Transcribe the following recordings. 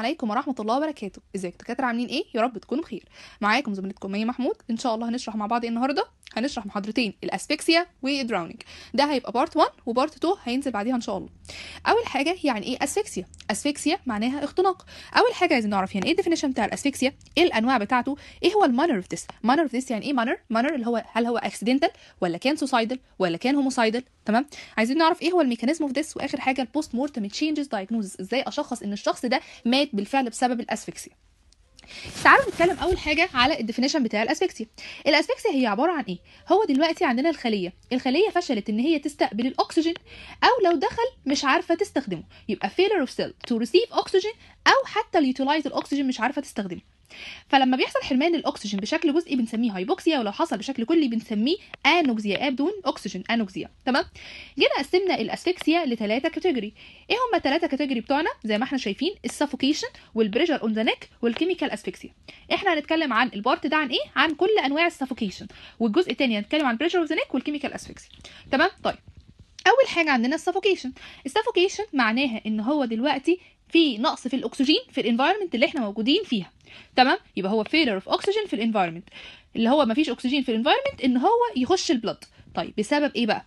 عليكم ورحمه الله وبركاته ازيك دكاتره عاملين ايه يا رب تكونوا بخير معاكم زميلتكم مي محمود ان شاء الله هنشرح مع بعض إيه النهارده هنشرح محاضرتين الاسفكسيا والدراونينج ده هيبقى بارت 1 وبارت 2 هينزل بعديها ان شاء الله اول حاجه يعني ايه اسفكسيا اسفكسيا معناها اختناق اول حاجه عايزين نعرف يعني ايه الديفينيشن بتاع الاسفكسيا ايه الانواع بتاعته ايه هو المانر اوف ذس مانر اوف ذس يعني ايه مانر مانر اللي هو هل هو اكسيدنتال ولا كان سوسايدال ولا كان هوموسايدال تمام عايزين نعرف ايه هو الميكانيزم اوف ذس واخر حاجه البوست مورتم تشينجز دايجنوزس ازاي اشخص ان الشخص ده مات بالفعل بسبب الاسفكسيا تعالوا نتكلم اول حاجه على الديفينيشن بتاع الاسفكسيا الاسفكسيا هي عباره عن ايه هو دلوقتي عندنا الخليه الخليه فشلت ان هي تستقبل الاكسجين او لو دخل مش عارفه تستخدمه يبقى failure of cell to receive oxygen او حتى utilize الاكسجين مش عارفه تستخدمه فلما بيحصل حرمان الاكسجين بشكل جزئي بنسميه هايبوكسيا ولو حصل بشكل كلي بنسميه انوكسيا إيه، بدون اكسجين انوكسيا تمام جينا قسمنا الاسفكسيا لثلاثه كاتيجوري ايه هما الثلاثه كاتيجوري بتوعنا زي ما احنا شايفين السفوكيشن والبريشر اون ذا نيك والكيميكال اسفكسيا احنا هنتكلم عن البارت ده عن ايه عن كل انواع السفوكيشن والجزء الثاني هنتكلم عن بريشر اوف ذا نيك والكيميكال اسفكسيا تمام طيب اول حاجه عندنا السفوكيشن السفوكيشن معناها ان هو دلوقتي في نقص في الاكسجين في الانفايرمنت اللي احنا موجودين فيها تمام يبقى هو فيلر اوف اوكسجين في الانفايرمنت اللي هو مفيش اكسجين في الانفايرمنت ان هو يخش البلد طيب بسبب ايه بقى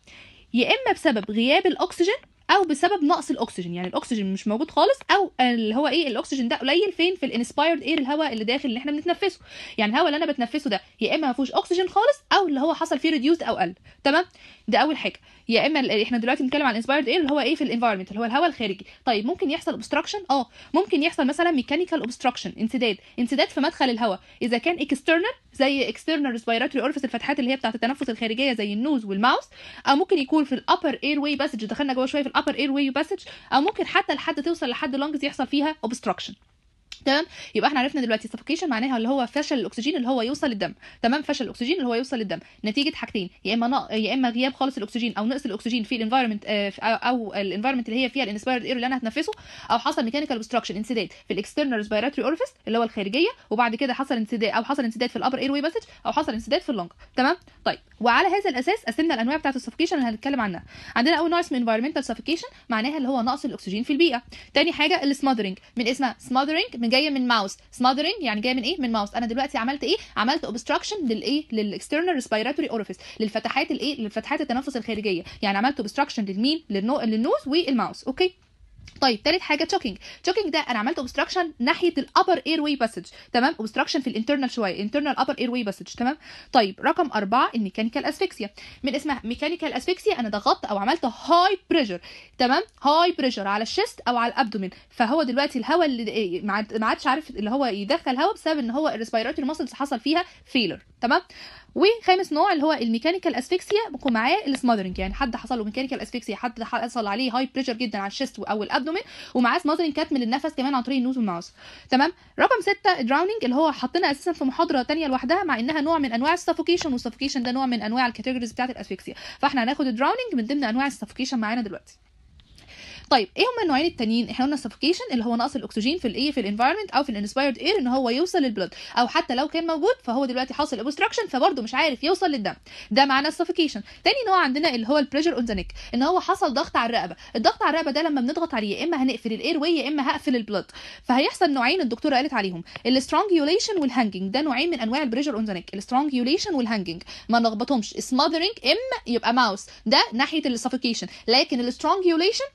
يا اما بسبب غياب الاكسجين او بسبب نقص الاكسجين يعني الاكسجين مش موجود خالص او اللي هو ايه الاكسجين ده قليل فين في الانسبايرد اير الهواء اللي داخل اللي احنا بنتنفسه يعني الهواء اللي انا بتنفسه ده يا اما ما فيهوش اكسجين خالص او اللي هو حصل فيه ريديوس او قل تمام ده اول حاجه يا اما احنا دلوقتي بنتكلم عن انسبايرد اير اللي هو ايه في الانفايرمنت اللي هو الهواء الخارجي طيب ممكن يحصل اوبستراكشن اه ممكن يحصل مثلا ميكانيكال اوبستراكشن انسداد انسداد في مدخل الهواء اذا كان اكسترنال زي اكسترنال ريسبيراتوري اورفيس الفتحات اللي هي بتاعه التنفس الخارجيه زي النوز والماوس او ممكن يكون في الابر اير واي باسج دخلنا جوه شويه في الابر اير واي باسج او ممكن حتى لحد توصل لحد لونجز يحصل فيها اوبستراكشن تمام يبقى احنا عرفنا دلوقتي سفوكيشن معناها اللي هو فشل الاكسجين اللي هو يوصل للدم تمام فشل الاكسجين اللي هو يوصل للدم نتيجه حاجتين يا اما نق... يا اما غياب خالص الاكسجين او نقص الاكسجين في الانفايرمنت آه، او الانفايرمنت اللي هي فيها الانسبايرد اير اللي انا هتنفسه او حصل ميكانيكال اوبستراكشن انسداد في الاكسترنال ريسبيراتوري اورفيس اللي هو الخارجيه وبعد كده حصل انسداد او حصل انسداد في الابر اير واي باسج او حصل انسداد في اللنج تمام طيب وعلى هذا الاساس قسمنا الانواع بتاعه السفوكيشن اللي هنتكلم عنها عندنا اول نوع اسمه انفايرمنتال سفوكيشن معناها اللي هو نقص الاكسجين في البيئه تاني حاجه السماذرنج من اسمها سماذرنج من جايه من ماوس سماذرنج يعني جايه من ايه من ماوس انا دلوقتي عملت ايه عملت اوبستراكشن للايه للاكسترنال ريسبيراتوري اوريفيس للفتحات الايه للفتحات التنفس الخارجيه يعني عملت اوبستراكشن للمين للنو... للنوز والماوس اوكي طيب تالت حاجه تشوكينج تشوكينج ده انا عملت اوبستراكشن ناحيه الابر اير واي باسج تمام اوبستراكشن في الانترنال شويه انترنال ابر اير واي باسج تمام طيب رقم أربعة الميكانيكال اسفيكسيا من اسمها ميكانيكال اسفيكسيا انا ضغطت او عملت هاي بريشر تمام هاي بريشر على الشيست او على الابدومين فهو دلوقتي الهواء اللي إيه، ما عادش عارف اللي هو يدخل هواء بسبب ان هو الريسبيراتوري ماسلز حصل فيها فيلر تمام وخامس نوع اللي هو الميكانيكال اسفيكسيا بيكون معاه السمذرنج يعني حد حصل له ميكانيكال اسفيكسيا حد حصل عليه هاي بريشر جدا على الشيست او الابدومين ومعاه سمذرنج كاتم للنفس كمان عن طريق النوز والماوس تمام رقم ستة دراونينج اللي هو حطينا اساسا في محاضره تانية لوحدها مع انها نوع من انواع السفوكيشن والسفوكيشن ده نوع من انواع الكاتيجوريز بتاعت الاسفيكسيا فاحنا هناخد الدراونينج من ضمن انواع السفوكيشن معانا دلوقتي طيب ايه هما النوعين التانيين احنا قلنا السفوكيشن اللي هو نقص الاكسجين في الايه في الانفايرمنت او في الانسبايرد اير ان هو يوصل للبلد او حتى لو كان موجود فهو دلوقتي حاصل اوبستراكشن فبرضه مش عارف يوصل للدم ده معنى السفوكيشن تاني نوع عندنا اللي هو البريشر اون ذا نيك ان هو حصل ضغط على الرقبه الضغط على الرقبه ده لما بنضغط عليه يا اما هنقفل الاير واي يا اما هقفل البلد فهيحصل نوعين الدكتوره قالت عليهم السترونج يوليشن والهانجنج ده نوعين من انواع البريشر اون ذا نيك السترونج يوليشن والهانجنج ما نلخبطهمش سماذرنج ام يبقى ماوس ده ناحيه السفوكيشن لكن السترونج يوليشن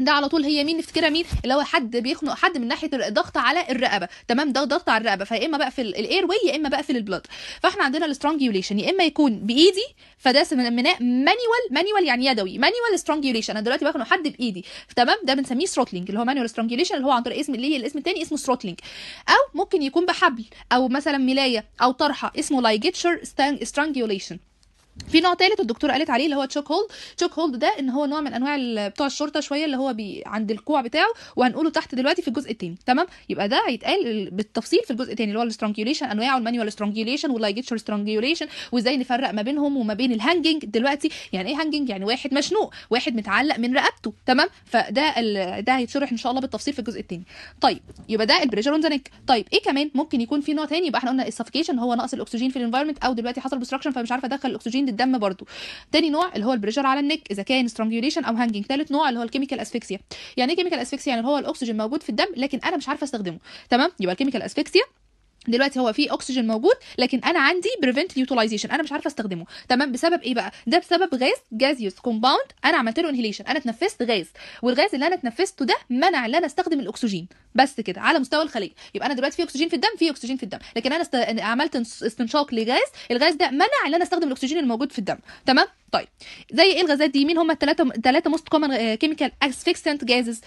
ده على طول هي مين نفتكرها مين اللي هو حد بيخنق حد من ناحيه الضغط على الرقبه تمام ده ضغط على الرقبه فيا اما بقى في الاير واي يا اما بقى في البلاد فاحنا عندنا السترونج يا اما يكون بايدي فده الامناء مانيوال مانيوال يعني يدوي مانيوال سترونج انا دلوقتي بخنق حد بايدي تمام ده بنسميه ثروتلينج اللي هو مانيوال سترونج اللي هو عن طريق اسم اللي الاسم الثاني اسمه ثروتلينج او ممكن يكون بحبل او مثلا ملايه او طرحه اسمه لايجيتشر سترانجيوليشن في نوع ثالث الدكتور قالت عليه اللي هو تشوك هولد تشوك هولد ده ان هو نوع من انواع بتوع الشرطه شويه اللي هو بي عند الكوع بتاعه وهنقوله تحت دلوقتي في الجزء الثاني تمام يبقى ده هيتقال بالتفصيل في الجزء الثاني اللي هو السترانجيوليشن انواعه المانيوال سترانجيوليشن واللايجيتشر سترانجيوليشن وازاي نفرق ما بينهم وما بين الهانجنج دلوقتي يعني ايه هانجنج يعني واحد مشنوق واحد متعلق من رقبته تمام فده ال... ده هيتشرح ان شاء الله بالتفصيل في الجزء الثاني طيب يبقى ده البريشر اون ذا نيك طيب ايه كمان ممكن يكون في نوع ثاني يبقى احنا قلنا السفكيشن هو نقص الاكسجين في الانفايرمنت او دلوقتي حصل فمش عارفه ادخل الاكسجين من الدم برضو تاني نوع اللي هو البريشر على النك اذا كان سترانجيوليشن او هانجينج ثالث نوع اللي هو الكيميكال اسفيكسيا يعني ايه كيميكال اسفيكسيا يعني هو الاكسجين موجود في الدم لكن انا مش عارفه استخدمه تمام يبقى الكيميكال اسفيكسيا دلوقتي هو في اكسجين موجود لكن انا عندي بريفنت يوتيلايزيشن انا مش عارفه استخدمه تمام بسبب ايه بقى ده بسبب غاز جازيوس كومباوند انا عملت له انهيليشن انا اتنفست غاز والغاز اللي انا اتنفسته ده منع ان انا استخدم الاكسجين بس كده على مستوى الخليه يبقى انا دلوقتي في اكسجين في الدم في اكسجين في الدم لكن انا است... عملت استنشاق لغاز الغاز ده منع ان انا استخدم الاكسجين الموجود في الدم تمام طيب زي ايه الغازات دي مين هم الثلاثه ثلاثه موست كومن كيميكال اسفيكسنت جازز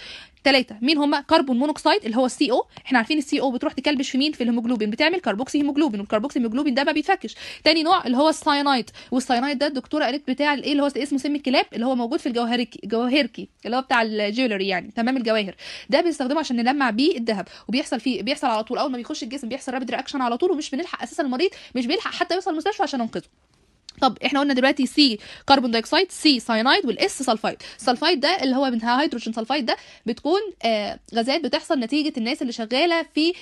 ثلاثه مين هم كربون مونوكسيد اللي هو السي او احنا عارفين السي او بتروح تكلبش في مين في الهيموجلوبين بتعمل كربوكسي هيموجلوبين والكربوكسي هيموجلوبين ده ما بيتفكش تاني نوع اللي هو الساينايد والساينايد ده الدكتوره قالت بتاع ايه اللي هو اسمه سم الكلاب اللي هو موجود في الجوهركي جوهركي اللي هو بتاع الجولري يعني تمام الجواهر ده بنستخدمه عشان نلمع بيه بالذهب وبيحصل فيه بيحصل على طول اول ما بيخش الجسم بيحصل رابد رياكشن على طول ومش بنلحق اساسا المريض مش بيلحق حتى يوصل المستشفى عشان ننقذه طب احنا قلنا دلوقتي سي كربون دايكسيد سي ساينايد والاس سلفايد السلفايد ده اللي هو من هيدروجين سلفايد ده بتكون آه غازات بتحصل نتيجه الناس اللي شغاله في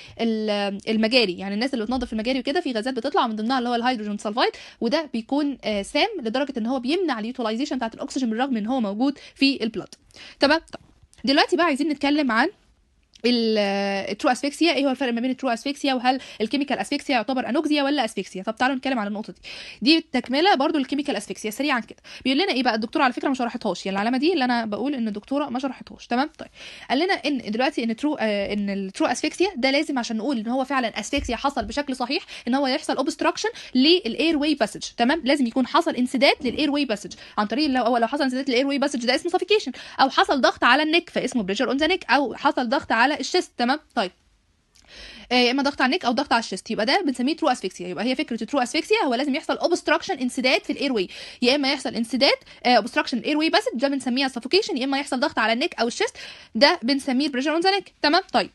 المجاري يعني الناس اللي بتنظف المجاري وكده في غازات بتطلع من ضمنها اللي هو الهيدروجين سلفايد وده بيكون آه سام لدرجه ان هو بيمنع اليوتيلايزيشن بتاعت الاكسجين بالرغم ان هو موجود في البلاد تمام دلوقتي بقى عايزين نتكلم عن الترو اسفيكسيا ايه هو الفرق ما بين الترو اسفيكسيا وهل الكيميكال اسفيكسيا يعتبر انوكزيا ولا اسفيكسيا طب تعالوا نتكلم على النقطه دي دي التكمله برضو الكيميكال اسفيكسيا سريعا كده بيقول لنا ايه بقى الدكتوره على فكره ما شرحتهاش يعني العلامه دي اللي انا بقول ان الدكتوره ما شرحتهاش تمام طيب قال لنا ان دلوقتي ان ترو آه، ان الترو اسفيكسيا ده لازم عشان نقول ان هو فعلا اسفيكسيا حصل بشكل صحيح ان هو يحصل اوبستراكشن للاير واي باسج تمام لازم يكون حصل انسداد للاير واي باسج عن طريق لو لو حصل انسداد للاير واي باسج ده اسمه سافيكيشن او حصل ضغط على النك فاسمه بريشر اون ذا نك او حصل ضغط على على الشيست تمام طيب آه، يا اما ضغط على النك او ضغط على الشيست يبقى ده بنسميه ترو اسفيكسيا يبقى هي فكره ترو اسفيكسيا هو لازم يحصل اوبستراكشن انسداد في الاير واي يا اما يحصل انسداد اوبستراكشن الاير واي بس ده بنسميها سفوكيشن يا اما يحصل ضغط على النك او الشيست ده بنسميه بريشر اون ذا نك تمام طيب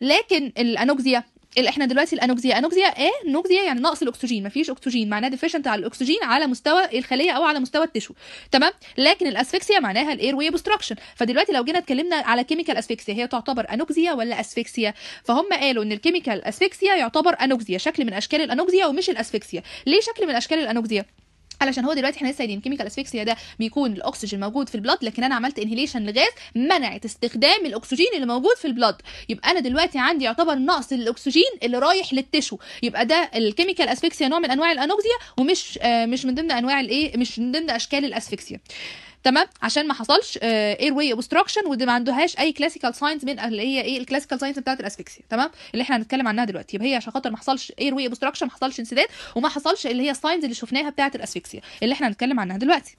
لكن الانوكزيا احنا دلوقتي الانوكسيا انوكسيا ايه نوكسيا يعني نقص الاكسجين مفيش اكسجين معناها ديفيشنت على الاكسجين على مستوى الخليه او على مستوى التشو تمام لكن الاسفكسيا معناها الاير واي obstruction فدلوقتي لو جينا اتكلمنا على كيميكال اسفكسيا هي تعتبر انوكسيا ولا اسفكسيا فهم قالوا ان الكيميكال اسفكسيا يعتبر انوكسيا شكل من اشكال الانوكسيا ومش الاسفكسيا ليه شكل من اشكال الانوكسيا علشان هو دلوقتي احنا لسه قايلين كيميكال اسفيكسيا ده بيكون الاكسجين موجود في البلاد لكن انا عملت انهيليشن لغاز منعت استخدام الاكسجين اللي موجود في البلاد يبقى انا دلوقتي عندي يعتبر نقص الاكسجين اللي رايح للتشو يبقى ده الكيميكال اسفيكسيا نوع من انواع الانوكسيا ومش آه مش من ضمن انواع الايه مش من ضمن اشكال الاسفيكسيا تمام عشان ما حصلش اير واي اوبستراكشن ودي ما عندهاش اي كلاسيكال ساينز من اللي هي ايه الكلاسيكال ساينز بتاعت الاسفكسيا تمام اللي احنا هنتكلم عنها دلوقتي يبقى هي عشان خاطر ما حصلش اير واي اوبستراكشن ما حصلش انسداد وما حصلش اللي هي الساينز اللي شفناها بتاعت الاسفكسيا اللي احنا هنتكلم عنها دلوقتي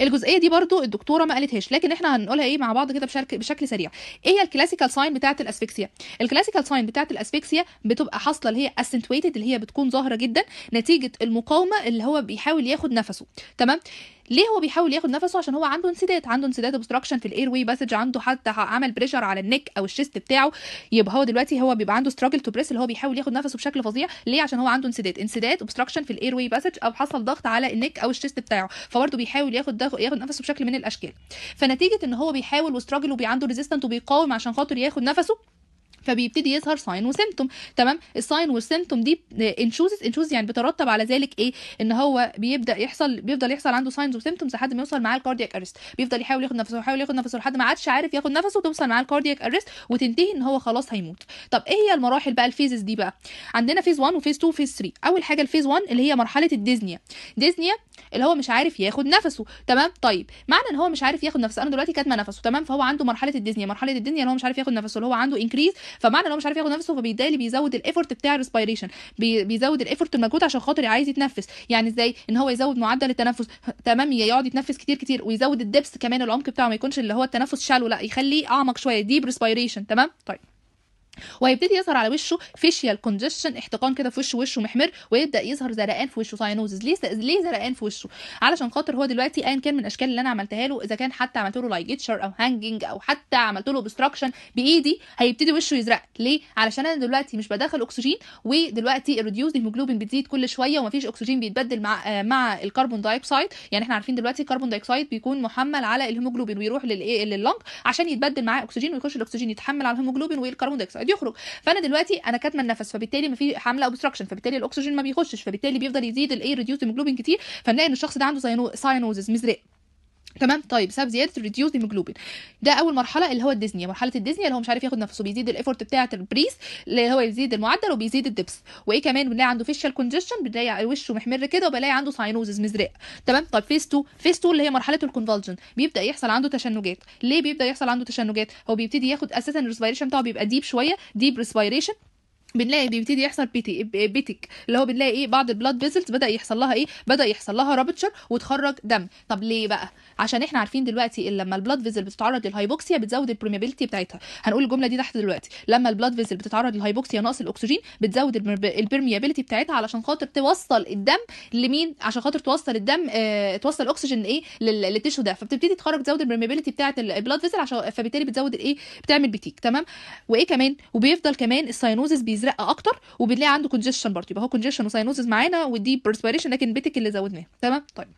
الجزئيه دي برضو الدكتوره ما قالتهاش لكن احنا هنقولها ايه مع بعض كده بشكل بشكل سريع ايه هي الكلاسيكال ساين بتاعه الاسفكسيا الكلاسيكال ساين بتاعه الاسفكسيا بتبقى حاصله اللي هي اسنتويتد اللي هي بتكون ظاهره جدا نتيجه المقاومه اللي هو بيحاول ياخد نفسه تمام ليه هو بيحاول ياخد نفسه عشان هو عنده انسداد عنده انسداد اوبستراكشن في الاير واي باسج عنده حتى عمل بريشر على النك او الشيست بتاعه يبقى هو دلوقتي هو بيبقى عنده ستراجل تو بريس اللي هو بيحاول ياخد نفسه بشكل فظيع ليه عشان هو عنده انسداد انسداد اوبستراكشن في الاير واي باسج او حصل ضغط على النك او الشيست بتاعه فبرضه بيحاول ياخد ياخد نفسه بشكل من الاشكال فنتيجه ان هو بيحاول وستراجل وبي عنده ريزيستنت وبيقاوم عشان خاطر ياخد نفسه فبيبتدي يظهر ساين وسيمتوم تمام الساين والسيمتوم دي انشوز آه، انشوز يعني بترتب على ذلك ايه ان هو بيبدا يحصل بيفضل يحصل عنده ساينز وسيمتومز لحد ما يوصل معاه الكاردياك ارست بيفضل يحاول ياخد نفسه ويحاول ياخد نفسه لحد ما عادش عارف ياخد نفسه وتوصل معاه الكاردياك ارست وتنتهي ان هو خلاص هيموت طب ايه هي المراحل بقى الفيزز دي بقى عندنا فيز 1 وفيز 2 وفيز 3 اول حاجه الفيز 1 اللي هي مرحله الديزنيا ديزنيا اللي هو مش عارف ياخد نفسه تمام طيب معنى ان هو مش عارف ياخد نفسه انا دلوقتي كاتمه نفسه تمام فهو عنده مرحله الدنيا مرحله الدنيا اللي هو مش عارف ياخد نفسه اللي هو عنده انكريز فمعنى ان هو مش عارف ياخد نفسه فبالتالي بيزود الايفورت بتاع الريسبيريشن بيزود الايفورت المجهود عشان خاطر عايز يتنفس يعني ازاي ان هو يزود معدل التنفس تمام يقعد يتنفس كتير كتير ويزود الدبس كمان العمق بتاعه ما يكونش اللي هو التنفس شالو لا يخليه اعمق شويه ديب ريسبيريشن تمام طيب وهيبتدي يظهر على وشه فيشيال كونجشن احتقان كده في وشه وشه محمر ويبدا يظهر زرقان في وشه ساينوزز ليه ليه زرقان في وشه علشان خاطر هو دلوقتي ايا كان من الاشكال اللي انا عملتها له اذا كان حتى عملت له لايجيتشر او هانجنج او حتى عملت له اوبستراكشن بايدي هيبتدي وشه يزرق ليه علشان انا دلوقتي مش بدخل اكسجين ودلوقتي الريديوز هيموجلوبين بتزيد كل شويه ومفيش اكسجين بيتبدل مع آه، مع الكربون دايوكسيد يعني احنا عارفين دلوقتي الكربون دايوكسيد بيكون محمل على الهيموجلوبين ويروح للايه لللنج عشان يتبدل معاه اكسجين ويخش الاكسجين يتحمل على الهيموجلوبين والكربون دايوكسيد الورق يخرج فانا دلوقتي انا كاتمه النفس فبالتالي ما في حمله اوبستراكشن فبالتالي الاكسجين ما بيخشش فبالتالي بيفضل يزيد الاي ريديوس هيموجلوبين كتير فنلاقي ان الشخص ده عنده ساينوزز مزرق تمام طيب بسبب زياده الريديوس هيموجلوبين ده اول مرحله اللي هو الديزنيا مرحله الديزنيا اللي هو مش عارف ياخد نفسه بيزيد الايفورت بتاعه البريس اللي هو يزيد المعدل وبيزيد الدبس وايه كمان بنلاقي عنده فيشال كونجشن بنلاقي وشه محمر كده وبلاقي عنده ساينوزز مزرقه تمام طيب فيس 2 فيس 2 اللي هي مرحله الكونفولجن بيبدا يحصل عنده تشنجات ليه بيبدا يحصل عنده تشنجات هو بيبتدي ياخد اساسا الريسبيريشن بتاعه بيبقى ديب شويه ديب ريسبيريشن بنلاقي بيبتدي يحصل بيتي بيتك اللي هو بنلاقي ايه بعض البلاد فيزلز بدا يحصل لها ايه بدا يحصل لها رابتشر وتخرج دم طب ليه بقى عشان احنا عارفين دلوقتي ان لما البلاد فيزل بتتعرض للهايبوكسيا بتزود البرميابيلتي بتاعتها هنقول الجمله دي تحت دلوقتي لما البلاد فيزل بتتعرض للهايبوكسيا ناقص الاكسجين بتزود البرميابيلتي بتاعتها علشان خاطر توصل الدم لمين عشان خاطر توصل الدم اه توصل الاكسجين ايه للتيشو ده فبتبتدي تخرج تزود البرميابيلتي بتاعه البلاد فيزل عشان فبالتالي بتزود الايه بتعمل بيتيك تمام وايه كمان وبيفضل كمان الساينوزس بيزيد بيزرق اكتر وبنلاقي عنده كونجيشن برضه يبقى هو كونجيشن وساينوزز معانا ودي برسبيريشن لكن بيتك اللي زودناه تمام طيب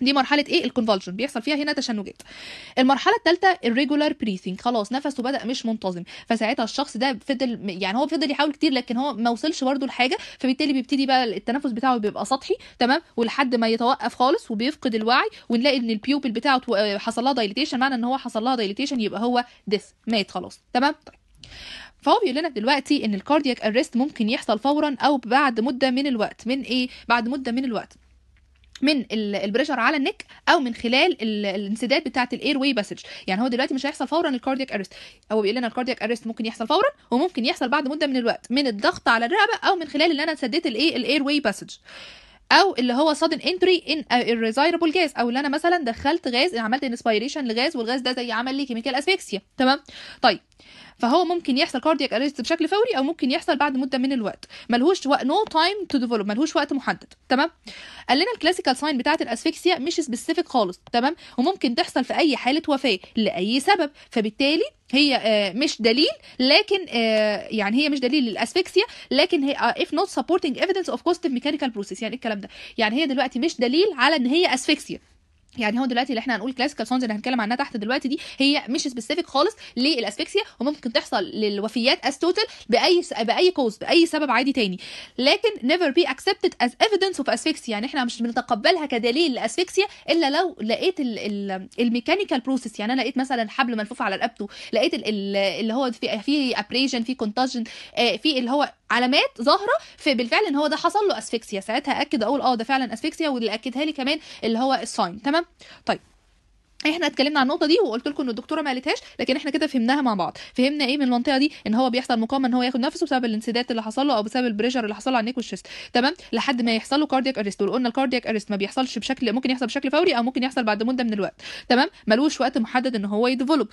دي مرحله ايه الكونفالجن بيحصل فيها هنا تشنجات المرحله الثالثه الريجولار بريثنج خلاص نفسه بدا مش منتظم فساعتها الشخص ده فضل يعني هو فضل يحاول كتير لكن هو ما وصلش برضه لحاجه فبالتالي بيبتدي بقى التنفس بتاعه بيبقى سطحي تمام ولحد ما يتوقف خالص وبيفقد الوعي ونلاقي ان البيوبل بتاعه آه، حصل لها دايليتيشن معنى ان هو حصل لها دايليتيشن يبقى هو ديث مات خلاص تمام طيب فهو بيقول لنا دلوقتي ان الكاردياك اريست ممكن يحصل فورا او بعد مده من الوقت من ايه بعد مده من الوقت من البريشر على النك او من خلال الانسداد بتاعه الاير واي باسج يعني هو دلوقتي مش هيحصل فورا الكاردياك اريست هو بيقول لنا الكاردياك اريست ممكن يحصل فورا وممكن يحصل بعد مده من الوقت من الضغط على الرقبه او من خلال ان انا سديت الايه الاير واي باسج او اللي هو entry انتري ان irresirable جاز او اللي انا مثلا دخلت غاز عملت انسبيريشن لغاز والغاز ده زي عمل لي كيميكال اسفيكسيا تمام طيب فهو ممكن يحصل كاردياك اريست بشكل فوري او ممكن يحصل بعد مده من الوقت ملهوش وقت نو تايم تو ديفلوب ملهوش وقت محدد تمام قال لنا الكلاسيكال ساين بتاعه الاسفكسيا مش سبيسيفيك خالص تمام وممكن تحصل في اي حاله وفاه لاي سبب فبالتالي هي آه، مش دليل لكن آه، يعني هي مش دليل للاسفكسيا لكن هي آه، if not supporting evidence of causative mechanical process يعني إيه الكلام ده يعني هي دلوقتي مش دليل على ان هي اسفكسيا يعني هو دلوقتي اللي احنا هنقول كلاسيكال سونز اللي هنتكلم عنها تحت دلوقتي دي هي مش سبيسيفيك خالص للاسفكسيا وممكن تحصل للوفيات از توتال باي باي كوز باي سبب عادي تاني لكن نيفر بي اكسبتد از ايفيدنس اوف اسفكسيا يعني احنا مش بنتقبلها كدليل لاسفكسيا الا لو لقيت ال ال الميكانيكال بروسيس يعني انا لقيت مثلا حبل ملفوف على رقبته لقيت ال اللي هو في في ابريجن في كونتاجن آه، في اللي هو علامات ظاهره في بالفعل ان هو ده حصل له اسفكسيا ساعتها اكد اقول اه ده فعلا اسفكسيا واللي اكدها لي كمان اللي هو الساين تمام تمام طيب احنا اتكلمنا عن النقطه دي وقلت لكم ان الدكتوره ما قالتهاش لكن احنا كده فهمناها مع بعض فهمنا ايه من المنطقه دي ان هو بيحصل مقاومه ان هو ياخد نفسه بسبب الانسداد اللي حصل له او بسبب البريشر اللي حصل له على النيك والشيست تمام لحد ما يحصل له كاردياك اريست وقلنا الكاردياك اريست ما بيحصلش بشكل ممكن يحصل بشكل فوري او ممكن يحصل بعد مده من الوقت تمام ملوش وقت محدد ان هو يديفلوب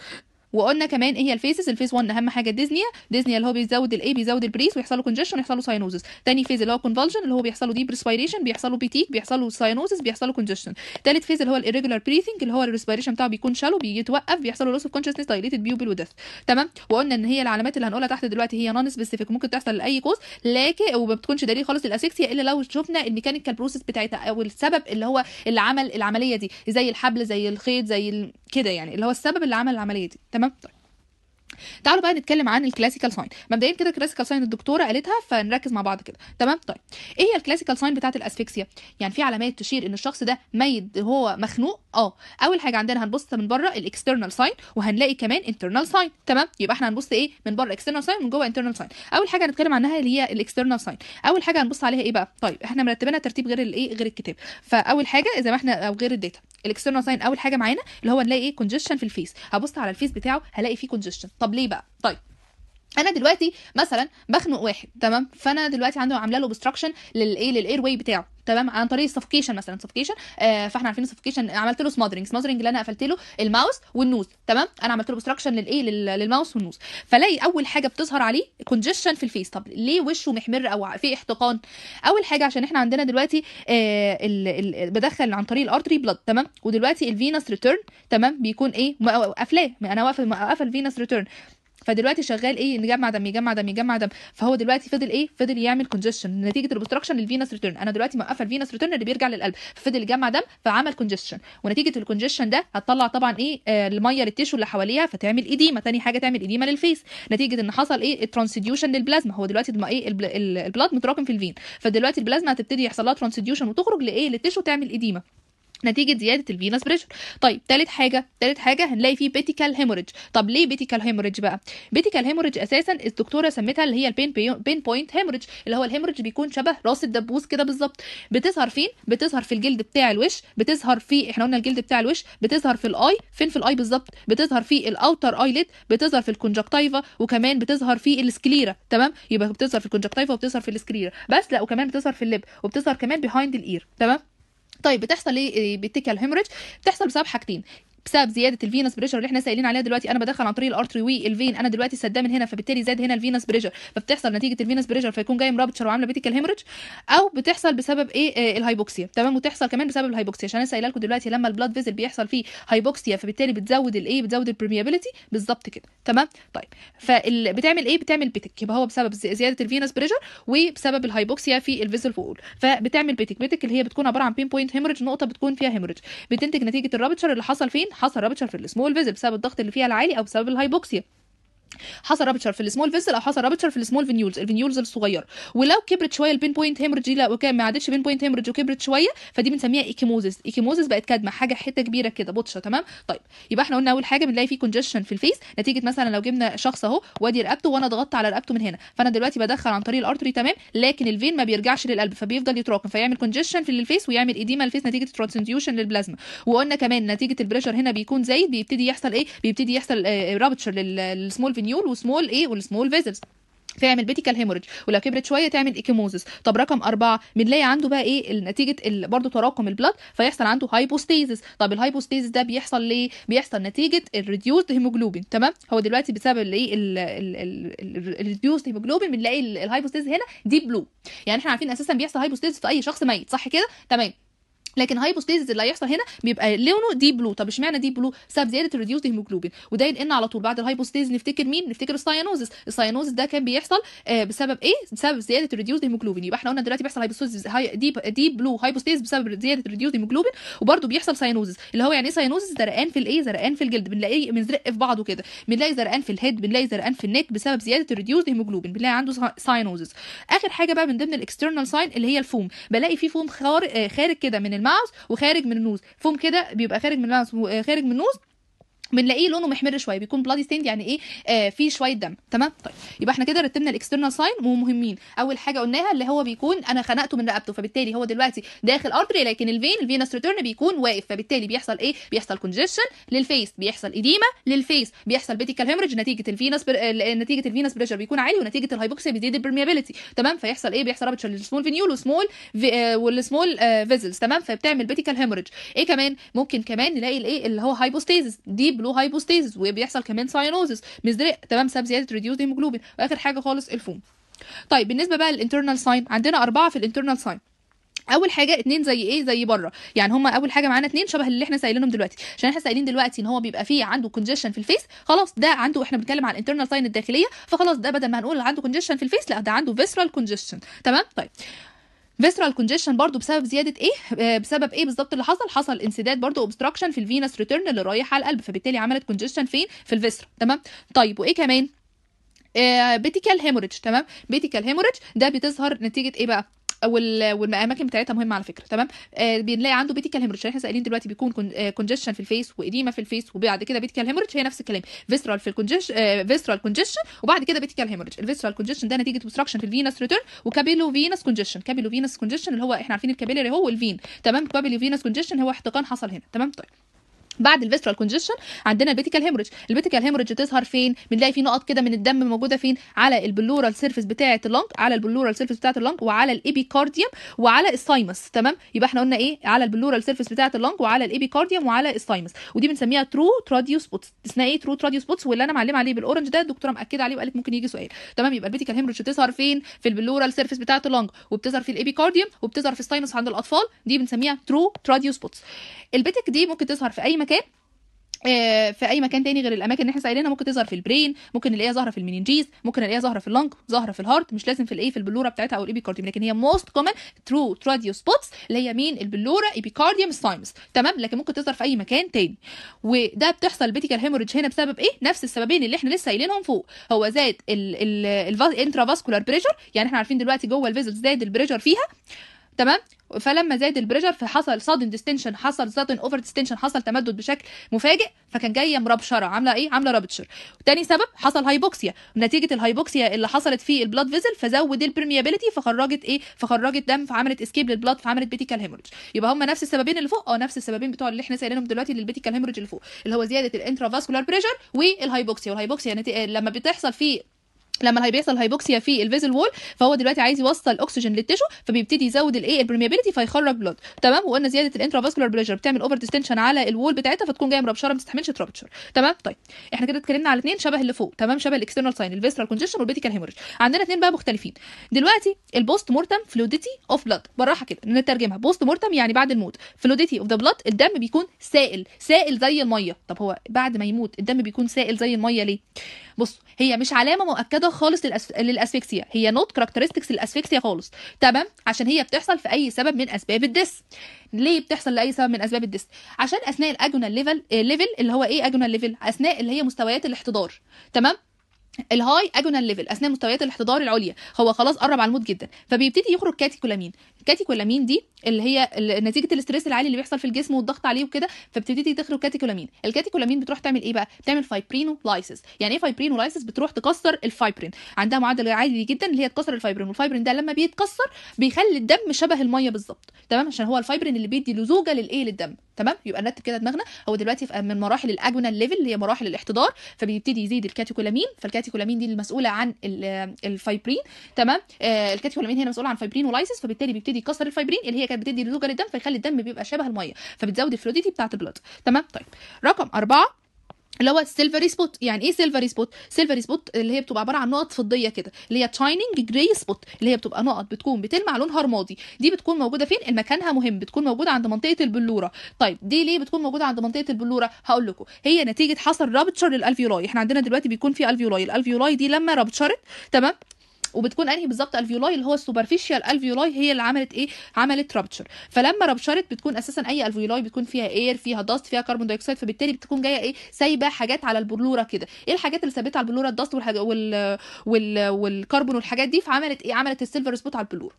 وقلنا كمان ايه هي الفيسز الفيس 1 اهم حاجه ديزنيا ديزنيا اللي هو بيزود الاي بيزود البريس ويحصل له كونجشن ويحصل له ساينوزس تاني فيز اللي هو كونفولجن اللي هو بيحصل له ديب ريسبيريشن بيحصل له بيتيك بيحصل له ساينوزس بيحصل له كونجشن تالت فيز اللي هو الايريجولار بريثنج اللي هو الريسبيريشن بتاعه بيكون شالو بيتوقف بيحصل له لوس اوف كونشسنس دايليتد بيوبل وديث تمام وقلنا ان هي العلامات اللي هنقولها تحت دلوقتي هي نون سبيسيفيك ممكن تحصل لاي كوز لكن وما بتكونش دليل خالص الاسكسيا الا لو شفنا الميكانيكال بروسيس بتاعتها او السبب اللي هو اللي عمل العمليه دي زي الحبل زي الخيط زي كده يعني اللي هو السبب اللي عمل العمليه دي تمام möter. تعالوا بقى نتكلم عن الكلاسيكال ساين مبدئيا كده الكلاسيكال ساين الدكتوره قالتها فنركز مع بعض كده تمام طيب ايه هي الكلاسيكال ساين بتاعه الاسفكسيا يعني في علامات تشير ان الشخص ده ميت هو مخنوق اه اول حاجه عندنا هنبص من بره الاكسترنال ساين وهنلاقي كمان انترنال ساين تمام يبقى احنا هنبص ايه من بره اكسترنال ساين ومن جوه انترنال ساين اول حاجه هنتكلم عنها اللي هي الاكسترنال ساين اول حاجه هنبص عليها ايه بقى طيب احنا مرتبينها ترتيب غير الايه غير الكتاب فاول حاجه زي ما احنا او غير الداتا الاكسترنال ساين اول حاجه معانا اللي هو نلاقي ايه كونجيشن في الفيس هبص على الفيس بتاعه هلاقي فيه كونجيشن طب ليه بقى طيب انا دلوقتي مثلا بخنق واحد تمام فانا دلوقتي عنده عامله له اوبستراكشن للايه للاير واي بتاعه تمام عن طريق السفكيشن مثلا سفكيشن آه فاحنا عارفين السفكيشن عملت له سمادرنج سمادرنج اللي انا قفلت له الماوس والنوز تمام انا عملت له اوبستراكشن للايه للماوس والنوز فلاقي اول حاجه بتظهر عليه كونجشن في الفيس طب ليه وشه محمر او في احتقان اول حاجه عشان احنا عندنا دلوقتي آه بدخل عن طريق الارتري بلاد تمام ودلوقتي الفينس ريتيرن تمام بيكون ايه قافلاه انا واقفه واقفه الفينس ريتيرن فدلوقتي شغال ايه نجمع دم يجمع دم يجمع دم فهو دلوقتي فضل ايه فضل يعمل كونجيشن نتيجه الاوبستراكشن للفينس ريتيرن انا دلوقتي موقفه الفينس ريتيرن اللي بيرجع للقلب ففضل يجمع دم فعمل كونجيشن ونتيجه الكونجيشن ده هتطلع طبعا ايه آه، الميه للتيشو اللي حواليها فتعمل ايديما تاني حاجه تعمل ايديما للفيس نتيجه ان حصل ايه الترانسديوشن للبلازما هو دلوقتي ايه البلاد متراكم في الفين فدلوقتي البلازما هتبتدي يحصل لها ترانسديوشن وتخرج لايه للتيشو تعمل ايديما نتيجه زياده الفينس بريشر طيب تالت حاجه تالت حاجه هنلاقي فيه بيتيكال هيموريج طب ليه بيتيكال هيموريج بقى بيتيكال هيموريج اساسا الدكتوره سمتها اللي هي البين بين بوينت هيموريج اللي هو الهيموريج بيكون شبه راس الدبوس كده بالظبط بتظهر فين بتظهر في الجلد بتاع الوش بتظهر في احنا قلنا الجلد بتاع الوش بتظهر في الاي فين في الاي بالظبط بتظهر في الاوتر ايليت بتظهر في الكونجكتيفا وكمان بتظهر في السكليرا تمام يبقى بتظهر في الكونجكتيفا وبتظهر في السكليرا بس لا وكمان بتظهر في اللب وبتظهر كمان بيهايند الاير تمام طيب بتحصل ايه, إيه، بتيكال هيموريج بتحصل بسبب حاجتين بسبب زياده الفينس بريشر اللي احنا سائلين عليها دلوقتي انا بدخل عن طريق الارتري الفين انا دلوقتي سداه من هنا فبالتالي زاد هنا الفينس بريشر فبتحصل نتيجه الفينس بريشر فيكون جاي مرابطشر وعامله بيتيكال هيمرج او بتحصل بسبب ايه, إيه الهايبوكسيا تمام وتحصل كمان بسبب الهايبوكسيا عشان انا سائله لكم دلوقتي لما البلاد فيزل بيحصل فيه هايبوكسيا فبالتالي بتزود الايه بتزود البرميابيليتي بالظبط كده تمام طيب فبتعمل ايه بتعمل بيتك يبقى هو بسبب زياده الفينس بريشر وبسبب الهايبوكسيا في الفيزل فول فبتعمل بيتك بيتك اللي هي بتكون عباره عن بين بوينت هيمرج نقطه بتكون فيها هيمرج بتنتج نتيجه الرابتشر اللي حصل فين حصل رابتشر في السمول فيزل بسبب الضغط اللي فيها العالي او بسبب الهايبوكسيا حصل رابتشر في السمول فيسل او حصل رابتشر في السمول فينيولز الفينيولز الصغير ولو كبرت شويه البين بوينت هيمرج لا وكان ما عادتش بين بوينت هيمرج وكبرت شويه فدي بنسميها ايكيموزس ايكيموزس بقت كدمه حاجه حته كبيره كده بطشه تمام طيب يبقى احنا قلنا اول حاجه بنلاقي في كونجشن في الفيس نتيجه مثلا لو جبنا شخص اهو وادي رقبته وانا ضغطت على رقبته من هنا فانا دلوقتي بدخل عن طريق الارتري تمام لكن الفين ما بيرجعش للقلب فبيفضل يتراكم فيعمل كونجشن في الفيس ويعمل ايديما الفيس نتيجه ترانسديوشن للبلازما وقلنا كمان نتيجه البريشر هنا بيكون زايد بيبتدي يحصل ايه بيبتدي يحصل رابتشر آه، للسمول فينيول وسمول ايه والسمول فيزلز تعمل بيتيكال هيموريج ولو كبرت شويه تعمل ايكيموزس طب رقم أربعة بنلاقي عنده بقى ايه نتيجه برضه تراكم البلاد فيحصل عنده هايبوستيزس طب الهايبوستيزس ده بيحصل ليه بيحصل نتيجه الريديوسد هيموجلوبين تمام هو دلوقتي بسبب الايه الريديوسد هيموجلوبين بنلاقي الهايبوستيزس هنا دي بلو يعني احنا عارفين اساسا بيحصل هايبوستيزس في اي شخص ميت صح كده تمام لكن هايبوستيز اللي هيحصل هنا بيبقى لونه دي بلو طب اشمعنى دي بلو بسبب زياده الريديوس هيموجلوبين وده ينقلنا على طول بعد الهايبوستيز نفتكر مين نفتكر الساينوزس الساينوزس ده كان بيحصل آه، بسبب ايه بسبب زياده الريديوس هيموجلوبين يبقى احنا قلنا دلوقتي بيحصل هايبوستيز هاي دي دي بلو هايبوستيز بسبب زياده الريديوس هيموجلوبين وبرده بيحصل ساينوزس اللي هو يعني ايه ساينوزس زرقان في الايه زرقان في الجلد بنلاقيه منزرق في بعضه كده بنلاقي زرقان في الهيد بنلاقي زرقان في النك بسبب زياده الريديوس هيموجلوبين بنلاقي عنده ساينوزس اخر حاجه بقى من ضمن الاكسترنال ساين اللي هي الفوم بلاقي في فوم آه، خارج كده من الماوس وخارج من النوز فوم كده بيبقى خارج من الماوس وخارج آه، من النوز بنلاقيه لونه محمر شويه بيكون بلادي ستيند يعني ايه آه في شويه دم تمام طيب يبقى احنا كده رتبنا الاكسترنال ساين ومهمين اول حاجه قلناها اللي هو بيكون انا خنقته من رقبته فبالتالي هو دلوقتي داخل ارتري لكن الفين الفينس ريتيرن بيكون واقف فبالتالي بيحصل ايه بيحصل كونجيشن للفيس بيحصل اديما للفيس بيحصل بيتيكال هيمرج نتيجه الفينس بر... آه، نتيجه الفينس بريشر بيكون عالي ونتيجه الهايبوكسيا بيزيد البرميابيليتي تمام فيحصل ايه بيحصل رابتشر للسمول فينيول وسمول في... والسمول فيزلز تمام فبتعمل بيتيكال هيمرج ايه كمان ممكن كمان نلاقي الايه اللي هو هايبوستيزس دي بلو هايبوستيزز وبيحصل كمان ساينوزس مزدرق تمام سبب زياده ريديوس هيموجلوبين واخر حاجه خالص الفوم طيب بالنسبه بقى للانترنال ساين عندنا اربعه في الانترنال ساين اول حاجه اتنين زي ايه زي بره يعني هما اول حاجه معانا اتنين شبه اللي احنا سائلينهم دلوقتي عشان احنا سائلين دلوقتي ان هو بيبقى فيه عنده كونجيشن في الفيس خلاص ده عنده احنا بنتكلم على الانترنال ساين الداخليه فخلاص ده بدل ما هنقول عنده كونجيشن في الفيس لا ده عنده فيسرال كونجيشن تمام طيب فيسترال كونجيشن برضو بسبب زياده ايه آه، بسبب ايه بالظبط اللي حصل حصل انسداد برضو اوبستراكشن في الفينس ريتيرن اللي رايح على القلب فبالتالي عملت كونجيشن فين في الفيسترا تمام طيب وايه كمان آه، بيتيكال هيموريدج تمام بيتيكال هيموريدج ده بتظهر نتيجه ايه بقى والاماكن بتاعتها مهمه على فكره تمام آه بنلاقي عنده بيتيكال هيموريدج احنا سائلين دلوقتي بيكون كونجشن آه، في الفيس وايديما في الفيس وبعد كده بيتيكال هيموريدج هي نفس الكلام فيسرال في الكونجش آه فيسرال كونجشن وبعد كده بيتيكال هيموريدج الفيسرال كونجشن ده نتيجه اوبستراكشن في الفينس ريتيرن وكابيلو فينس كونجشن كابيلو فينس كونجشن اللي هو احنا عارفين الكابيلري هو الفين تمام كابيلو فينس كونجشن هو احتقان حصل هنا تمام طيب بعد الفيسترال كونجيشن عندنا البيتيكال هيموريج البيتيكال هيموريج تظهر فين بنلاقي في نقط كده من الدم موجوده فين على البلورال سيرفيس بتاعه اللنج على البلورال سيرفيس بتاعه اللنج وعلى الابيكارديوم وعلى السايمس تمام يبقى احنا قلنا ايه على البلورال سيرفيس بتاعه اللنج وعلى الابيكارديوم وعلى السايمس ودي بنسميها ترو تراديو سبوتس اسمها ايه ترو تراديو سبوتس واللي انا معلمه عليه بالاورنج ده الدكتوره مأكده عليه وقالت ممكن يجي سؤال تمام يبقى البيتيكال هيموريج تظهر فين في البلورال سيرفيس بتاعه اللنج وبتظهر في الابيكارديوم وبتظهر في السايمس عند الاطفال دي بنسميها ترو تراديو سبوتس البيتك دي ممكن تظهر في اي مكان آه، في اي مكان تاني غير الاماكن اللي احنا سائلينها ممكن تظهر في البرين ممكن نلاقيها ظاهره في المينينجيز ممكن نلاقيها ظاهره في اللنج ظاهره في الهارت مش لازم في الايه في البلوره بتاعتها او الايبيكارديوم لكن هي موست كومن ترو تراديو سبوتس اللي هي مين البلوره ايبيكارديوم سايمز تمام لكن ممكن تظهر في اي مكان تاني وده بتحصل بيتيكال هيموريدج هنا بسبب ايه نفس السببين اللي احنا لسه قايلينهم فوق هو زاد الانترافاسكولار بريشر يعني احنا عارفين دلوقتي جوه الفيزل زاد البريشر فيها تمام فلما زاد البريشر فحصل سادن ديستنشن حصل سادن اوفر ديستنشن حصل تمدد بشكل مفاجئ فكان جايه مربشره عامله ايه عامله رابتشر تاني سبب حصل هايبوكسيا نتيجه الهايبوكسيا اللي حصلت في البلاد فيزل فزود البرميابيليتي فخرجت ايه فخرجت دم فعملت اسكيب للبلاد فعملت بيتيكال هيموريج يبقى هما نفس السببين اللي فوق اه نفس السببين بتوع اللي احنا سايلينهم دلوقتي للبيتيكال هيموريج اللي فوق اللي هو زياده الانترافاسكولار بريشر والهايبوكسيا والهايبوكسيا نتيجة لما بتحصل في لما هي بيحصل هايبوكسيا في الفيزل وول فهو دلوقتي عايز يوصل اكسجين للتشو فبيبتدي يزود الايه البرميابيلتي فيخرج بلود تمام وقلنا زياده فاسكولار بريشر بتعمل اوفر ديستنشن على الوول بتاعتها فتكون جايه مربشره ما تستحملش ترابتشر تمام طيب احنا كده اتكلمنا على اثنين شبه اللي فوق تمام شبه الاكسترنال ساين الفيسترال كونجيشن والبيتيكال هيموريج عندنا اثنين بقى مختلفين دلوقتي البوست مورتم فلويديتي اوف بلود بالراحه كده نترجمها بوست مورتم يعني بعد الموت فلويديتي اوف ذا بلود الدم بيكون سائل سائل زي الميه طب هو بعد ما يموت الدم بيكون سائل زي الميه ليه بص هي مش علامه مؤكده خالص للاسفكسيا هي نوت كاركترستكس للاسفكسيا خالص تمام عشان هي بتحصل في اي سبب من اسباب الدس ليه بتحصل لاي سبب من اسباب الدس عشان اثناء الاجونال ليفل ليفل اللي هو ايه اجونال ليفل اثناء اللي هي مستويات الاحتضار تمام الهاي اجونال ليفل اثناء مستويات الاحتضار العليا هو خلاص قرب على الموت جدا فبيبتدي يخرج كاتيكولامين الكاتيكولامين دي اللي هي نتيجه الاستريس العالي اللي بيحصل في الجسم والضغط عليه وكده فبتبتدي تخرج كاتيكولامين الكاتيكولامين بتروح تعمل ايه بقى بتعمل فايبرينو يعني ايه فايبرينو بتروح تكسر الفايبرين عندها معدل عالي جدا اللي هي تكسر الفايبرين والفايبرين ده لما بيتكسر بيخلي الدم شبه الميه بالظبط تمام عشان هو الفايبرين اللي بيدي لزوجه للايه للدم تمام يبقى نرتب كده دماغنا هو دلوقتي في من مراحل الاجونال ليفل اللي هي مراحل الاحتضار فبيبتدي يزيد الكاتيكولامين فالكاتيكولامين دي المسؤوله عن الفايبرين تمام آه، الكاتيكولامين هنا المسؤوله عن فايبرين ولايسيس فبالتالي بيبتدي بتبتدي يكسر الفايبرين اللي هي كانت بتدي لزوجه للدم فيخلي الدم بيبقى شبه الميه فبتزود الفلويديتي بتاعت البلاد تمام طيب رقم أربعة اللي هو السيلفري سبوت يعني ايه سيلفري سبوت سيلفري سبوت اللي هي بتبقى عباره عن نقط فضيه كده اللي هي تشايننج جراي سبوت اللي هي بتبقى نقط بتكون بتلمع لونها رمادي دي بتكون موجوده فين مكانها مهم بتكون موجوده عند منطقه البلوره طيب دي ليه بتكون موجوده عند منطقه البلوره هقول لكم هي نتيجه حصل رابتشر للالفيولاي احنا عندنا دلوقتي بيكون في الفيولاي الالفيولاي دي لما رابتشرت تمام وبتكون انهي بالظبط الفيولاي اللي هو السوبرفيشال الفيولاي هي اللي عملت ايه عملت رابتشر فلما ربشرت بتكون اساسا اي الفيولاي بتكون فيها اير فيها داست فيها كربون دايوكسيد فبالتالي بتكون جايه ايه سايبه حاجات على البلوره كده ايه الحاجات اللي سابتها على البلوره الداست وال... وال... والكربون والحاجات دي فعملت ايه عملت السيلفر سبوت على البلوره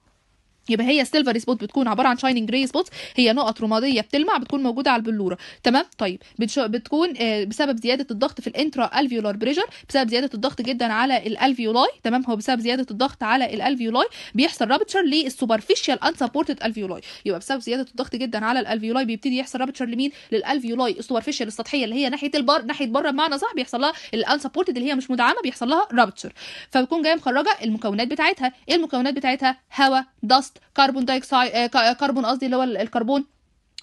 يبقى هي السيلفر سبوت بتكون عباره عن شايننج جراي سبوت هي نقط رماديه بتلمع بتكون موجوده على البلوره تمام طيب بتكون آه، بسبب زياده الضغط في الانترا الفيولار بريشر بسبب زياده الضغط جدا على الالفيولاي تمام هو بسبب زياده الضغط على الالفيولاي بيحصل رابتشر للسوبرفيشال انسبورتد الفيولاي يبقى بسبب زياده الضغط جدا على الالفيولاي بيبتدي يحصل رابتشر لمين للالفيولاي السوبرفيشال السطحيه اللي هي ناحيه البر ناحيه بره بمعنى صح بيحصل لها الانسبورتد اللي هي مش مدعمه بيحصل لها رابتشر فبتكون جايه مخرجه المكونات بتاعتها ايه المكونات بتاعتها هواء دست كربون دايكسايد آه، آه، كربون قصدي اللي هو الكربون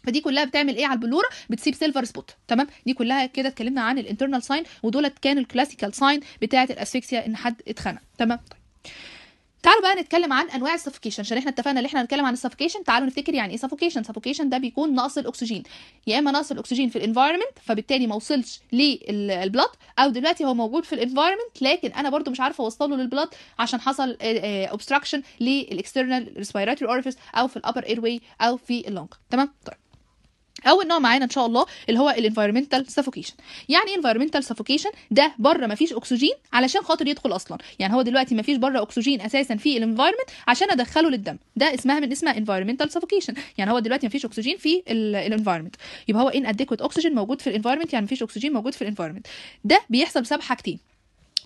فدي كلها بتعمل ايه على البلوره بتسيب سيلفر سبوت تمام دي كلها كده اتكلمنا عن الانترنال ساين ودولت كانوا الكلاسيكال ساين بتاعه الاسفيكسيا ان حد اتخنق تمام طيب تعالوا بقى نتكلم عن انواع السفوكيشن عشان احنا اتفقنا ان احنا هنتكلم عن السفوكيشن تعالوا نفتكر يعني ايه سفوكيشن سفوكيشن ده بيكون نقص الاكسجين يا اما نقص الاكسجين في الانفايرمنت فبالتالي ما وصلش للبلط او دلوقتي هو موجود في الانفايرمنت لكن انا برده مش عارفه اوصله للبلط عشان حصل اوبستراكشن للاكسترنال ريسبيراتوري اورفيس او في الابر اير واي او في اللونج تمام طيب اول نوع معانا ان شاء الله اللي هو الانفايرمنتال سافوكيشن يعني ايه انفايرمنتال سافوكيشن ده بره مفيش اكسجين علشان خاطر يدخل اصلا يعني هو دلوقتي مفيش بره اكسجين اساسا في الانفايرمنت عشان ادخله للدم ده اسمها من اسمها انفايرمنتال سافوكيشن يعني هو دلوقتي مفيش اكسجين في الانفايرمنت يبقى هو ان اديكويت اكسجين موجود في الانفايرمنت يعني مفيش اكسجين موجود في الانفايرمنت ده بيحصل بسبب حاجتين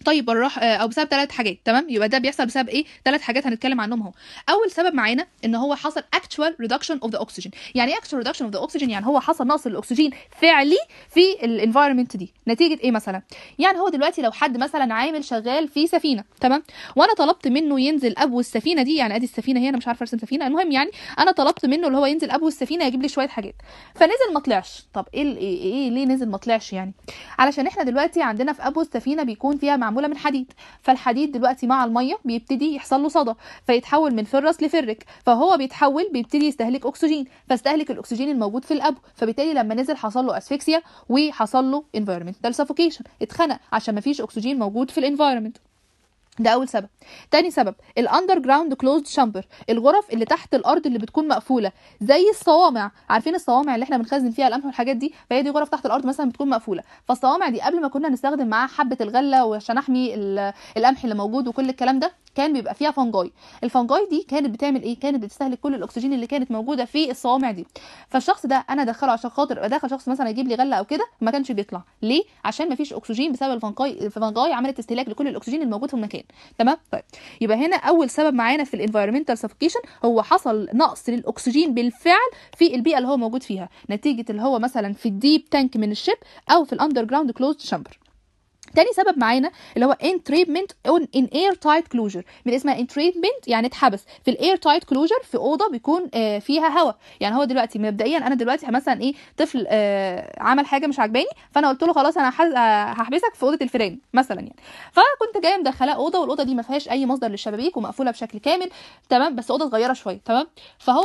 طيب الراحه آه، او بسبب ثلاث حاجات تمام يبقى ده بيحصل بسبب ايه ثلاث حاجات هنتكلم عنهم اهو اول سبب معانا ان هو حصل actual reduction of the oxygen يعني ايه actual reduction of the oxygen يعني هو حصل نقص الاكسجين فعلي في الانفايرمنت دي نتيجه ايه مثلا يعني هو دلوقتي لو حد مثلا عامل شغال في سفينه تمام وانا طلبت منه ينزل ابو السفينه دي يعني ادي السفينه هي انا مش عارفه ارسم سفينه المهم يعني انا طلبت منه اللي هو ينزل ابو السفينه يجيب لي شويه حاجات فنزل ما طلعش طب ايه, إيه،, إيه ليه نزل ما طلعش يعني علشان احنا دلوقتي عندنا في ابو السفينه بيكون فيها مع معموله من حديد فالحديد دلوقتي مع الميه بيبتدي يحصل له صدى فيتحول من فرس لفرك فهو بيتحول بيبتدي يستهلك اكسجين فاستهلك الاكسجين الموجود في الابو فبالتالي لما نزل حصل له اسفيكسيا وحصل له انفايرمنتال سفوكيشن اتخنق عشان ما فيش اكسجين موجود في الانفايرمنت ده اول سبب تاني سبب الاندر جراوند كلوزد شامبر الغرف اللي تحت الارض اللي بتكون مقفوله زي الصوامع عارفين الصوامع اللي احنا بنخزن فيها القمح والحاجات دي فهي دي غرف تحت الارض مثلا بتكون مقفوله فالصوامع دي قبل ما كنا نستخدم معاها حبه الغله وعشان احمي القمح اللي موجود وكل الكلام ده كان بيبقى فيها فنجاي الفنجاي دي كانت بتعمل ايه كانت بتستهلك كل الاكسجين اللي كانت موجوده في الصوامع دي فالشخص ده انا ادخله عشان خاطر ادخل شخص مثلا يجيب لي غله او كده ما كانش بيطلع ليه عشان ما فيش اكسجين بسبب الفنجاي الفنجاي عملت استهلاك لكل الاكسجين الموجود في المكان تمام طيب يبقى هنا اول سبب معانا في الانفايرمنتال سفوكيشن هو حصل نقص للاكسجين بالفعل في البيئه اللي هو موجود فيها نتيجه اللي هو مثلا في الديب تانك من الشيب او في الاندر جراوند كلوزد شامبر تاني سبب معانا اللي هو اون ان اير تايت كلوجر من اسمها entrapment يعني اتحبس في الاير تايت كلوجر في اوضه بيكون آه فيها هواء يعني هو دلوقتي مبدئيا انا دلوقتي مثلا ايه طفل آه عمل حاجه مش عجباني فانا قلت له خلاص انا هحبسك في اوضه الفيران مثلا يعني فكنت جايه مدخلاه اوضه والاوضه دي ما فيهاش اي مصدر للشبابيك ومقفوله بشكل كامل تمام بس اوضه صغيره شويه تمام فهو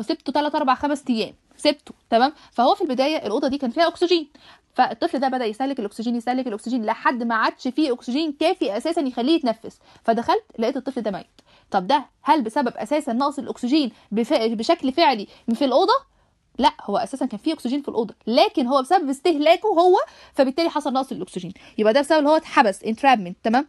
سبته 3 4 5 ايام سبته تمام فهو في البدايه الاوضه دي كان فيها اكسجين فالطفل ده بدا يسالك الاكسجين يسالك الاكسجين لحد ما عادش فيه اكسجين كافي اساسا يخليه يتنفس فدخلت لقيت الطفل ده ميت طب ده هل بسبب اساسا نقص الاكسجين بشكل فعلي في الاوضه لا هو اساسا كان فيه اكسجين في الاوضه لكن هو بسبب استهلاكه هو فبالتالي حصل نقص الاكسجين يبقى ده بسبب اللي هو اتحبس انترابمنت تمام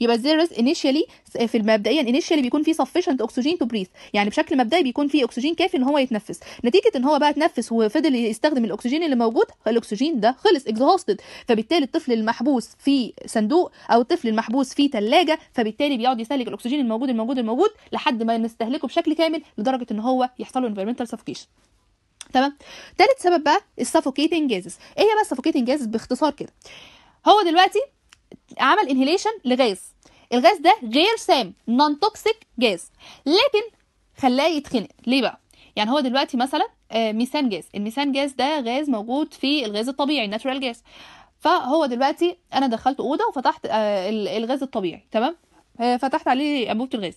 يبقى الزير ريس انيشيالي في مبدئيا انيشيالي بيكون فيه سفيشنت اكسجين تو بريث يعني بشكل مبدئي بيكون فيه اكسجين كافي ان هو يتنفس نتيجه ان هو بقى اتنفس وفضل يستخدم الاكسجين اللي موجود الاكسجين ده خلص exhausted فبالتالي الطفل المحبوس في صندوق او الطفل المحبوس في ثلاجه فبالتالي بيقعد يستهلك الاكسجين الموجود الموجود الموجود لحد ما نستهلكه بشكل كامل لدرجه ان هو يحصل له انفيرمنتال سفوكيشن تمام تالت سبب بقى السفوكيتنج جازز ايه هي بقى السفوكيتنج جازز باختصار كده هو دلوقتي عمل انهيليشن لغاز الغاز ده غير سام نون توكسيك جاز لكن خلاه يتخنق ليه بقى يعني هو دلوقتي مثلا آه، ميثان جاز الميثان جاز ده غاز موجود في الغاز الطبيعي الناتشرال جاز فهو دلوقتي انا دخلت اوضه وفتحت آه، الغاز الطبيعي تمام آه، فتحت عليه انبوبه الغاز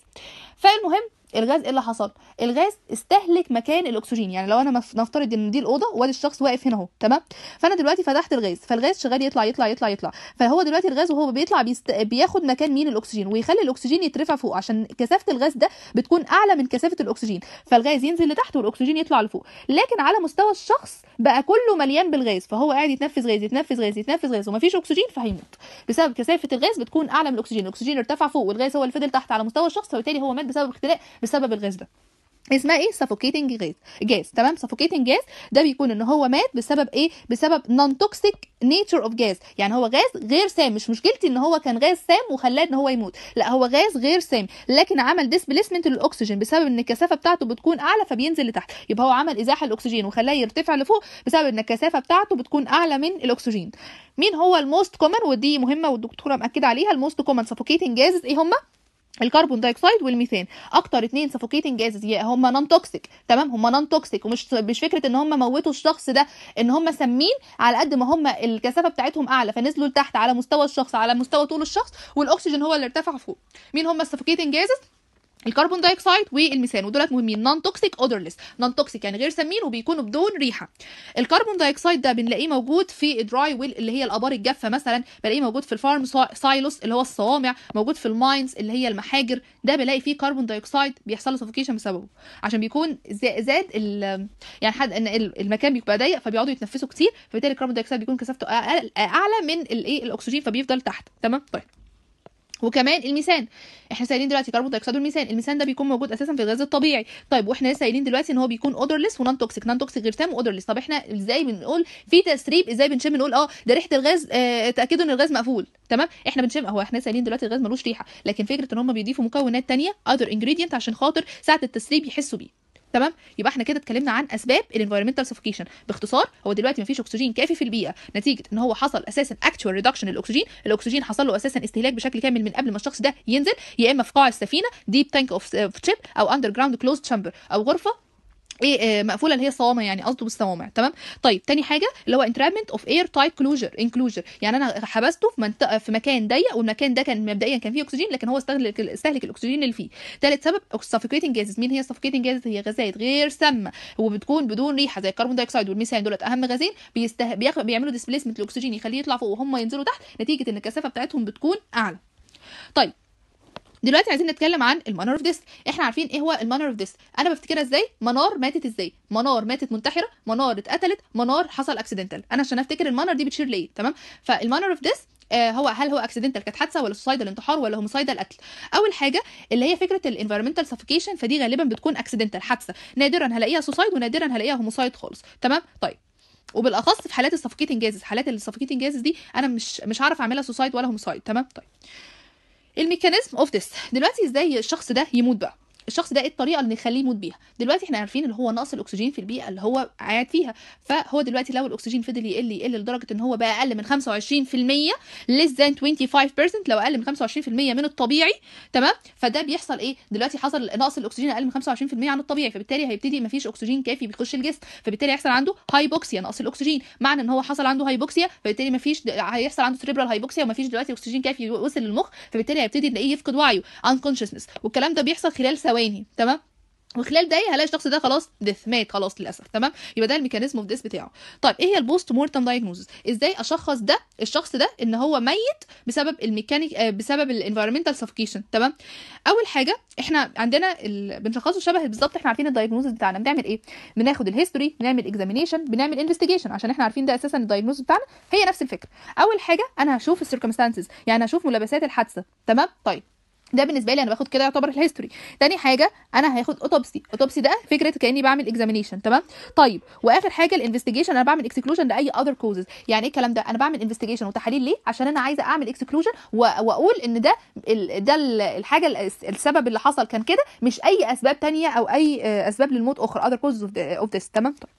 فالمهم الغاز ايه اللي حصل الغاز استهلك مكان الاكسجين يعني لو انا نفترض ان دي الاوضه وادي الشخص واقف هنا اهو تمام فانا دلوقتي فتحت الغاز فالغاز شغال يطلع يطلع يطلع يطلع فهو دلوقتي الغاز وهو بيطلع بيست... بياخد مكان مين الاكسجين ويخلي الاكسجين يترفع فوق عشان كثافه الغاز ده بتكون اعلى من كثافه الاكسجين فالغاز ينزل لتحت والاكسجين يطلع لفوق لكن على مستوى الشخص بقى كله مليان بالغاز فهو قاعد يتنفس غاز يتنفس غاز يتنفس غاز ومفيش اكسجين فهيموت بسبب كثافه الغاز بتكون اعلى من الاكسجين الاكسجين ارتفع فوق والغاز هو اللي فضل تحت على مستوى الشخص فبالتالي هو مات بسبب اختلاق بسبب الغاز ده اسمها ايه سافوكيتنج غاز جاز تمام سافوكيتنج جاز ده بيكون ان هو مات بسبب ايه بسبب نون توكسيك نيتشر اوف جاز يعني هو غاز غير سام مش مشكلتي ان هو كان غاز سام وخلاه ان هو يموت لا هو غاز غير سام لكن عمل ديسبليسمنت للاكسجين بسبب ان الكثافه بتاعته بتكون اعلى فبينزل لتحت يبقى هو عمل ازاحه للاكسجين وخلاه يرتفع لفوق بسبب ان الكثافه بتاعته بتكون اعلى من الاكسجين مين هو الموست كومن ودي مهمه والدكتوره مأكده عليها الموست كومن سافوكيتنج جاز ايه هم الكربون دايوكسيد والميثان اكتر اتنين سفوكيتنج جازز هم نون توكسيك تمام هم نون توكسيك ومش مش فكره ان هم موتوا الشخص ده ان هم سمين على قد ما هم الكثافه بتاعتهم اعلى فنزلوا لتحت على مستوى الشخص على مستوى طول الشخص والاكسجين هو اللي ارتفع فوق مين هم السفوكيتنج جازز الكربون دايكسايد والميثان ودولت مهمين نون توكسيك اودرلس نون توكسيك يعني غير سمين وبيكونوا بدون ريحه الكربون دايكسايد ده بنلاقيه موجود في الدراي ويل اللي هي الابار الجافه مثلا بلاقيه موجود في الفارم سايلوس اللي هو الصوامع موجود في الماينز اللي هي المحاجر ده بلاقي فيه كربون دايكسايد بيحصل له سفوكيشن بسببه عشان بيكون زاد يعني حد ان المكان بيبقى ضيق فبيقعدوا يتنفسوا كتير فبالتالي الكربون دايكسايد بيكون كثافته اعلى من الايه الاكسجين فبيفضل تحت تمام طيب وكمان الميثان احنا سائلين دلوقتي كربون دايكسيد والميثان الميثان ده بيكون موجود اساسا في الغاز الطبيعي طيب واحنا لسه سائلين دلوقتي ان هو بيكون اودرلس ونان توكسيك نان توكسيك غير سام واودرلس طب احنا ازاي بنقول في تسريب ازاي بنشم نقول اه ده ريحه الغاز آه تاكدوا ان الغاز مقفول تمام احنا بنشم اهو احنا سائلين دلوقتي الغاز ملوش ريحه لكن فكره ان هم بيضيفوا مكونات ثانيه اذر انجريدينت عشان خاطر ساعه التسريب يحسوا بيه تمام يبقى احنا كده اتكلمنا عن اسباب الانفايرمنتال سفوكيشن باختصار هو دلوقتي مفيش اكسجين كافي في البيئه نتيجه ان هو حصل اساسا اكتوال ريدكشن للاكسجين الاكسجين حصل له اساسا استهلاك بشكل كامل من قبل ما الشخص ده ينزل يا اما في قاع السفينه ديب تانك اوف شيب او اندر جراوند كلوز تشامبر او غرفه ايه آه، مقفوله اللي هي الصوامع يعني قصده بالصوامع تمام طيب تاني حاجه اللي هو انترابمنت اوف اير تايت كلوجر انكلوجر يعني انا حبسته في منطقه في مكان ضيق والمكان ده كان مبدئيا كان فيه اكسجين لكن هو استهلك استهلك الاكسجين اللي فيه ثالث سبب سفوكيتنج جازز مين هي سفوكيتنج جازز هي غازات غير سامه وبتكون بدون ريحه زي الكربون دايكسيد والميثان دولت اهم غازين بيسته... بيخ... بيعملوا ديسبليسمنت للاكسجين يخليه يطلع فوق وهم ينزلوا تحت نتيجه ان الكثافه بتاعتهم بتكون اعلى طيب دلوقتي عايزين نتكلم عن المانر اوف ديث احنا عارفين ايه هو المانر اوف ديث انا بفتكرها ازاي منار ماتت ازاي منار ماتت منتحره منار اتقتلت منار حصل اكسيدنتال انا عشان افتكر المانر دي بتشير ليه تمام فالمانر اوف ديث آه، هو هل هو اكسيدنتال كانت حادثه ولا سوسايدال الانتحار ولا هومسايدال القتل اول حاجه اللي هي فكره الانفيرمنتال سفوكيشن فدي غالبا بتكون اكسيدنتال حادثه نادرا هلاقيها سوسايد ونادرا هلاقيها هومسايد خالص تمام طيب وبالاخص في حالات السفكيتنج جازز حالات السفكيتنج جازز دي انا مش مش عارف اعملها سوسايد ولا هومسايد تمام طيب الميكانيزم اوف ذس دلوقتي ازاي الشخص ده يموت بقى الشخص ده ايه الطريقه اللي نخليه يموت بيها دلوقتي احنا عارفين اللي هو نقص الاكسجين في البيئه اللي هو قاعد فيها فهو دلوقتي لو الاكسجين فضل يقل يقل لدرجه ان هو بقى اقل من 25% less than 25% لو اقل من 25% من الطبيعي تمام فده بيحصل ايه دلوقتي حصل نقص الاكسجين اقل من 25% عن الطبيعي فبالتالي هيبتدي مفيش اكسجين كافي بيخش الجسم فبالتالي هيحصل عنده هايبوكسيا نقص الاكسجين معنى ان هو حصل عنده هايبوكسيا فبالتالي مفيش هيحصل عنده سريبرال هايبوكسيا ومفيش دلوقتي اكسجين كافي وصل للمخ فبالتالي هيبتدي يفقد وعيه unconsciousness والكلام ده بيحصل خلال ثواني تمام وخلال دقيقه هلاقي الشخص ده خلاص ديث مات خلاص للاسف تمام يبقى ده الميكانيزم اوف ديث بتاعه طيب ايه هي البوست مورتم دايجنوزز ازاي اشخص ده الشخص ده ان هو ميت بسبب الميكانيك آه، بسبب الانفيرمنتال سفوكيشن تمام اول حاجه احنا عندنا ال... بنشخصه شبه بالظبط احنا عارفين الدايجنوزز بتاعنا بنعمل ايه بناخد الهيستوري بنعمل اكزامينيشن بنعمل انفستيجيشن عشان احنا عارفين ده اساسا الدايجنوز بتاعنا هي نفس الفكره اول حاجه انا هشوف السيركمستانسز يعني هشوف ملابسات الحادثه تمام طيب ده بالنسبه لي انا باخد كده يعتبر الهيستوري تاني حاجه انا هاخد اوتوبسي اوتوبسي ده فكره كاني بعمل اكزامينيشن تمام طيب واخر حاجه الانفستيجيشن انا بعمل اكسكلوجن لاي اذر كوزز يعني ايه الكلام ده انا بعمل انفستيجيشن وتحاليل ليه عشان انا عايزه اعمل اكسكلوجن واقول ان ده ال... ده الحاجه السبب اللي حصل كان كده مش اي اسباب تانية او اي آه، اسباب للموت اخرى اذر كوزز اوف ذس تمام طيب.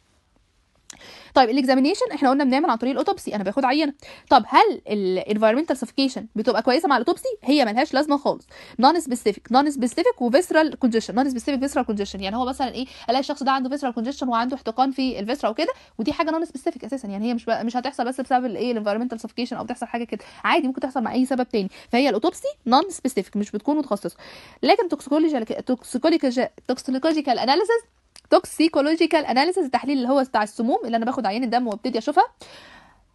طيب الاكزامينيشن احنا قلنا بنعمل عن طريق الاوتوبسي انا باخد عينه طب هل الانفايرمنتال سفكيشن بتبقى كويسه مع الاوتوبسي هي ملهاش لازمه خالص نون سبيسيفيك نون سبيسيفيك وفيسرال كونجيشن نون سبيسيفيك فيسرال كونجيشن يعني هو مثلا ايه الاقي الشخص ده عنده فيسرال كونجيشن وعنده احتقان في الفيسرا وكده ودي حاجه نون سبيسيفيك اساسا يعني هي مش بقى مش هتحصل بس بسبب الايه الانفايرمنتال سفكيشن او بتحصل حاجه كده عادي ممكن تحصل مع اي سبب تاني فهي الاوتوبسي نون سبيسيفيك مش بتكون متخصصه لكن توكسيكولوجيكال توكسيكولوجيكال اناليسيس توكسيكولوجيكال اناليسيس التحليل اللي هو بتاع السموم اللي انا باخد عينه الدم وابتدي اشوفها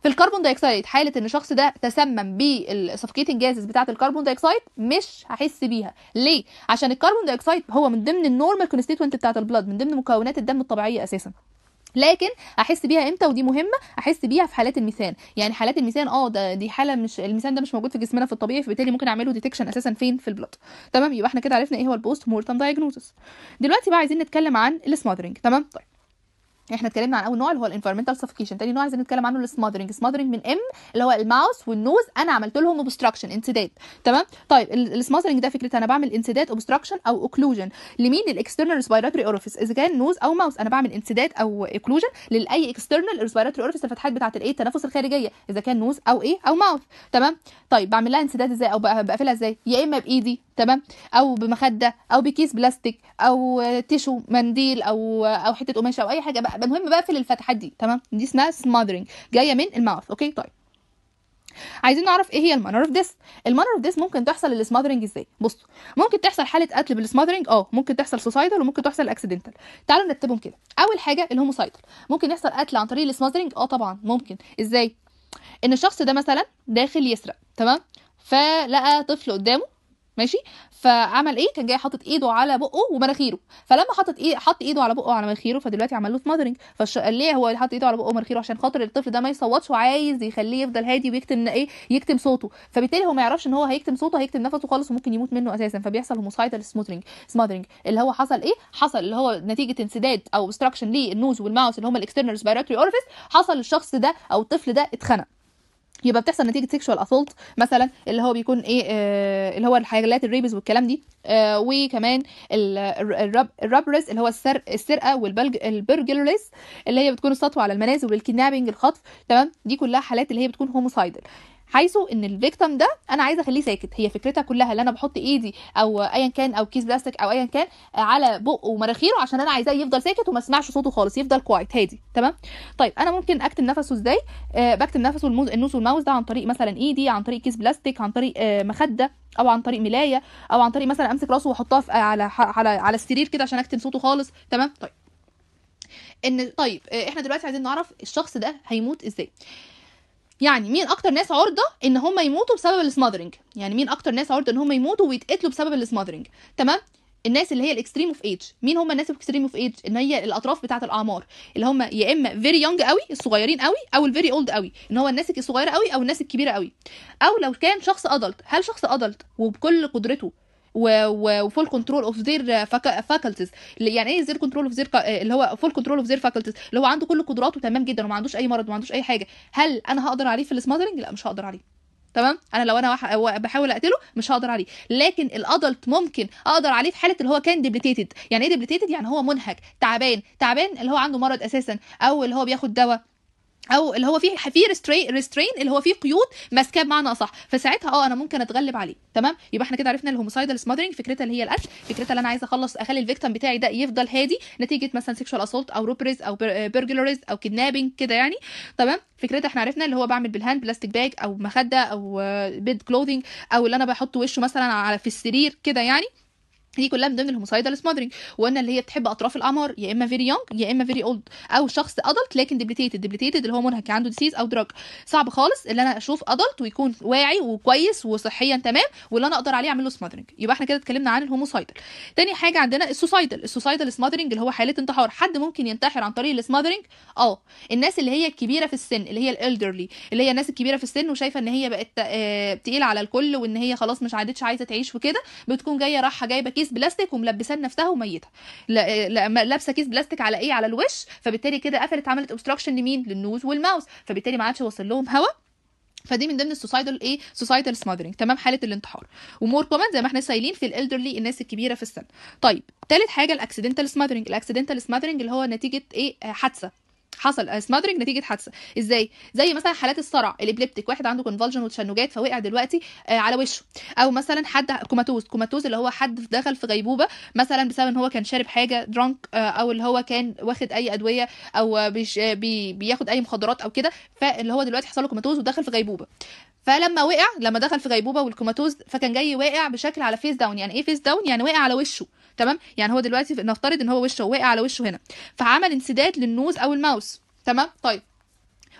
في الكربون دايكسايد حاله ان الشخص ده تسمم بالسفكيتنج جازز بتاعه الكربون دايكسايد مش هحس بيها ليه عشان الكربون دايكسايد هو من ضمن النورمال كونستيتوينت بتاعه البلد من ضمن مكونات الدم الطبيعيه اساسا لكن احس بيها امتى ودي مهمه احس بيها في حالات المثان يعني حالات المثان اه ده دي حاله مش المثال ده مش موجود في جسمنا في الطبيعي فبالتالي ممكن اعمله ديتكشن اساسا فين في البلط تمام يبقى احنا كده عرفنا ايه هو البوست مورتم دايجنوزس دلوقتي بقى عايزين نتكلم عن السماذرنج تمام طيب احنا اتكلمنا عن اول نوع اللي هو الانفيرمنتال سفكيشن تاني نوع عايزين نتكلم عنه السمذرنج سماذرنج من ام اللي هو الماوس والنوز انا عملت لهم اوبستراكشن انسداد تمام طيب السمذرنج ده فكره انا بعمل انسداد اوبستراكشن او اوكلوجن لمين الاكسترنال ريسبيراتوري اورفيس اذا كان نوز او ماوس انا بعمل انسداد او اوكلوجن لاي اكسترنال ريسبيراتوري اورفيس الفتحات بتاعه الايه التنفس الخارجيه اذا كان نوز او ايه او ماوس تمام طيب بعمل لها انسداد ازاي او بقفلها ازاي يا اما بايدي تمام او بمخده او بكيس بلاستيك او تيشو منديل او او حته قماشه او اي حاجه بقى الفتحه ده مهم بقفل الفتحات دي تمام دي اسمها smothering جايه من الماوث اوكي طيب عايزين نعرف ايه هي المانر اوف ديس المانر اوف ديس ممكن تحصل للسماذرنج ازاي بصوا ممكن تحصل حاله قتل بالسماذرنج اه ممكن تحصل سوسايدال وممكن تحصل اكسيدنتال تعالوا نرتبهم كده اول حاجه الهوموسايدال ممكن يحصل قتل عن طريق السماذرنج اه طبعا ممكن ازاي ان الشخص ده مثلا داخل يسرق تمام فلقى طفل قدامه ماشي فعمل ايه كان جاي حاطط ايده على بقه ومناخيره فلما حطت ايه حط ايده على بقه وعلى مناخيره فدلوقتي عمل له سمذرنج فش... ليه هو حط ايده على بقه ومناخيره عشان خاطر الطفل ده ما يصوتش وعايز يخليه يفضل هادي ويكتم ايه يكتم صوته فبالتالي هو ما يعرفش ان هو هيكتم صوته هيكتم نفسه خالص وممكن يموت منه اساسا فبيحصل هوموسايتال سمذرنج سمذرنج اللي هو حصل ايه حصل اللي هو نتيجه انسداد او استراكشن للنوز والماوس اللي هم الاكسترنال ريسبيراتوري اورفيس حصل الشخص ده او الطفل ده اتخنق يبقى بتحصل نتيجه سيكشوال اسولت مثلا اللي هو بيكون ايه آه اللي هو الحاجات الريبز والكلام دي آه وكمان الراب الرابرز اللي هو السر السرقه والبرجلريز اللي هي بتكون السطو على المنازل والكنابنج الخطف تمام دي كلها حالات اللي هي بتكون هوموسايدل حيث ان الفيكتم ده انا عايزه اخليه ساكت هي فكرتها كلها ان انا بحط ايدي او ايا كان او كيس بلاستيك او ايا كان على بقه ومراخيره عشان انا عايزاه يفضل ساكت وما اسمعش صوته خالص يفضل كوايت هادي تمام طيب انا ممكن اكتم نفسه ازاي آه بكتم نفسه الموز النوز والماوس ده عن طريق مثلا ايدي عن طريق كيس بلاستيك عن طريق آه مخده او عن طريق ملايه او عن طريق مثلا امسك راسه واحطها آه، على على على السرير كده عشان اكتم صوته خالص تمام طيب ان طيب آه، احنا دلوقتي عايزين نعرف الشخص ده هيموت ازاي يعني مين اكتر ناس عرضه ان هم يموتوا بسبب السمادرنج يعني مين اكتر ناس عرضه ان هم يموتوا ويتقتلوا بسبب السمادرنج تمام الناس اللي هي الاكستريم اوف ايج مين هم الناس الاكستريم اوف ايج ان هي الاطراف بتاعه الاعمار اللي هم يا اما فيري يونج قوي الصغيرين قوي او الفيري اولد قوي ان هو الناس الصغيره قوي او الناس الكبيره قوي او لو كان شخص ادلت هل شخص ادلت وبكل قدرته وفول كنترول اوف ذير فاكولتيز يعني ايه زير كنترول اوف ذير اللي هو فول كنترول اوف ذير فاكولتيز اللي هو عنده كل قدراته تمام جدا وما عندوش اي مرض وما عندوش اي حاجه هل انا هقدر عليه في السمادرنج لا مش هقدر عليه تمام انا لو انا بحاول اقتله مش هقدر عليه لكن الادلت ممكن اقدر عليه في حاله اللي هو كان ديبليتيتد يعني ايه ديبليتيتد يعني هو منهك تعبان تعبان اللي هو عنده مرض اساسا او اللي هو بياخد دواء او اللي هو فيه فيه ريسترين اللي هو فيه قيود ماسكاه بمعنى اصح فساعتها اه انا ممكن اتغلب عليه تمام يبقى احنا كده عرفنا الهوموسايدال سماذرنج فكرتها اللي هي القتل فكرتها اللي انا عايزه اخلص اخلي الفيكتم بتاعي ده يفضل هادي نتيجه مثلا سيكشوال اسولت او روبريز او بيرجلريز آه، او كدنابنج كده يعني تمام فكرتها احنا عرفنا اللي هو بعمل بالهاند بلاستيك باج او مخده او بيد آه، كلوذنج او اللي انا بحط وشه مثلا على في السرير كده يعني دي كلها من ضمن الهوموسايدال سماذرنج وقلنا اللي هي بتحب اطراف الاعمار يا اما فيري يونج يا اما فيري اولد او شخص ادلت لكن ديبليتيتد ديبليتيتد اللي هو منهك عنده ديسيز او دراج صعب خالص اللي انا اشوف ادلت ويكون واعي وكويس وصحيا تمام واللي انا اقدر عليه اعمل له سماذرنج يبقى احنا كده اتكلمنا عن الهوموسايدال تاني حاجه عندنا السوسايدال السوسايدال سماذرنج اللي هو حاله انتحار حد ممكن ينتحر عن طريق السماذرنج اه الناس اللي هي الكبيره في السن اللي هي الالدرلي اللي هي الناس الكبيره في السن وشايفه ان هي بقت آه، تقيله على الكل وان هي خلاص مش عادتش عايزه تعيش وكده بتكون جايه رايحه جايبه كيس بلاستيك وملبسه نفسها وميتها لابسه كيس بلاستيك على ايه على الوش فبالتالي كده قفلت عملت اوبستراكشن لمين للنوز والماوس فبالتالي ما عادش واصل لهم هواء فدي من ضمن السوسايدال ايه سوسايدال سماذرنج تمام حاله الانتحار ومور كومن زي ما احنا سايلين في الالدرلي الناس الكبيره في السن طيب ثالث حاجه الاكسيدنتال سماذرنج الاكسيدنتال سماذرنج اللي هو نتيجه ايه حادثه حصل سماذرنج آه، نتيجه حادثه ازاي زي مثلا حالات الصرع الابليبتيك واحد عنده كونفولجن وتشنجات فوقع دلوقتي آه، على وشه او مثلا حد كوماتوز كوماتوز اللي هو حد دخل في غيبوبه مثلا بسبب ان هو كان شارب حاجه درانك آه، او اللي هو كان واخد اي ادويه او بيش بي بياخد اي مخدرات او كده فاللي هو دلوقتي حصل له كوماتوز ودخل في غيبوبه فلما وقع لما دخل في غيبوبه والكوماتوز فكان جاي واقع بشكل على فيس داون يعني ايه فيس داون يعني واقع على وشه تمام يعني هو دلوقتي نفترض ان هو وشه واقع على وشه هنا فعمل انسداد للنوز او الماوس تمام طيب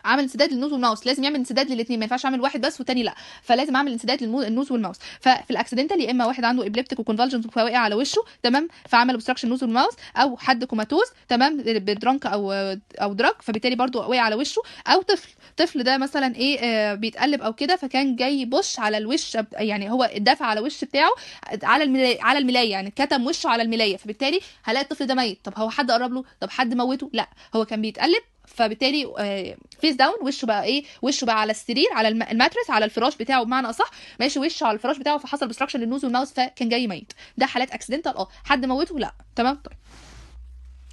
عامل انسداد للنوز والماوس لازم يعمل انسداد للاثنين ما ينفعش اعمل واحد بس والتاني لا فلازم اعمل انسداد للنوز والماوس ففي الاكسيدنتال يا اما واحد عنده ابليبتيك وكونفالجنت واقع على وشه تمام فعمل اوبستراكشن نوز والماوس او حد كوماتوز تمام بدرنك او او دراك فبالتالي برضو وقع على وشه او طفل طفل ده مثلا ايه آه بيتقلب او كده فكان جاي بوش على الوش يعني هو دافع على الوش بتاعه على الملايه على الملايه يعني كتم وشه على الملايه فبالتالي هلاقي الطفل ده ميت طب هو حد قرب له طب حد موته لا هو كان بيتقلب فبالتالي فيس آه، داون وشه بقى ايه وشه بقى على السرير على الماتريس على الفراش بتاعه بمعنى اصح ماشي وشه على الفراش بتاعه فحصل ديستراكشن للنوز والماوس فكان جاي ميت ده حالات اكسيدنتال اه حد موته لا تمام طيب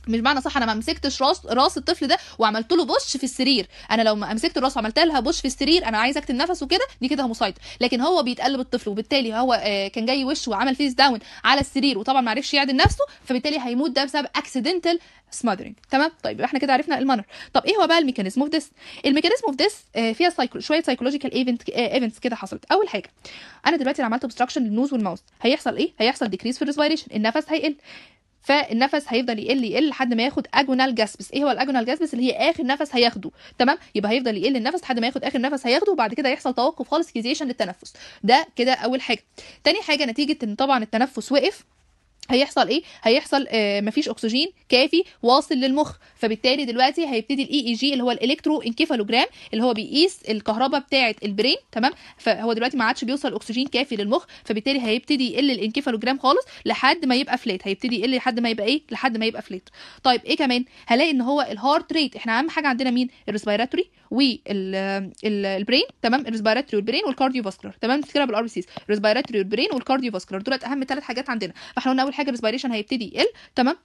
مش معنى صح انا ما مسكتش راس راس الطفل ده وعملت له بوش في السرير انا لو ما مسكت الراس وعملت لها بوش في السرير انا عايزه اكتم نفسه كده دي كده مسيطر لكن هو بيتقلب الطفل وبالتالي هو آه، كان جاي وشه وعمل فيس داون على السرير وطبعا ما عرفش يعدل نفسه فبالتالي هيموت ده بسبب اكسيدنتال سمادرينج تمام طيب احنا كده عرفنا المانر طب ايه هو بقى الميكانيزم اوف ذس الميكانيزم اوف آه، ذس فيها سايكل شويه سايكولوجيكال ايفنت ايفنتس كده حصلت اول حاجه انا دلوقتي عملت اوبستراكشن للنوز والماوس هيحصل ايه هيحصل ديكريس في الريسبيريشن النفس هيقل فالنفس هيفضل يقل يقل لحد ما ياخد اجونال جاسبس ايه هو الاجونال جاسبس اللي هي اخر نفس هياخده تمام يبقى هيفضل يقل النفس لحد ما ياخد اخر نفس هياخده وبعد كده يحصل توقف خالص كيزيشن للتنفس ده كده اول حاجه تاني حاجه نتيجه ان طبعا التنفس وقف هيحصل ايه هيحصل آه مفيش اكسجين كافي واصل للمخ فبالتالي دلوقتي هيبتدي الاي اي e جي e اللي هو الالكترو انكيفالوجرام اللي هو بيقيس الكهرباء بتاعه البرين تمام فهو دلوقتي ما عادش بيوصل اكسجين كافي للمخ فبالتالي هيبتدي يقل الانكيفالوجرام خالص لحد ما يبقى فلات هيبتدي يقل لحد ما يبقى ايه لحد ما يبقى فلات طيب ايه كمان هلاقي ان هو الهارت ريت احنا اهم حاجه عندنا مين الريسبيراتوري والبرين تمام الريسبيراتوري والبرين والكارديو فاسكولار تمام كده بالار بي سيز الريسبيراتوري والبرين والكارديو فاسكولار دولت اهم ثلاث حاجات عندنا فاحنا قلنا اول حاجه الريسبيريشن هيبتدي يقل تمام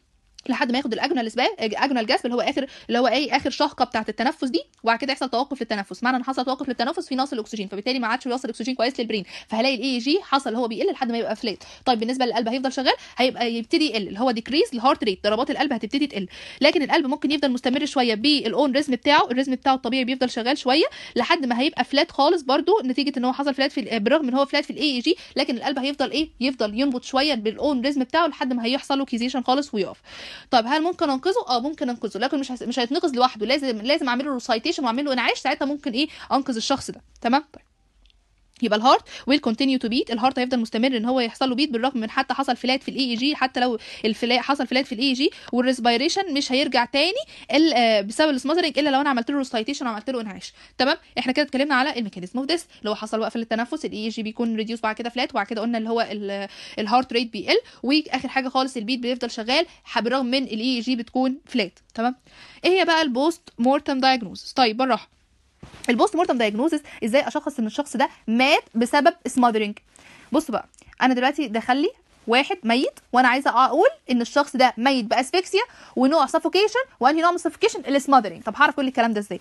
لحد ما ياخد الاجنال سباب اجنال جاسب اللي هو اخر اللي هو ايه اخر شهقه بتاعه التنفس دي وبعد كده يحصل توقف للتنفس معنى ان حصل توقف للتنفس في نقص الاكسجين فبالتالي ما عادش بيوصل اكسجين كويس للبرين فهلاقي الاي جي حصل هو بيقل لحد ما يبقى فلات طيب بالنسبه للقلب هيفضل شغال هيبقى يبتدي يقل اللي هو ديكريز الهارت ريت ضربات القلب هتبتدي تقل لكن القلب ممكن يفضل مستمر شويه بالاون ريزم بتاعه الريزم بتاعه الطبيعي بيفضل شغال شويه لحد ما هيبقى فلات خالص برده نتيجه ان هو حصل فلات في بالرغم ان هو فلات في الاي جي لكن القلب هيفضل ايه يفضل ينبض شويه بالاون ريزم بتاعه لحد ما هيحصل له كيزيشن خالص ويقف طب هل ممكن انقذه اه ممكن انقذه لكن مش مش هيتنقذ لوحده لازم لازم اعمل له سايتيشن واعمل له انعاش ساعتها ممكن ايه انقذ الشخص ده تمام طيب يبقى الهارت ويل كونتينيو تو بيت الهارت هيفضل مستمر ان هو يحصل له بيت بالرغم من حتى حصل فلات في الاي جي e e حتى لو الفلات حصل فلات في الاي جي والريسبيريشن مش هيرجع تاني آه، بسبب السمذرنج الا لو انا عملت له ريسايتيشن وعملت له انعاش تمام احنا كده اتكلمنا على الميكانيزم اوف ديس اللي هو حصل وقفه للتنفس الاي جي e بيكون ريديوس بعد كده فلات وبعد كده قلنا اللي هو الهارت ريت بيقل واخر حاجه خالص البيت بيفضل شغال بالرغم من الاي جي بتكون فلات تمام ايه هي بقى البوست مورتم دايجنوزس طيب بالراحه البوست مورتم دايجنوزس ازاي اشخص ان الشخص ده مات بسبب سمذرنج بصوا بقى انا دلوقتي دخل لي واحد ميت وانا عايزه اقول ان الشخص ده ميت باسفكسيا ونوع سفوكيشن وانهي نوع من السفوكيشن السماذرنج طب هعرف كل الكلام ده ازاي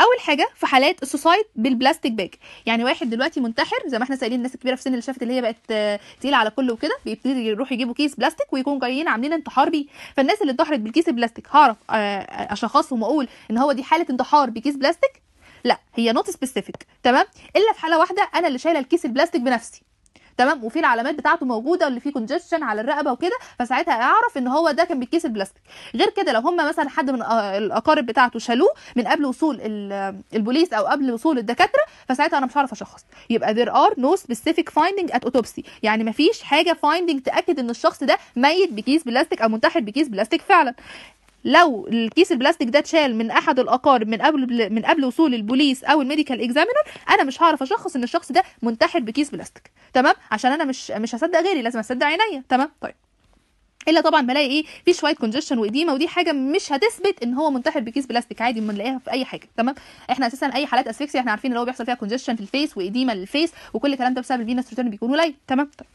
اول حاجه في حالات السوسايد بالبلاستيك باج يعني واحد دلوقتي منتحر زي ما احنا سائلين الناس الكبيره في السن اللي شافت اللي هي بقت آه، تقيله على كله وكده بيبتدي يروح يجيبوا كيس بلاستيك ويكونوا جايين عاملين انتحار بيه فالناس اللي انتحرت بالكيس البلاستيك هعرف آه، آه، اشخصهم واقول ان هو دي حاله انتحار بكيس بلاستيك لا هي نوت سبيسيفيك تمام الا في حاله واحده انا اللي شايله الكيس البلاستيك بنفسي تمام وفي العلامات بتاعته موجوده واللي فيه كونجكشن على الرقبه وكده فساعتها اعرف ان هو ده كان بالكيس البلاستيك غير كده لو هم مثلا حد من آه، الاقارب بتاعته شالوه من قبل وصول آه، البوليس او قبل وصول الدكاتره فساعتها انا مش هعرف اشخص يبقى there are no specific finding at autopsy يعني مفيش حاجه فايندنج تاكد ان الشخص ده ميت بكيس بلاستيك او منتحر بكيس بلاستيك فعلا لو الكيس البلاستيك ده اتشال من احد الاقارب من قبل من قبل وصول البوليس او الميديكال اكزامينر انا مش هعرف اشخص ان الشخص ده منتحر بكيس بلاستيك تمام عشان انا مش مش هصدق غيري لازم اصدق عينيا تمام طيب الا طبعا ما الاقي ايه في شويه كونجشن واديمه ودي حاجه مش هتثبت ان هو منتحر بكيس بلاستيك عادي ما بنلاقيها في اي حاجه تمام احنا اساسا اي حالات اسفكسيا احنا عارفين ان هو بيحصل فيها كونجشن في الفيس واديمه للفيس وكل الكلام ده بسبب الفينس ريتيرن بيكون قليل تمام طيب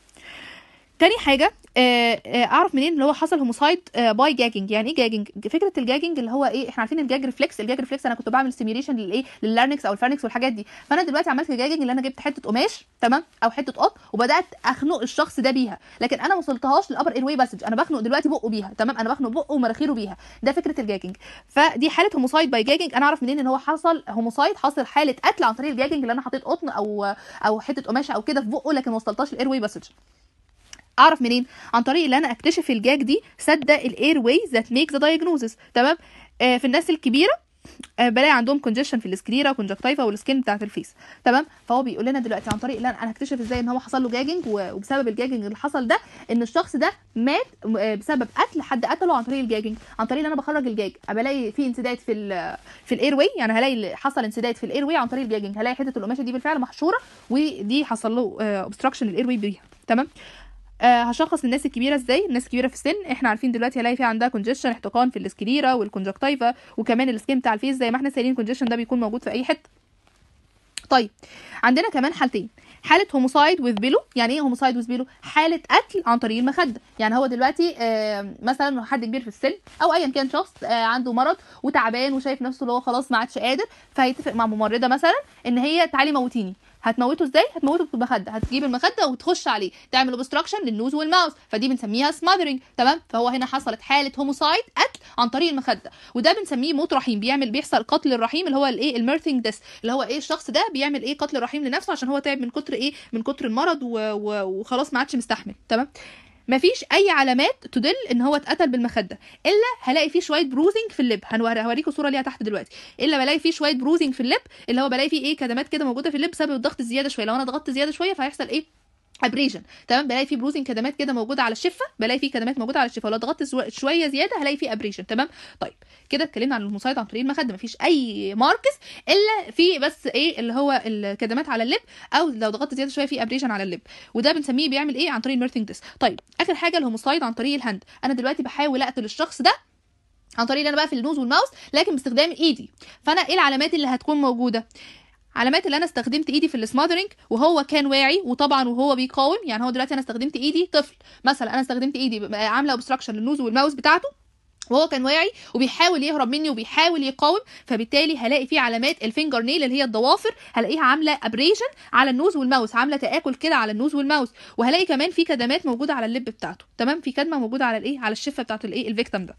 تاني حاجه آه، آه، اعرف منين اللي هو حصل هوموسايد باي جاجنج يعني ايه جاجنج فكره الجاجنج اللي هو ايه احنا عارفين الجاج ريفلكس الجاج ريفلكس انا كنت بعمل سيميوليشن للايه لللارنكس او الفارنكس والحاجات دي فانا دلوقتي عملت جاجنج اللي انا جبت حته قماش تمام او حته قط وبدات اخنق الشخص ده بيها لكن انا ما وصلتهاش للابر اير واي باسج انا بخنق دلوقتي بقه بيها تمام انا بخنق بقه ومناخيره بيها ده فكره الجاجنج فدي حاله هوموسايد باي جاجنج انا اعرف منين ان هو حصل هوموسايد حصل حاله قتل عن طريق الجاجنج اللي انا حطيت قطن او او حته قماشه او كده في بقه لكن ما وصلتهاش الاير واي باسج اعرف منين عن طريق ان انا اكتشف الجاج دي سد الاير واي ذات ميك ذا دايجنوزس تمام آه في الناس الكبيره آه، بلاقي عندهم كونجيشن في السكريرة كونجكتيفا والسكين بتاعه الفيس تمام فهو بيقول لنا دلوقتي عن طريق ان انا اكتشف ازاي ان هو حصل له جاجنج وبسبب الجاجنج اللي حصل ده ان الشخص ده مات آه، بسبب قتل حد قتله عن طريق الجاجنج عن طريق ان انا بخرج الجاج بلاقي في انسداد في في الاير واي يعني هلاقي حصل انسداد في الاير واي عن طريق الجاجنج هلاقي حته القماشه دي بالفعل محشوره ودي حصل له اوبستراكشن الاير واي بيها تمام آه، هشخص الناس الكبيره ازاي الناس الكبيره في السن احنا عارفين دلوقتي هلاقي في عندها كونجيشن احتقان في السكليرا والكونجكتيفا وكمان السكين بتاع الفيس زي ما احنا سايلين الكونجيشن ده بيكون موجود في اي حته طيب عندنا كمان حالتين حاله هوموسايد وذ بيلو يعني ايه هوموسايد وذ بيلو حاله قتل عن طريق المخده يعني هو دلوقتي آه مثلا حد كبير في السن او ايا كان شخص آه عنده مرض وتعبان وشايف نفسه اللي هو خلاص ما عادش قادر فهيتفق مع ممرضه مثلا ان هي تعالي موتيني هتموته ازاي هتموته بمخده هتجيب المخده وتخش عليه تعمل اوبستراكشن للنوز والماوس فدي بنسميها سماذرنج تمام فهو هنا حصلت حاله هوموسايد قتل عن طريق المخده وده بنسميه موت رحيم بيعمل بيحصل قتل الرحيم اللي هو الايه الميرثنج ديس اللي هو ايه الشخص ده بيعمل ايه قتل رحيم لنفسه عشان هو تعب من كتر ايه من كتر المرض و... و... وخلاص ما عادش مستحمل تمام مفيش اي علامات تدل ان هو اتقتل بالمخده الا هلاقي فيه شويه بروزنج في اللب هوريكم صوره ليها تحت دلوقتي الا بلاقي فيه شويه بروزنج في اللب اللي هو بلاقي فيه ايه كدمات كده موجوده في اللب بسبب الضغط الزياده شويه لو انا ضغطت زياده شويه فهيحصل ايه ابريجن تمام بلاقي فيه بروزنج كدمات كده موجوده على الشفه بلاقي فيه كدمات موجوده على الشفه لو ضغطت شويه زياده هلاقي فيه ابريجن تمام طيب كده اتكلمنا عن المصايد عن طريق المخده مفيش اي ماركس الا في بس ايه اللي هو الكدمات على اللب او لو ضغطت زياده شويه في ابريجن على اللب وده بنسميه بيعمل ايه عن طريق الميرثنج ديس طيب اخر حاجه مصايد عن طريق الهند انا دلوقتي بحاول اقتل الشخص ده عن طريق ان انا في النوز والماوس لكن باستخدام ايدي فانا ايه العلامات اللي هتكون موجوده علامات اللي انا استخدمت ايدي في السمادرنج وهو كان واعي وطبعا وهو بيقاوم يعني هو دلوقتي انا استخدمت ايدي طفل مثلا انا استخدمت ايدي آه، عامله اوبستراكشن للنوز والماوس بتاعته وهو كان واعي وبيحاول يهرب مني وبيحاول يقاوم فبالتالي هلاقي فيه علامات الفينجر نيل اللي هي الضوافر هلاقيها عامله ابريشن على النوز والماوس عامله تاكل كده على النوز والماوس وهلاقي كمان في كدمات موجوده على اللب بتاعته تمام في كدمه موجوده على الايه على الشفه بتاعته الايه الفيكتم ده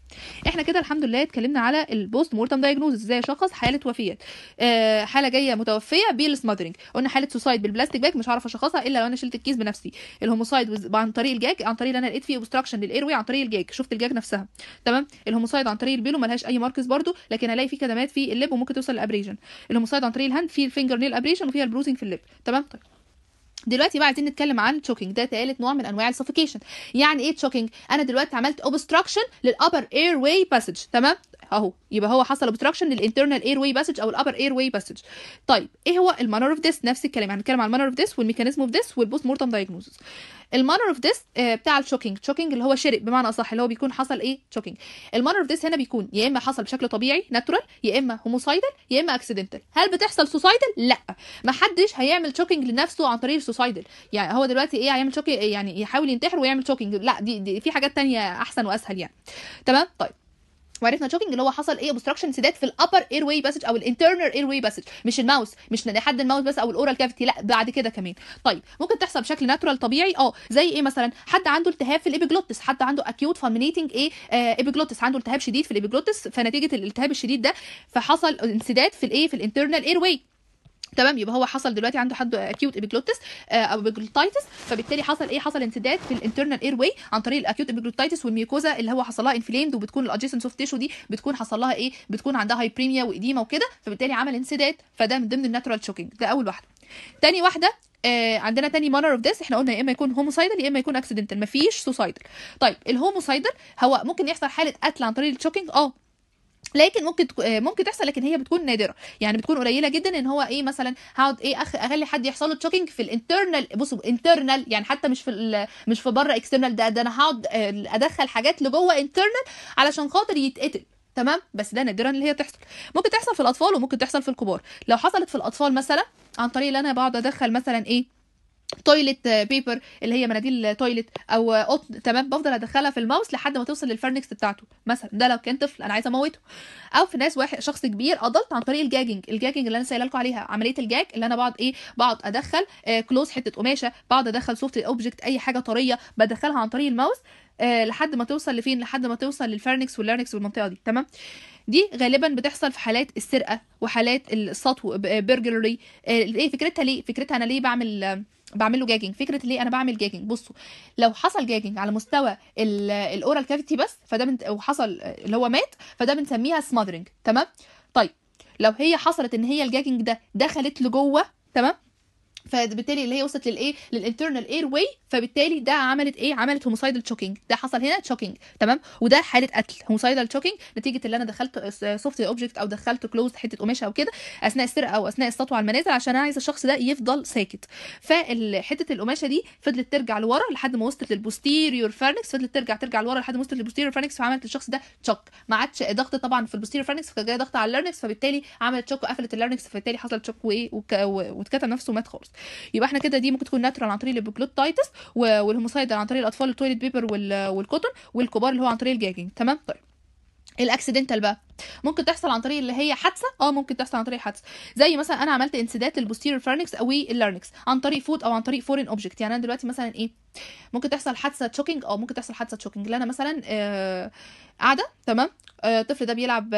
احنا كده الحمد لله اتكلمنا على البوست مورتم دايجنوز ازاي شخص حاله وفيات آه حاله جايه متوفيه بالسمادرنج قلنا حاله سوسايد بالبلاستيك باك مش هعرف اشخصها الا لو انا شلت الكيس بنفسي الهوموسايد عن طريق الجاج عن طريق اللي انا لقيت فيه اوبستراكشن للايروي عن طريق الجاك شفت الجاك نفسها تمام الهوموسايد عن طريق البيلو ملهاش اي ماركس برده لكن هلاقي في كدمات في اللب وممكن توصل لابريجن الهوموسايد عن طريق الهاند في الفينجر نيل ابريجن وفيها البروزنج في اللب تمام طيب دلوقتي بقى عايزين نتكلم عن تشوكينج ده ثالث نوع من انواع السفوكيشن يعني ايه تشوكينج انا دلوقتي عملت اوبستراكشن للابر اير واي باسج تمام اهو يبقى هو حصل اوبستراكشن للانترنال اير واي باسج او الابر اير واي باسج طيب ايه هو المانر اوف ديس نفس الكلام يعني هنتكلم عن المانر اوف ديس والميكانيزم اوف ديس والبوست مورتم دايجنوزس المانر اوف ديس بتاع الشوكينج شوكينج اللي هو شرق بمعنى اصح اللي هو بيكون حصل ايه شوكينج المانر اوف ديس هنا بيكون يا اما حصل بشكل طبيعي ناتورال يا اما هوموسايدال يا اما اكسيدنتال هل بتحصل سوسايدال لا ما حدش هيعمل شوكينج لنفسه عن طريق السوسايدال يعني هو دلوقتي ايه هيعمل شوكينج يعني يحاول ينتحر ويعمل شوكينج لا دي, دي في حاجات تانية احسن واسهل يعني تمام طيب وعرفنا تشوكينج اللي هو حصل ايه obstruction سداد في الابر اير واي باسج او الانترنال اير واي باسج مش الماوس مش لحد الماوس بس او الاورال كافيتي لا بعد كده كمان طيب ممكن تحصل بشكل ناتورال طبيعي اه زي ايه مثلا حد عنده التهاب في الابيجلوتس حد عنده اكيوت فامينيتنج ايه آه، ابيجلوتس عنده التهاب شديد في الابيجلوتس فنتيجه الالتهاب الشديد ده فحصل انسداد في الايه في الانترنال اير واي تمام يبقى هو حصل دلوقتي عنده حد اكيوت ابيجلوتس آه، او ابيجلوتايتس فبالتالي حصل ايه حصل انسداد في الانترنال اير واي عن طريق الاكيوت ابيجلوتايتس والميوكوزا اللي هو حصل لها انفليمد وبتكون الادجيسنت سوفت تيشو دي بتكون حصل لها ايه بتكون عندها هايبريميا واديما وكده فبالتالي عمل انسداد فده من ضمن الناتورال شوكينج ده اول واحده تاني واحده آه عندنا تاني مانر اوف ديس احنا قلنا يا اما يكون هوموسايدال يا اما يكون اكسيدنتال مفيش سوسايدال طيب الهوموسايدال هو ممكن يحصل حاله قتل عن طريق التشوكينج اه لكن ممكن آه، ممكن تحصل لكن هي بتكون نادره يعني بتكون قليله جدا ان هو ايه مثلا هقعد ايه أخ اخلي حد يحصل له تشوكينج في الانترنال بصوا انترنال يعني حتى مش في مش في بره اكسترنال ده ده انا هقعد آه، ادخل حاجات لجوه انترنال علشان خاطر يتقتل تمام بس ده نادرا اللي هي تحصل ممكن تحصل في الاطفال وممكن تحصل في الكبار لو حصلت في الاطفال مثلا عن طريق ان انا بقعد ادخل مثلا ايه تويلت بيبر اللي هي مناديل تويلت او قطن تمام بفضل ادخلها في الماوس لحد ما توصل للفرنكس بتاعته مثلا ده لو كان طفل انا عايزه اموته او في ناس واحد شخص كبير اضلت عن طريق الجاجنج الجاجنج اللي انا سايله لكم عليها عمليه الجاج اللي انا بقعد ايه بقعد ادخل كلوز آه، حته قماشه بقعد ادخل سوفت اوبجكت اي حاجه طريه بدخلها عن طريق الماوس آه، لحد ما توصل لفين لحد ما توصل للفرنكس واللارنكس والمنطقه دي تمام دي غالبا بتحصل في حالات السرقه وحالات السطو برجلري آه، ايه فكرتها ليه فكرتها انا ليه بعمل بعمل له جاجنج فكره ليه انا بعمل جاجنج بصوا لو حصل جاجنج على مستوى الاورال كافيتي بس فده بنت... وحصل اللي هو مات فده بنسميها سمادرنج تمام طيب لو هي حصلت ان هي الجاجنج ده دخلت لجوه تمام فبالتالي اللي هي وصلت للايه للانترنال اير واي فبالتالي ده عملت ايه عملت هوموسايدال تشوكينج ده حصل هنا تشوكينج تمام وده حاله قتل هوموسايدال تشوكينج نتيجه اللي انا دخلت سوفت اوبجكت او دخلت كلوز حته قماشه او كده اثناء السرقه او اثناء السطو على المنازل عشان انا عايز الشخص ده يفضل ساكت فحته القماشه دي فضلت ترجع لورا لحد ما وصلت للبوستيريور فارنكس فضلت ترجع ترجع لورا لحد ما وصلت للبوستيريور فارنكس فعملت الشخص ده تشوك ما عادش ضغط طبعا في البوستيريور فارنكس فكان جاي ضغط على اللارنكس فبالتالي عملت تشوك وقفلت اللارنكس فبالتالي حصل تشوك وايه واتكتم نفسه ومات خالص يبقى احنا كده دي ممكن تكون ناتورال عن طريق البروكلوتايتس والهوموسايدر عن طريق الاطفال التويليت بيبر والكوتون والكبار اللي هو عن طريق الجاجنج تمام طيب الاكسيدنتال بقى ممكن تحصل عن طريق اللي هي حادثه اه ممكن تحصل عن طريق حادثه زي مثلا انا عملت انسداد البوستيريور فارنكس او اللارنكس عن طريق فوت او عن طريق فورين اوبجكت يعني انا دلوقتي مثلا ايه ممكن تحصل حادثه تشوكينج او ممكن تحصل حادثه تشوكينج اللي انا مثلا آه، قاعده آه تمام الطفل آه، ده بيلعب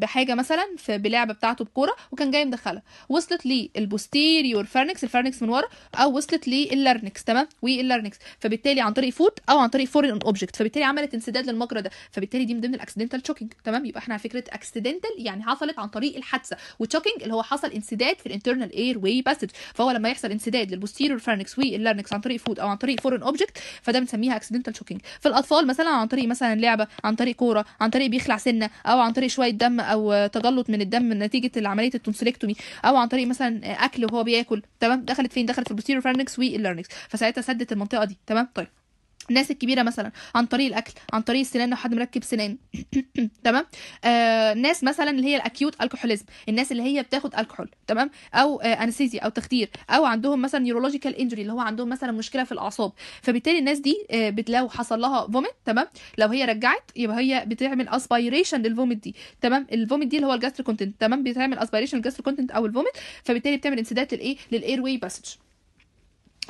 بحاجه مثلا في بلعبه بتاعته بكوره وكان جاي مدخلها وصلت لي البوستيريور فارنكس الفارنكس من ورا او وصلت لي اللارنكس تمام واللارنكس فبالتالي عن طريق فوت او عن طريق فورين اوبجكت فبالتالي عملت انسداد للمجرى ده فبالتالي دي من ضمن الاكسيدنتال تشوكينج تمام يبقى احنا على فكره اكسيدنتال يعني حصلت عن طريق الحادثه وتشوكينج اللي هو حصل انسداد في الانترنال اير واي باسج فهو لما يحصل انسداد للبوستيريور فارنكس واللارنكس عن طريق فوت او عن طريق فورين اوبجكت فده بنسميها اكسيدنتال تشوكينج في الاطفال مثلا عن طريق مثلا لعبه عن طريق كوره عن طريق بيخلع سنه او عن طريق شويه دم او تجلط من الدم نتيجه عمليه التونسيلكتومي او عن طريق مثلا اكل وهو بياكل تمام دخلت فين دخلت في البوستيريور فرنكس والليرنكس فساعتها سدت المنطقه دي تمام طيب الناس الكبيرة مثلا عن طريق الأكل عن طريق السنان لو حد مركب سنان تمام آه ناس مثلا اللي هي الأكيوت الكحوليزم الناس اللي هي بتاخد الكحول تمام أو آه أنستيزيا أو تخدير أو عندهم مثلا نيورولوجيكال انجري اللي هو عندهم مثلا مشكلة في الأعصاب فبالتالي الناس دي آه لو حصل لها فوميت تمام لو هي رجعت يبقى هي بتعمل اسبيريشن للفوميت دي تمام الفوميت دي اللي هو الجاستر كونتنت تمام بتعمل اسبيريشن للجاستر كونتنت أو الفوميت فبالتالي بتعمل انسداد للإيه للإير واي باسج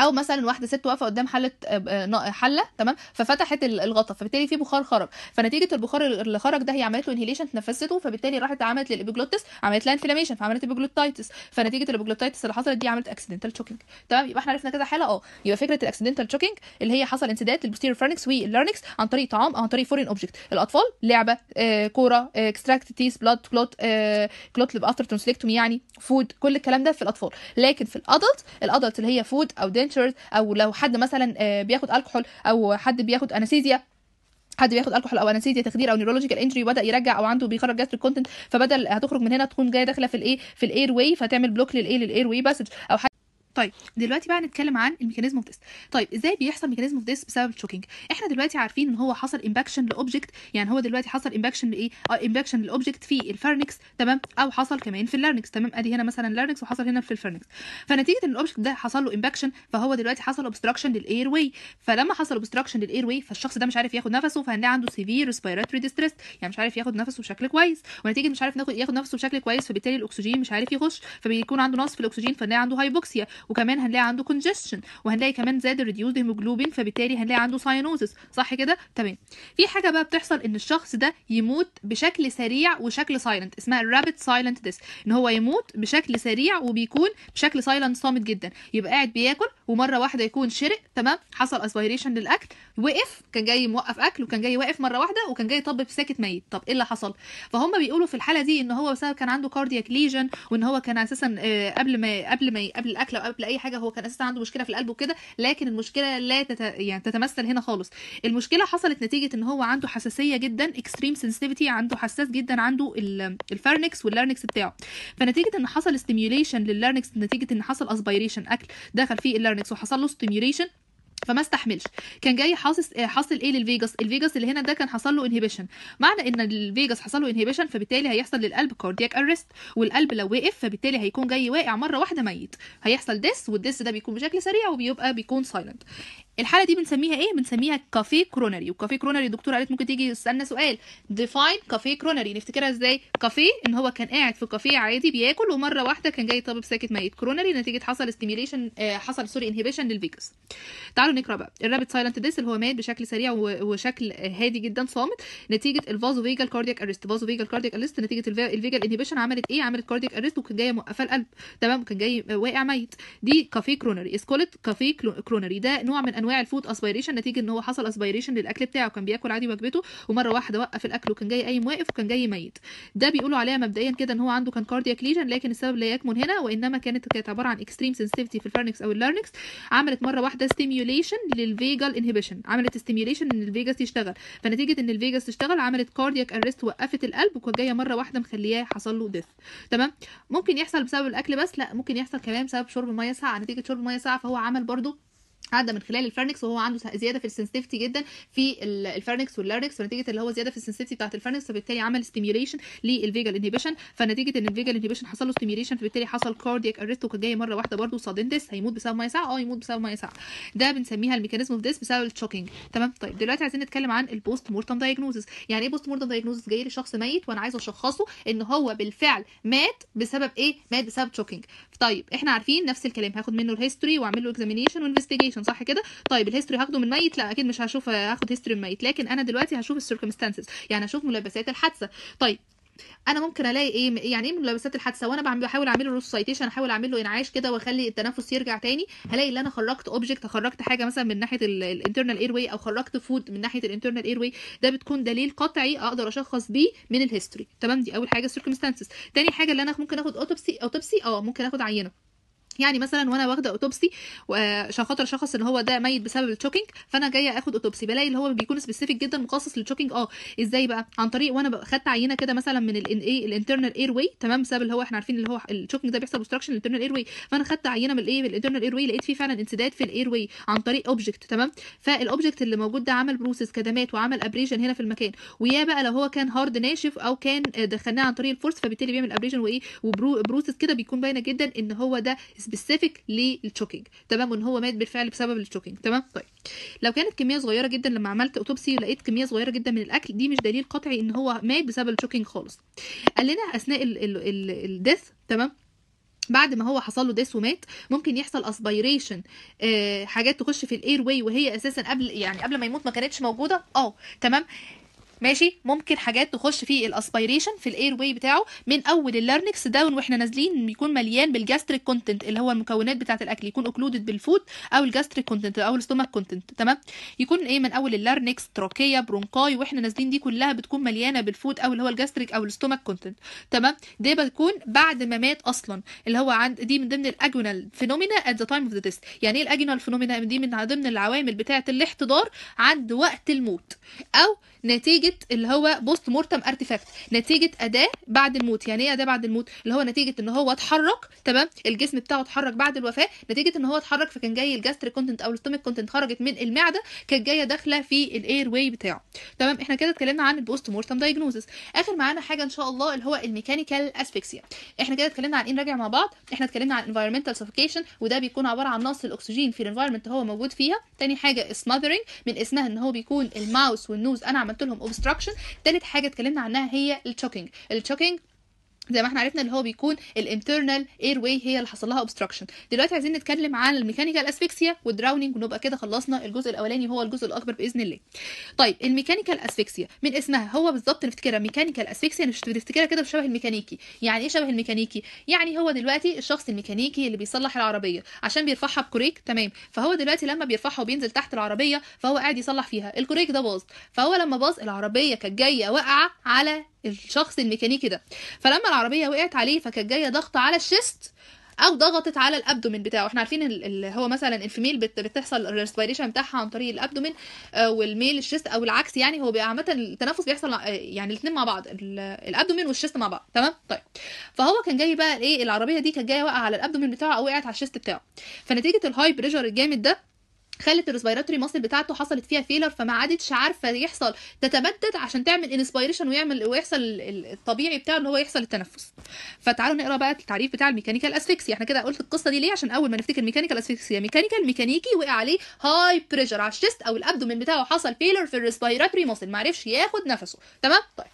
او مثلا واحده ست واقفه قدام حله آه، حله تمام ففتحت الغطا فبالتالي في بخار خرج فنتيجه البخار اللي خرج ده هي عملت له انهيليشن تنفسته فبالتالي راحت عملت للابيجلوتس عملت لها انفلاميشن فعملت ابيجلوتايتس فنتيجه الابيجلوتايتس اللي حصلت دي عملت اكسيدنتال شوكينج تمام يبقى احنا عرفنا كده حاله اه يبقى فكره الاكسيدنتال شوكينج اللي هي حصل انسداد للبوستيريور فرنكس واللارنكس عن طريق طعام او عن طريق فورين اوبجكت الاطفال لعبه آه، كوره اكستراكت تيس بلاد كلوت كلوت افتر ترانسليكتوم يعني فود كل الكلام ده في الاطفال لكن في الادلت الادلت اللي هي فود او دي فينتشرز او لو حد مثلا آه، بياخد الكحول او حد بياخد انستيزيا حد بياخد الكحول او انستيزيا تخدير او نيورولوجيكال انجري وبدا يرجع او عنده بيخرج جاستريك كونتنت فبدل هتخرج من هنا تكون جايه داخله في الايه في الاير واي فتعمل بلوك للايه للاير واي باسج او طيب دلوقتي بقى هنتكلم عن الميكانيزم اوف ديس طيب ازاي بيحصل ميكانيزم اوف ديس بسبب الشوكينج احنا دلوقتي عارفين ان هو حصل امباكشن لاوبجكت يعني هو دلوقتي حصل امباكشن لايه اه امباكشن لاوبجكت في الفرنكس تمام او حصل كمان في اللارنكس تمام ادي هنا مثلا لارنكس وحصل هنا في الفرنكس فنتيجه ان الاوبجكت ده حصل له امباكشن فهو دلوقتي حصل اوبستراكشن للاير واي فلما حصل اوبستراكشن للاير واي فالشخص ده مش عارف ياخد نفسه فهنلاقي عنده سيفير ريسبيراتوري ديستريس يعني مش عارف ياخد نفسه بشكل كويس ونتيجه مش عارف ياخد نفسه بشكل كويس فبالتالي الاكسجين مش عارف يخش فبيكون عنده نقص في الاكسجين فنلاقي عنده هايبوكسيا وكمان هنلاقي عنده كونجستشن وهنلاقي كمان زاد الريديوز هيموجلوبين فبالتالي هنلاقي عنده ساينوزس صح كده تمام في حاجه بقى بتحصل ان الشخص ده يموت بشكل سريع وشكل سايلنت اسمها الرابيد سايلنت ديس ان هو يموت بشكل سريع وبيكون بشكل سايلنت صامت جدا يبقى قاعد بياكل ومره واحده يكون شرق تمام حصل اسبيريشن للاكل وقف كان جاي موقف اكل وكان جاي واقف مره واحده وكان جاي طب ساكت ميت طب ايه اللي حصل فهم بيقولوا في الحاله دي ان هو بسبب كان عنده كاردياك ليجن وان هو كان اساسا آه، قبل ما قبل ما قبل الاكل او تعب لاي حاجه هو كان اساسا عنده مشكله في القلب وكده لكن المشكله لا تت... يعني تتمثل هنا خالص المشكله حصلت نتيجه ان هو عنده حساسيه جدا اكستريم سنسيتيفيتي عنده حساس جدا عنده الفارنكس واللارنكس بتاعه فنتيجه ان حصل ستيميوليشن لللارنكس نتيجه ان حصل اسبيريشن اكل دخل فيه اللارنكس وحصل له ستيميوليشن فما استحملش كان جاي حاصل آه، حاصل ايه للفيجاس الفيجاس اللي هنا ده كان حصل له انهبيشن معنى ان الفيجاس حصل له انهبيشن فبالتالي هيحصل للقلب كاردياك ارست والقلب لو وقف فبالتالي هيكون جاي واقع مره واحده ميت هيحصل ديس والديس ده بيكون بشكل سريع وبيبقى بيكون سايلنت الحاله دي بنسميها ايه بنسميها كافيه كرونري وكافيه كرونري الدكتور قالت ممكن تيجي تسالنا سؤال ديفاين كافيه كرونري نفتكرها ازاي كافيه ان هو كان قاعد في كافيه عادي بياكل ومره واحده كان جاي طبيب ساكت ميت كرونري نتيجه حصل ستيميليشن آه حصل سوري انهبيشن للفيكس تعالوا نقرا بقى الرابت سايلنت ديس اللي هو مات بشكل سريع وشكل هادي جدا صامت نتيجه الفازو فيجال كاردياك اريست فازو فيجال كاردياك اريست نتيجه الفيجال انهبيشن عملت ايه عملت كاردياك اريست وكان جايه موقفه القلب تمام كان جاي واقع ميت دي كافيه كرونري اسكولت كافيه كرونري ده نوع من انواع الفود اسبيريشن نتيجه ان هو حصل اسبيريشن للاكل بتاعه كان بياكل عادي وجبته ومره واحده وقف الاكل وكان جاي قايم واقف وكان جاي ميت ده بيقولوا عليها مبدئيا كده ان هو عنده كان كاردياك ليجن لكن السبب لا يكمن هنا وانما كانت كانت عباره عن اكستريم سنسيتيفيتي في الفارنكس او اللارنكس عملت مره واحده ستيميوليشن للفيجال انهبيشن عملت ستيميوليشن ان الفيجاس يشتغل فنتيجه ان الفيجاس تشتغل عملت كاردياك اريست وقفت القلب وكانت جايه مره واحده مخلياه حصل له ديث تمام ممكن يحصل بسبب الاكل بس لا ممكن يحصل كمان بسبب شرب ميه ساقعه نتيجه شرب ميه ساقعه فهو عمل برده عدى من خلال الفرنكس وهو عنده زياده في السنسيتيفيتي جدا في الفرنكس واللاركس ونتيجه اللي هو زياده في السنسيتيفيتي بتاعه الفرنكس فبالتالي عمل ستيميوليشن للفيجال انهبيشن فنتيجه ان الفيجال انهبيشن حصل له ستيميوليشن فبالتالي حصل كاردياك اريست وكان جاي مره واحده برده صادم هيموت بسبب ميه ساعه اه يموت بسبب ميه ساعه ده بنسميها الميكانيزم اوف ديس بسبب التشوكينج تمام طيب دلوقتي عايزين نتكلم عن البوست مورتم دايجنوزس يعني ايه بوست مورتم دايجنوزس جاي لشخص ميت وانا عايز اشخصه ان هو بالفعل مات بسبب ايه مات بسبب تشوكينج طيب احنا عارفين نفس الكلام هاخد منه الهيستوري واعمل له اكزامينيشن وانفستيجيشن سيتويشن صح كده طيب الهيستوري هاخده من ميت لا اكيد مش هشوف آه، هاخد هيستوري من ميت لكن انا دلوقتي هشوف السيركمستانسز يعني هشوف ملابسات الحادثه طيب انا ممكن الاقي ايه يعني ايه ملابسات الحادثه وانا بحاول اعمل له سايتيشن احاول اعمل له انعاش كده واخلي التنفس يرجع تاني هلاقي ان انا خرجت اوبجكت خرجت حاجه مثلا من ناحيه الانترنال اير واي او خرجت فود من ناحيه الانترنال اير واي ده بتكون دليل قطعي اقدر اشخص بيه من الهيستوري تمام دي اول حاجه السيركمستانسز تاني حاجه اللي انا ممكن اخد اوتوبسي اوتوبسي اه ممكن اخد عينه يعني مثلا وانا واخده اوتوبسي عشان خاطر اشخص ان هو ده ميت بسبب التشوكينج فانا جايه اخد اوتوبسي بلاقي اللي هو بيكون سبيسيفيك جدا مخصص للتشوكينج اه ازاي بقى عن طريق وانا خدت عينه كده مثلا من الان ايه الانترنال اير واي تمام بسبب اللي هو احنا عارفين اللي هو التشوكينج ده بيحصل اوبستراكشن الانترنال اير واي فانا خدت عينه من الايه الانترنال اير واي لقيت فيه فعلا انسداد في الاير واي عن طريق اوبجكت تمام فالاوبجكت اللي موجود ده عمل بروسس كدمات وعمل ابريجن هنا في المكان ويا بقى لو هو كان هارد ناشف او كان دخلناه عن طريق الفورس فبالتالي بيعمل ابريجن وايه وبروسس كده بيكون باينه جدا ان هو ده سبيسيفيك للتشوكينج تمام وان هو مات بالفعل بسبب التشوكينج تمام طيب لو كانت كميه صغيره جدا لما عملت اوتوبسي لقيت كميه صغيره جدا من الاكل دي مش دليل قطعي ان هو مات بسبب التشوكينج خالص قال لنا اثناء الديث تمام بعد ما هو حصل له ديس ومات ممكن يحصل اسبيريشن آه حاجات تخش في الاير واي وهي اساسا قبل يعني قبل ما يموت ما كانتش موجوده اه تمام ماشي ممكن حاجات تخش في الاسبيريشن في الاير واي بتاعه من اول اللارنكس داون واحنا نازلين بيكون مليان بالجاستريك كونتنت اللي هو المكونات بتاعه الاكل يكون اوكلودد بالفود او الجاستريك كونتنت او الستومك كونتنت تمام يكون ايه من اول اللارنكس تراكيه برونكاي واحنا نازلين دي كلها بتكون مليانه بالفود او اللي هو الجاستريك او الستومك كونتنت تمام دي بتكون بعد ما مات اصلا اللي هو عند دي من ضمن الاجونال فينومينا ات ذا تايم اوف ذا ديست يعني ايه الاجونال فينومينا دي من ضمن العوامل بتاعه الاحتضار عند وقت الموت او نتيجه اللي هو بوست مورتم ارتيفاكت نتيجه اداه بعد الموت يعني ايه اداه بعد الموت اللي هو نتيجه ان هو اتحرك تمام الجسم بتاعه اتحرك بعد الوفاه نتيجه ان هو اتحرك فكان جاي الجاستري كونتنت او الاستوميك كونتنت خرجت من المعده كانت جايه داخله في الاير واي بتاعه تمام احنا كده اتكلمنا عن البوست مورتم دايجنوزس اخر معانا حاجه ان شاء الله اللي هو الميكانيكال اسفيكسيا احنا كده اتكلمنا عن ايه نراجع مع بعض احنا اتكلمنا عن environmental سفوكيشن وده بيكون عباره عن نقص الاكسجين في الانفايرمنت هو موجود فيها تاني حاجه smothering من اسمها ان هو بيكون الماوس والنوز انعم عملت لهم اوبستراكشن تالت حاجه اتكلمنا عنها هي التشوكينج التشوكينج زي ما احنا عرفنا اللي هو بيكون الانترنال اير واي هي اللي حصل لها اوبستراكشن دلوقتي عايزين نتكلم عن الميكانيكال اسفيكسيا والدراوننج ونبقى كده خلصنا الجزء الاولاني وهو الجزء الاكبر باذن الله طيب الميكانيكال اسفيكسيا من اسمها هو بالظبط نفتكرها ميكانيكال اسفيكسيا بتفتكرها كده بشبه الميكانيكي يعني ايه شبه الميكانيكي يعني هو دلوقتي الشخص الميكانيكي اللي بيصلح العربيه عشان بيرفعها بكوريك تمام فهو دلوقتي لما بيرفعها وبينزل تحت العربيه فهو قاعد يصلح فيها الكوريك ده باظ فهو لما باظ العربيه كانت جايه واقعه على الشخص الميكانيكي ده فلما العربيه وقعت عليه فكانت جايه ضغط على الشيست او ضغطت على الابدومين بتاعه احنا عارفين اللي هو مثلا الفيميل بتحصل الريسبيريشن بتاعها عن طريق الابدومين آه، والميل الشيست او العكس يعني هو بيبقى عامه التنفس بيحصل آه، يعني الاثنين مع بعض الابدومين والشيست مع بعض تمام طيب فهو كان جاي بقى ايه العربيه دي كانت جايه واقعه على الابدومين بتاعه او وقعت على الشيست بتاعه فنتيجه الهاي بريشر الجامد ده خلت الريسبيراتوري ماسل بتاعته حصلت فيها فيلر فما عادتش عارفه يحصل تتمدد عشان تعمل انسبيريشن ويعمل ويحصل الطبيعي بتاعه اللي هو يحصل التنفس فتعالوا نقرا بقى التعريف بتاع الميكانيكال اسفيكسيا احنا كده قلت القصه دي ليه عشان اول ما نفتكر ميكانيكال اسفيكسيا ميكانيكال ميكانيكي وقع عليه هاي بريشر على الشيست او الابدومين بتاعه حصل فيلر في الريسبيراتوري ماسل ما عرفش ياخد نفسه تمام طيب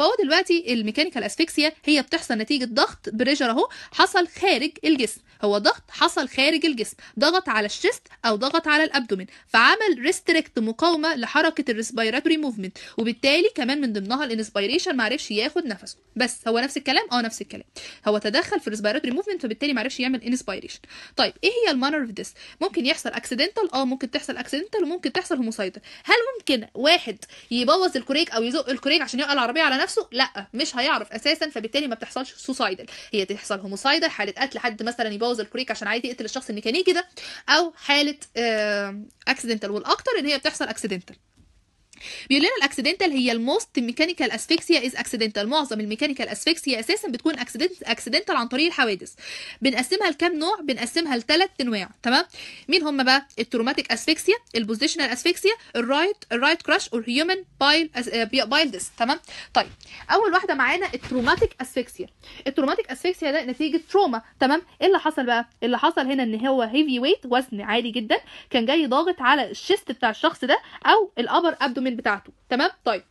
فهو دلوقتي الميكانيكال اسفكسيا هي بتحصل نتيجه ضغط بريجر اهو حصل خارج الجسم هو ضغط حصل خارج الجسم ضغط على الشيست او ضغط على الابدومين فعمل ريستريكت مقاومه لحركه الريسبيراتوري موفمنت وبالتالي كمان من ضمنها الانسبيريشن ما عرفش ياخد نفسه بس هو نفس الكلام اه نفس الكلام هو تدخل في الريسبيراتوري موفمنت فبالتالي ما عرفش يعمل انسبيريشن طيب ايه هي المانر اوف ذس ممكن يحصل اكسيدنتال اه ممكن تحصل اكسيدنتال وممكن تحصل هوموسايتال هل ممكن واحد يبوظ الكوريك او يزق الكوريك عشان يقع العربيه على نفسه نفسه لا مش هيعرف اساسا فبالتالي ما بتحصلش سوسايدل هي تحصل هوموسايدل حاله قتل حد مثلا يبوظ الكريك عشان عايز يقتل الشخص اللي كان يجي ده او حاله اكسيدنتال والاكتر ان هي بتحصل اكسيدنتال بيقول لنا الاكسيدنتال هي الموست ميكانيكال اسفيكسيا از اكسيدنتال معظم الميكانيكال اسفيكسيا اساسا بتكون اكسيدنتال عن طريق الحوادث بنقسمها لكام نوع بنقسمها لثلاث انواع تمام مين هم بقى التروماتيك اسفيكسيا البوزيشنال اسفيكسيا الرايت الرايت كراش اور هيومن بايل بايل ديس تمام طيب اول واحده معانا التروماتيك اسفيكسيا التروماتيك اسفيكسيا ده نتيجه تروما تمام ايه اللي حصل بقى اللي حصل هنا ان هو هيفي ويت وزن عالي جدا كان جاي ضاغط على الشيست بتاع الشخص ده او الابر ابدومين الايميل بتاعته تمام طيب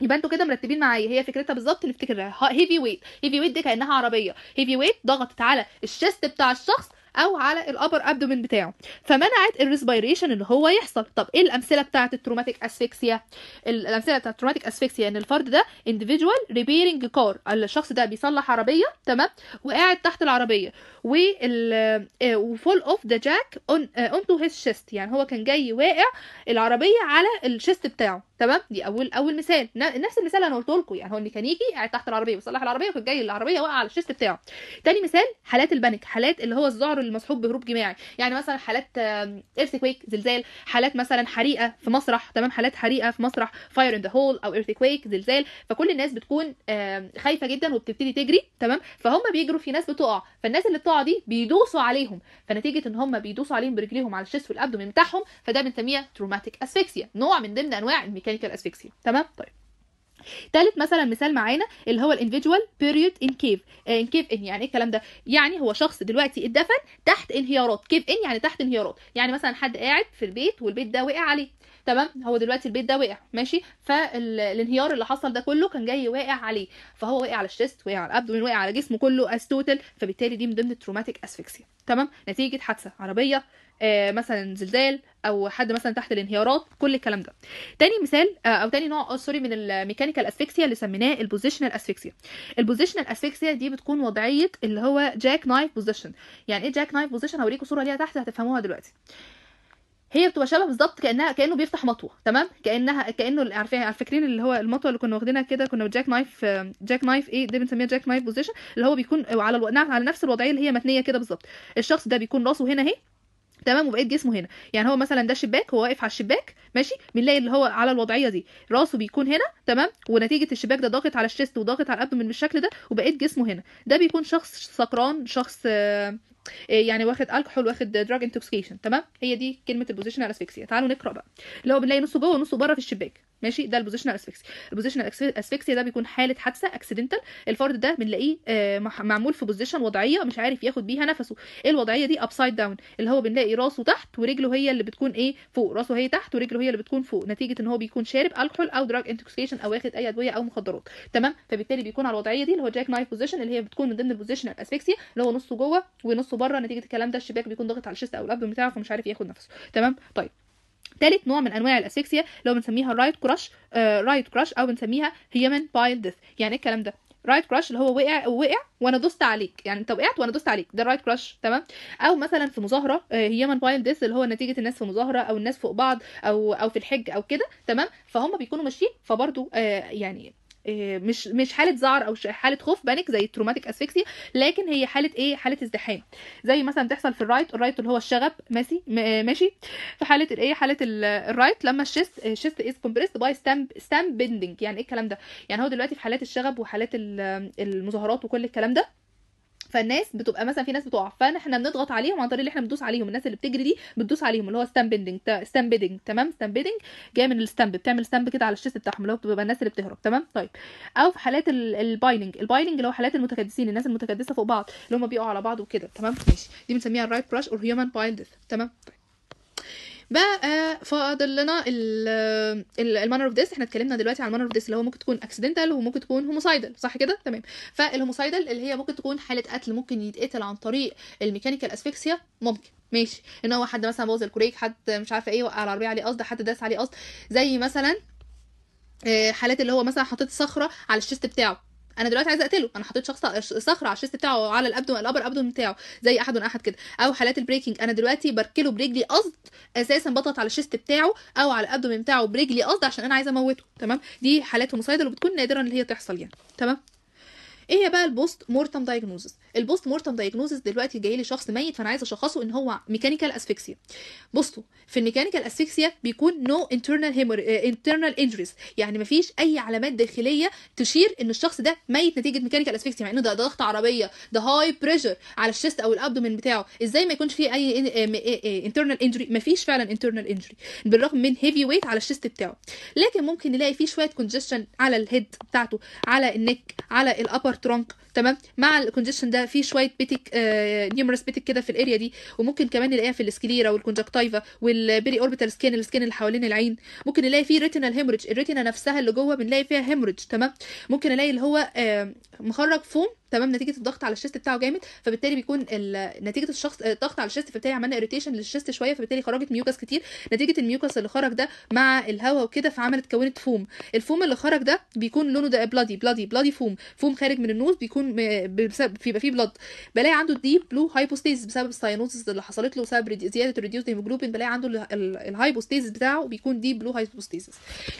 يبقى انتوا كده مرتبين معايا هي فكرتها بالظبط اللي افتكرها هيفي ويت هيفي ويت دي كانها عربيه هيفي ويت ضغطت على الشيست بتاع الشخص او على الابر ابدومن بتاعه فمنعت الريسبيريشن اللي هو يحصل طب ايه الامثله بتاعه التروماتيك اسفيكسيا الامثله بتاعه التروماتيك اسفيكسيا ان الفرد ده انديفيدوال ريبيرنج كار الشخص ده بيصلح عربيه تمام وقاعد تحت العربيه وال آه، وفول اوف ذا جاك اون تو هيز شيست يعني هو كان جاي واقع العربيه على الشيست بتاعه تمام دي اول اول مثال نفس المثال انا قلت لكم يعني هو الميكانيكي قاعد تحت العربيه بيصلح العربيه وكان جاي العربيه واقعه على الشيست بتاعه تاني مثال حالات البانيك حالات اللي هو الذعر المصحوب بهروب جماعي يعني مثلا حالات ايرثكويك زلزال حالات مثلا حريقه في مسرح تمام حالات حريقه في مسرح فاير ان ذا هول او ايرثكويك زلزال فكل الناس بتكون خايفه جدا وبتبتدي تجري تمام فهم بيجروا في ناس بتقع فالناس اللي بتقع دي بيدوسوا عليهم فنتيجه ان هم بيدوسوا عليهم برجليهم على الشيست والابدومين بتاعهم فده بنسميها تروماتيك اسفيكسيا نوع من ضمن انواع الميكانيك ميكانيكال اسفيكسيا تمام طيب تالت مثلا مثال معانا اللي هو الانفيجوال بيريود ان كيف آه، ان كيف ان يعني ايه الكلام ده يعني هو شخص دلوقتي اتدفن تحت انهيارات كيف ان يعني تحت انهيارات يعني مثلا حد قاعد في البيت والبيت ده وقع عليه تمام هو دلوقتي البيت ده وقع ماشي فالانهيار اللي حصل ده كله كان جاي واقع عليه فهو وقع على الشيست وقع على الابدومين وقع على جسمه كله از توتال فبالتالي دي من ضمن التروماتيك اسفيكسيا تمام نتيجه حادثه عربيه آه، مثلا زلزال او حد مثلا تحت الانهيارات كل الكلام ده تاني مثال آه، او تاني نوع سوري آه، من الميكانيكال اسفكسيا اللي سميناه البوزيشنال اسفكسيا البوزيشنال اسفكسيا دي بتكون وضعيه اللي هو جاك نايف بوزيشن يعني ايه جاك نايف بوزيشن هوريكم صوره ليها تحت هتفهموها دلوقتي هي بتبقى شبه بالظبط كانها كانه بيفتح مطوه تمام كانها كانه عارفين فاكرين اللي هو المطوه اللي كنا واخدينها كده كنا جاك نايف جاك نايف ايه دي بنسميها جاك نايف بوزيشن اللي هو بيكون على الو... على نفس الوضعيه اللي هي متنيه كده بالظبط الشخص ده بيكون راسه هنا اهي تمام وبقيت جسمه هنا يعني هو مثلا ده شباك هو واقف على الشباك ماشي بنلاقي اللي هو على الوضعيه دي راسه بيكون هنا تمام ونتيجه الشباك ده ضاغط على الشيست وضاغط على الابدومن بالشكل ده وبقيت جسمه هنا ده بيكون شخص سكران شخص آه، آه، يعني واخد الكحول واخد دراج انتوكسيكيشن تمام هي دي كلمه البوزيشنال اسفكسيا تعالوا نقرا بقى اللي هو بنلاقي نصه جوه ونصه بره في الشباك ماشي ده البوزيشنال اسفكسيا البوزيشنال اسفكسيا ده بيكون حاله حادثه اكسيدنتال الفرد ده بنلاقيه آه، معمول في بوزيشن وضعيه مش عارف ياخد بيها نفسه ايه الوضعيه دي ابسايد داون اللي هو بنلاقي راسه تحت ورجله هي اللي بتكون ايه فوق راسه هي تحت ورجله هي اللي بتكون فوق نتيجه ان هو بيكون شارب الكحول او دراج انتوكسيكيشن او واخد اي ادويه او مخدرات تمام فبالتالي بيكون على الوضعيه دي اللي هو جاك نايف بوزيشن اللي هي بتكون من ضمن البوزيشنال اسفكسيا اللي هو نصه جوه ونص نفسه بره نتيجه الكلام ده الشباك بيكون ضاغط على الشيست او الابدومين بتاعه فمش عارف ياخد نفسه تمام طيب تالت نوع من انواع الاسكسيا لو بنسميها رايت كراش آه، رايت كراش او بنسميها هيومن بايل ديث يعني إيه الكلام ده رايت كراش اللي هو وقع وقع وانا دوست عليك يعني انت وقعت وانا دوست عليك ده رايت كراش تمام او مثلا في مظاهره آه، هيومن بايل ديث اللي هو نتيجه الناس في مظاهره او الناس فوق بعض او او في الحج او كده تمام فهم بيكونوا ماشيين فبرضه آه، يعني آه، مش مش حاله زعر او حاله خوف بانيك زي التروماتيك اسفيكسيا لكن هي حاله ايه حاله ازدحام زي مثلا بتحصل في الرايت الرايت اللي هو الشغب ماشي آه، ماشي في حاله الايه حاله الرايت آه، لما الشيست الشيست از كومبريست باي ستامب ستامب بيندنج يعني ايه الكلام ده يعني هو دلوقتي في حالات الشغب وحالات المظاهرات وكل الكلام ده فالناس بتبقى مثلا في ناس بتقع فاحنا بنضغط عليهم عن طريق اللي احنا بندوس عليهم الناس اللي بتجري دي بتدوس عليهم اللي هو ستامبيدنج ستامبيدنج تمام ستامبيدنج جاي من الستامب بتعمل ستامب كده على الشيست بتاعهم اللي هو بتبقى الناس اللي بتهرب تمام طيب او في حالات البايلنج البايلنج اللي هو حالات المتكدسين الناس المتكدسه فوق بعض اللي هم بيقعوا على بعض وكده تمام ماشي دي بنسميها الرايت براش اور هيومن بايل تمام طيب بقى فاضل لنا المانر اوف ديث احنا اتكلمنا دلوقتي عن المانر اوف ديث اللي هو ممكن تكون اكسيدنتال وممكن تكون هوموسايدال صح كده تمام فالهوموسايدال اللي هي ممكن تكون حاله قتل ممكن يتقتل عن طريق الميكانيكال اسفيكسيا ممكن ماشي ان هو حد مثلا بوظ الكوريك حد مش عارفه ايه وقع العربيه عليه قصد حد داس عليه قصد زي مثلا آه، حالات اللي هو مثلا حطيت صخره على الشيست بتاعه انا دلوقتي عايزه اقتله انا حطيت شخص صخره على الشيست بتاعه على الابدون الابر ابدون بتاعه زي احد احد كده او حالات البريكنج انا دلوقتي بركله برجلي قصد اساسا بضغط على الشيست بتاعه او على الابدون بتاعه برجلي قصد عشان انا عايزه اموته تمام دي حالات المصايده اللي بتكون نادرا اللي هي تحصل يعني تمام ايه بقى البوست مورتم دايجنوزز البوست مورتم دايجنوزز دلوقتي جاي لي شخص ميت فانا عايزه اشخصه ان هو ميكانيكال اسفكسيا بصوا في الميكانيكال اسفكسيا بيكون نو انترنال انترنال انجريز يعني مفيش اي علامات داخليه تشير ان الشخص ده ميت نتيجه ميكانيكال اسفكسيا مع انه ده ضغط عربيه ده هاي بريشر على الشيست او الابدومين بتاعه ازاي ما يكونش فيه اي انترنال انجري آه، آه، آه، مفيش فعلا انترنال انجري بالرغم من هيفي ويت على الشيست بتاعه لكن ممكن نلاقي فيه شويه كونجستشن على الهيد بتاعته على النك على الابر strong تمام مع الكونجيشن ده في شويه بيتك آه نيومرس بيتك كده في الاريا دي وممكن كمان نلاقيها في السكليرا والكونجكتيفا والبيري اوربيتال سكين السكين اللي حوالين العين ممكن نلاقي فيه ريتينال هيمرج الريتينا نفسها اللي جوه بنلاقي فيها هيمرج تمام ممكن الاقي اللي هو آه مخرج فوم تمام نتيجه الضغط على الشيست بتاعه جامد فبالتالي بيكون نتيجه الشخص الضغط آه، على الشيست فبالتالي عملنا اريتيشن للشيست شويه فبالتالي خرجت ميوكاس كتير نتيجه الميوكاس اللي خرج ده مع الهواء وكده فعملت كونت فوم الفوم اللي خرج ده بيكون لونه ده بلادي بلادي بلادي فوم فوم خارج من النوز بيكون بيكون بسبب بيبقى فيه بلاد بلاقي عنده الديب بلو هايبوستيز بسبب الساينوزس اللي حصلت له بسبب زياده الريديوس هيموجلوبين بلاقي عنده الهايبوستيز بتاعه بيكون ديب بلو هايبوستيز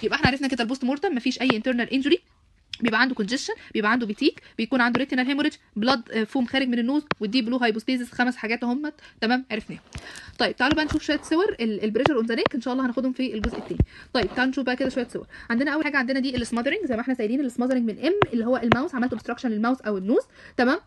يبقى احنا عرفنا كده البوست مورتم مفيش اي انترنال انجري بيبقى عنده كونجيشن بيبقى عنده بيتيك بيكون عنده ريتينال هيموريج بلاد فوم خارج من النوز والدي بلو هايبوستيزس خمس حاجات اهم تمام عرفناهم طيب تعالوا بقى نشوف شويه صور البريشر اون ذا نيك ان شاء الله هناخدهم في الجزء الثاني طيب تعالوا نشوف بقى كده شويه صور عندنا اول حاجه عندنا دي السمذرنج زي ما احنا سايلين السمذرنج من ام اللي هو الماوس عملت اوبستراكشن للماوس او النوز تمام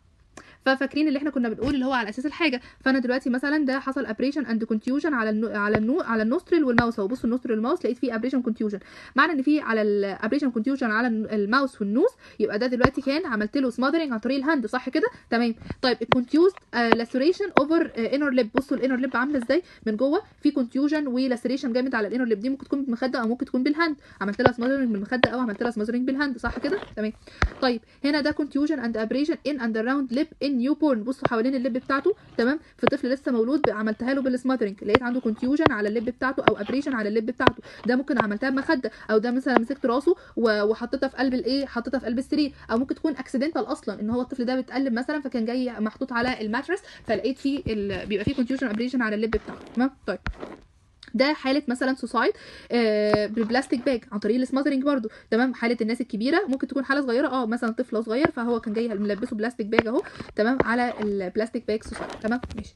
ففاكرين اللي احنا كنا بنقول اللي هو على اساس الحاجه فانا دلوقتي مثلا ده حصل ابريشن اند كونتيوجن على النو... على النو... على النوستريل والماوس اهو بصوا النوستريل والماوس لقيت فيه ابريشن كونتيوجن معنى ان في على الابريشن كونتيوجن على الماوس والنوس يبقى ده دلوقتي كان عملت له سماذرنج عن طريق الهاند صح كده تمام طيب الكونتيوزد لاسوريشن اوفر انر ليب بصوا الانر ليب عامله ازاي من جوه في كونتيوجن ولاسوريشن جامد على الانر ليب دي ممكن تكون بمخده او ممكن تكون بالهاند عملت لها سماذرنج بالمخده او عملت لها سماذرنج بالهاند صح كده تمام طيب هنا ده كونتيوجن اند ابريشن ان اند اراوند ليب ان نيو بورن بصوا حوالين اللب بتاعته تمام في طفل لسه مولود عملتها له بالسماترنج لقيت عنده كونتيوجن على اللب بتاعته او ابريشن على اللب بتاعته ده ممكن عملتها بمخده او ده مثلا مسكت راسه وحطيتها في قلب الايه حطيتها في قلب السرير او ممكن تكون اكسيدنتال اصلا ان هو الطفل ده بيتقلب مثلا فكان جاي محطوط على الماترس فلقيت فيه ال... بيبقى فيه كونتيوجن ابريشن على اللب بتاعته تمام طيب ده حاله مثلا سوسايد بالبلاستيك باج عن طريق السمذرنج برده تمام حاله الناس الكبيره ممكن تكون حاله صغيره اه مثلا طفل صغير فهو كان جاي ملبسه بلاستيك باج اهو تمام على البلاستيك باج سوسايد تمام ماشي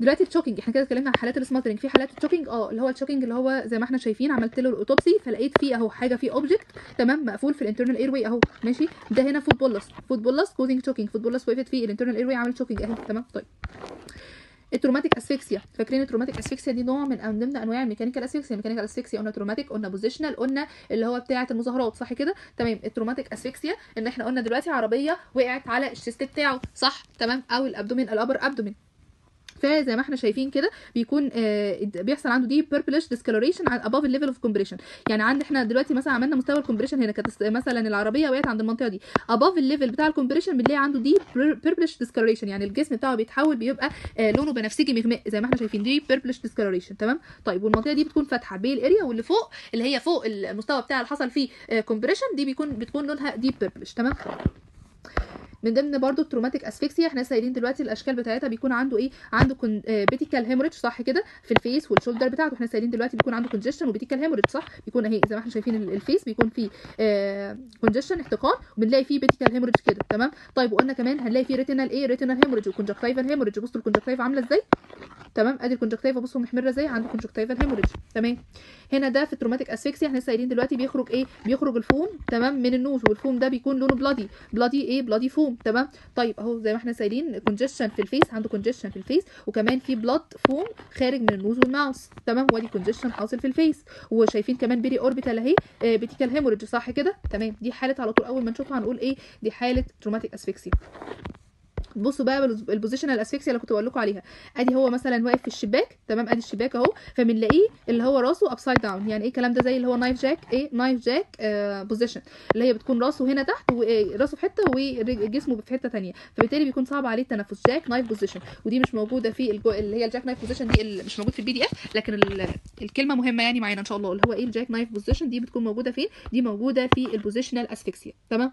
دلوقتي التشوكينج احنا كده اتكلمنا عن حالات السماترنج في حالات التشوكينج اه اللي هو التشوكينج اللي هو زي ما احنا شايفين عملت له الاوتوبسي فلقيت فيه اهو حاجه فيه اوبجكت تمام مقفول في الانترنال اير واي اهو ماشي ده هنا فوت بولس فوت بولس كوزنج تشوكينج فوت بولس وقفت فيه الانترنال اير واي عملت تشوكينج اهو تمام طيب التروماتيك اسفيكسيا فاكرين التروماتيك اسفيكسيا دي نوع من ضمن انواع الميكانيكال اسفيكسيا الميكانيكال اسفيكسيا قلنا تروماتيك قلنا بوزيشنال قلنا اللي هو بتاعه المظاهرات صح كده تمام التروماتيك اسفيكسيا ان احنا قلنا دلوقتي عربيه وقعت على الشيست بتاعه صح تمام او الابدومين الابر ابدومين فزي ما احنا شايفين كده بيكون آه، بيحصل عنده دي بيربلش ديسكلوريشن اباف الليفل اوف كومبريشن يعني عند احنا دلوقتي مثلا عملنا مستوى الكومبريشن هنا كانت مثلا العربيه وقعت عند المنطقه دي اباف الليفل بتاع الكومبريشن بنلاقي عنده دي بيربلش ديسكلوريشن يعني الجسم بتاعه بيتحول بيبقى آه، لونه بنفسجي مغمق زي ما احنا شايفين دي بيربلش ديسكلوريشن تمام طيب والمنطقه دي بتكون فاتحه بين الاريا واللي فوق اللي هي فوق المستوى بتاع اللي حصل فيه كومبريشن آه، دي بيكون بتكون لونها دي بيربلش تمام من ضمن برضو التروماتيك اسفيكسيا احنا سائلين دلوقتي الاشكال بتاعتها بيكون عنده ايه عنده كون... آه بيتيكال هيموريج صح كده في الفيس والشولدر بتاعته احنا سائلين دلوقتي بيكون عنده كونجيشن وبيتيكال هيموريج صح بيكون اهي زي ما احنا شايفين الفيس بيكون فيه آه كونجيشن احتقان وبنلاقي فيه بيتيكال هيموريج كده تمام طيب وقلنا كمان هنلاقي فيه ريتينال ايه ريتينال هيموريج وكونجكتيفال هيموريج بصوا الكونجكتيف عامله ازاي تمام ادي الكونجكتيفا بصوا محمره ازاي عنده كونجكتيفال هيموريج تمام هنا ده في التروماتيك اسفيكسيا احنا سائلين دلوقتي بيخرج ايه بيخرج الفوم تمام من النوز والفوم ده بيكون لونه بلادي بلادي ايه ايه بلادي فوم تمام طيب اهو زي ما احنا سايلين كونجشن في الفيس عنده كونجشن في الفيس وكمان في بلاد فوم خارج من النوز والماوس تمام وادي كونجشن حاصل في الفيس وشايفين كمان بيري اوربيتال اهي بيتيكال آه، هيموريدج صح كده تمام دي حاله على طول اول ما نشوفها هنقول ايه دي حاله تروماتيك اسفيكسيا بصوا بقى البوزيشنال اسفيكسيا اللي كنت بقول لكم عليها ادي هو مثلا واقف في الشباك تمام ادي الشباك اهو فبنلاقيه اللي هو راسه ابسايد داون يعني ايه الكلام ده زي اللي هو نايف جاك ايه نايف جاك آه بوزيشن اللي هي بتكون راسه هنا تحت وراسه آه، في حته وجسمه في حته ثانيه فبالتالي بيكون صعب عليه التنفس جاك نايف بوزيشن ودي مش موجوده في الجو... اللي هي الجاك نايف بوزيشن دي اللي مش موجود في البي دي اف لكن ال... الكلمه مهمه يعني معانا ان شاء الله اللي هو ايه الجاك نايف بوزيشن دي بتكون موجوده فين دي موجوده في البوزيشنال اسفيكسيا تمام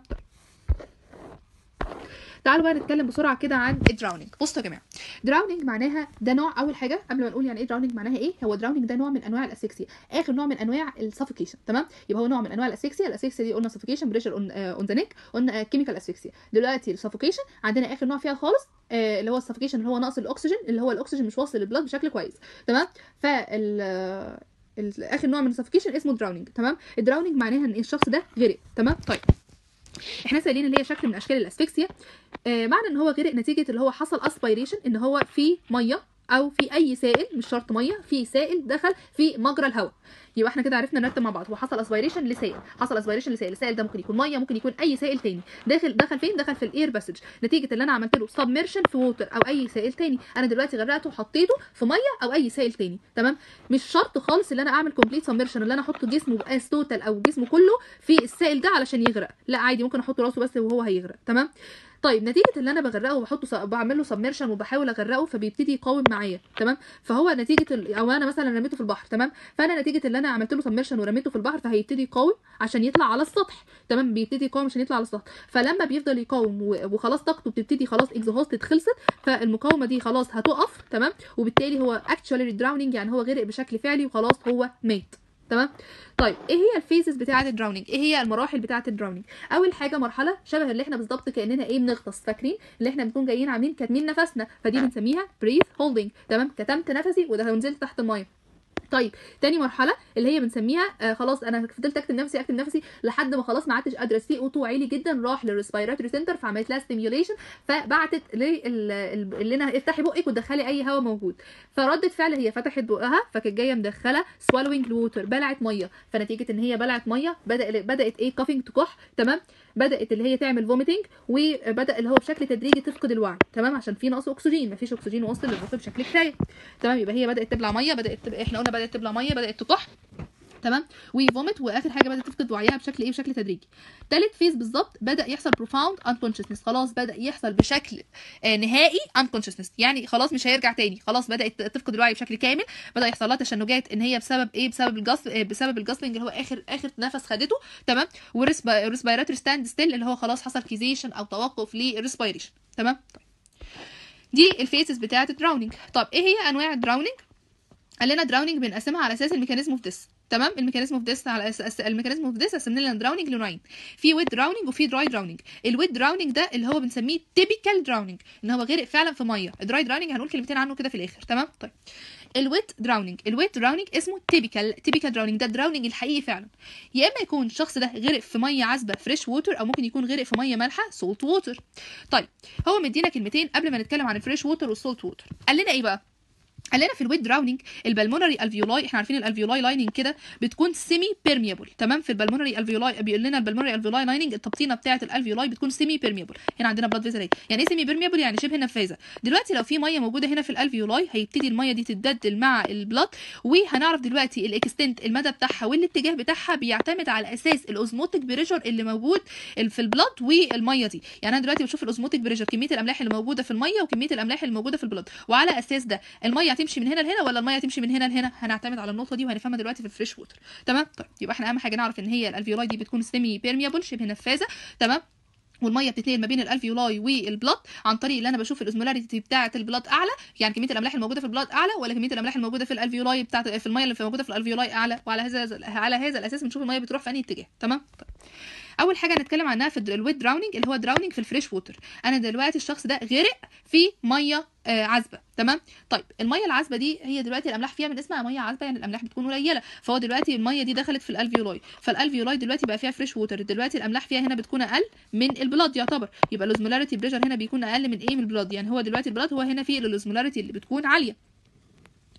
تعالوا بقى نتكلم بسرعه كده عن الدراوننج إيه بصوا يا جماعه دراوننج معناها ده نوع اول حاجه قبل ما نقول يعني ايه دراوننج معناها ايه هو دراوننج ده نوع من انواع الاسفكسيا اخر نوع من انواع السفوكيشن تمام يبقى هو نوع من انواع الاسفكسيا الاسفكسيا دي قلنا سفوكيشن بريشر اون ذا نيك قلنا كيميكال آه، اسفكسيا دلوقتي السفوكيشن عندنا اخر نوع فيها خالص آه، اللي هو السفوكيشن اللي هو نقص الاكسجين اللي هو الاكسجين مش واصل للبلاد بشكل كويس تمام فال آه، اخر نوع من السفكيشن اسمه دراوننج تمام الدراوننج معناها ان الشخص ده غرق تمام طيب احنا سالين اللي هي شكل من اشكال الاسفكسيا آه معنى ان هو غرق نتيجه اللي هو حصل اسبيريشن ان هو في ميه او في اي سائل مش شرط ميه في سائل دخل في مجرى الهواء يبقى احنا كده عرفنا نرتب مع بعض هو حصل اسبيريشن لسائل حصل اسبيريشن لسائل السائل ده ممكن يكون ميه ممكن يكون اي سائل تاني داخل دخل فين دخل في الاير باسج نتيجه اللي انا عملت له سبمرشن في ووتر او اي سائل تاني انا دلوقتي غرقته وحطيته في ميه او اي سائل تاني تمام مش شرط خالص ان انا اعمل كومبليت سبمرشن اللي انا احط جسمه باس توتال او جسمه كله في السائل ده علشان يغرق لا عادي ممكن احط راسه بس وهو هيغرق تمام طيب نتيجه اللي انا بغرقه وبحطه بعمل له سبمرشن وبحاول اغرقه فبيبتدي يقاوم معايا تمام فهو نتيجه او انا مثلا رميته في البحر تمام فانا نتيجه اللي انا عملت له سبمرشن ورميته في البحر فهيبتدي يقاوم عشان يطلع على السطح تمام بيبتدي يقاوم عشان يطلع على السطح فلما بيفضل يقاوم وخلاص طاقته بتبتدي خلاص اكزهوستد خلصت فالمقاومه دي خلاص هتقف تمام وبالتالي هو اكشوالي دراوننج يعني هو غرق بشكل فعلي وخلاص هو مات تمام طيب ايه هي الفيزز بتاعه الدراونينج ايه هي المراحل بتاعه الدراونينج اول حاجه مرحله شبه اللي احنا بالظبط كاننا ايه بنغطس فاكرين اللي احنا بنكون جايين عاملين كاتمين نفسنا فدي آه. بنسميها بريث هولدنج تمام كتمت نفسي ونزلت تحت الميه طيب تاني مرحله اللي هي بنسميها آه خلاص انا فضلت اكتب نفسي اكتب نفسي لحد ما خلاص ما عدتش قادره السي او 2 عالي جدا راح للريسبيراتوري سنتر فعملت لها ستيميوليشن فبعتت اللي انا افتحي بقك ودخلي اي هواء موجود فردت فعل هي فتحت بقها فكانت جايه مدخله سوالوينج ووتر بلعت ميه فنتيجه ان هي بلعت ميه بدا بدات ايه كافينج تكح تمام بدات اللي هي تعمل فوميتنج وبدا اللي هو بشكل تدريجي تفقد الوعي تمام عشان في نقص اكسجين مفيش اكسجين واصل للرئه بشكل كفايه تمام يبقى هي بدات تبلع ميه بدات احنا قلنا بدات تبلع ميه بدات تكح تمام فومت واخر حاجه بدات تفقد وعيها بشكل ايه بشكل تدريجي ثالث فيز بالظبط بدا يحصل بروفاوند انكونشسنس خلاص بدا يحصل بشكل آه، نهائي انكونشسنس يعني خلاص مش هيرجع تاني خلاص بدات تفقد الوعي بشكل كامل بدا يحصل لها تشنجات ان هي بسبب ايه بسبب الجسم آه، بسبب الجاسلنج اللي هو اخر اخر نفس خدته تمام والريسبيراتوري ستاند ستيل اللي هو خلاص حصل كيزيشن او توقف للريسبيريشن تمام دي الفيسز بتاعه الدراونينج طب ايه هي انواع الدراونينج قال لنا دراونينج بنقسمها على اساس الميكانيزم اوف ديس تمام الميكانيزم اوف ديس على اساس الميكانيزم اوف ديس قسمنا لنا دراونينج لنوعين في ويت دراونينج وفي دراي دراونينج الويت دراونينج ده اللي هو بنسميه تيبيكال دراونينج ان هو غرق فعلا في ميه الدراي دراونينج هنقول كلمتين عنه كده في الاخر تمام طيب الويت دراونينج الويت دراونينج اسمه تيبيكال تيبيكال دراونينج ده دراونينج الحقيقي فعلا يا اما يكون الشخص ده غرق في ميه عذبه فريش ووتر او ممكن يكون غرق في ميه مالحه سولت ووتر طيب هو مدينا كلمتين قبل ما نتكلم عن الفريش ووتر والسولت ووتر قال لنا ايه بقى قال لنا في الويت دراوننج البلمونري الفيولاي احنا عارفين الالفيولاي لايننج كده بتكون سيمي بيرميبل تمام في البلمونري الفيولاي بيقول لنا البلمونري الفيولاي لايننج التبطينه بتاعه الالفيولاي بتكون سيمي بيرميبل هنا عندنا بلاد فيسل يعني ايه سيمي بيرميبل يعني شبه نفاذه دلوقتي لو في ميه موجوده هنا في الالفيولاي هيبتدي الميه دي تتبدل مع البلاد وهنعرف دلوقتي الاكستنت المدى بتاعها والاتجاه بتاعها بيعتمد على اساس الاوزموتيك بريشر اللي موجود في البلاد والميه دي يعني انا دلوقتي بشوف الاوزموتيك بريشر كميه الاملاح اللي موجوده في الميه وكميه الاملاح اللي موجوده في البلاد وعلى اساس ده الميه هتمشي من هنا لهنا ولا الميه هتمشي من هنا لهنا هنعتمد على النقطه دي وهنفهمها دلوقتي في الفريش ووتر تمام طيب يبقى احنا اهم حاجه نعرف ان هي الالفيولاي دي بتكون سيمي بيرميابل شبه نفاذه تمام والميه بتتنقل ما بين الالفيولاي والبلط عن طريق اللي انا بشوف الاوزمولاريتي بتاعه البلط اعلى يعني كميه الاملاح الموجوده في البلط اعلى ولا كميه الاملاح الموجوده في الالفيولاي بتاعه في الميه اللي موجوده في الالفيولاي اعلى وعلى هذا على هذا الاساس بنشوف الميه بتروح في انهي اتجاه تمام طيب. اول حاجه هنتكلم عنها في الويت دراوننج اللي هو دراوننج في الفريش ووتر انا دلوقتي الشخص ده غرق في ميه آه عذبه تمام طيب الميه العذبه دي هي دلوقتي الاملاح فيها من اسمها ميه عذبه يعني الاملاح بتكون قليله فهو دلوقتي الميه دي دخلت في الالفيولاي فالالفيولاي دلوقتي بقى فيها فريش ووتر دلوقتي الاملاح فيها هنا بتكون اقل من البلاد يعتبر يبقى الاوزمولاريتي بريشر هنا بيكون اقل من ايه من البلاد يعني هو دلوقتي البلاد هو هنا فيه الاوزمولاريتي اللي بتكون عاليه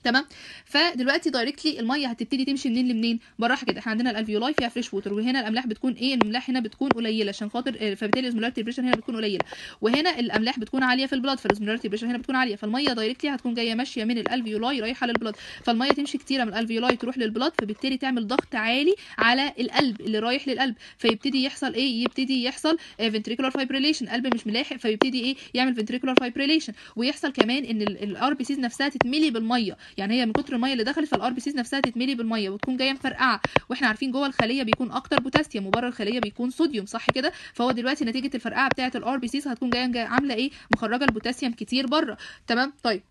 تمام فدلوقتي دايركتلي الميه هتبتدي تمشي منين لمنين بالراحه كده احنا عندنا الالفيولاي فيها فريش ووتر وهنا الاملاح بتكون ايه الاملاح هنا بتكون قليله عشان خاطر آه، فبالتالي الاوزمولاريتي بريشر هنا بتكون قليله وهنا الاملاح بتكون عاليه في البلاد فالاوزمولاريتي بريشر هنا بتكون عاليه فالميه دايركتلي هتكون جايه ماشيه من الالفيولاي رايحه للبلاد فالميه تمشي كتيره من الالفيولاي تروح للبلاد فبالتالي تعمل ضغط عالي على القلب اللي رايح للقلب فيبتدي يحصل ايه يبتدي يحصل فنتريكولار آه، فايبريليشن قلب مش ملاحق فيبتدي ايه يعمل فنتريكولار فايبريليشن ويحصل كمان ان الار بي سيز نفسها تتملي بالميه يعني هي من كتر الميه اللي دخلت فالار بي سيز نفسها تتملي بالميه وتكون جايه مفرقعه واحنا عارفين جوه الخليه بيكون اكتر بوتاسيوم وبره الخليه بيكون صوديوم صح كده فهو دلوقتي نتيجه الفرقعه بتاعه الار بي سيز هتكون جايه جاي عامله ايه مخرجه البوتاسيوم كتير بره تمام طيب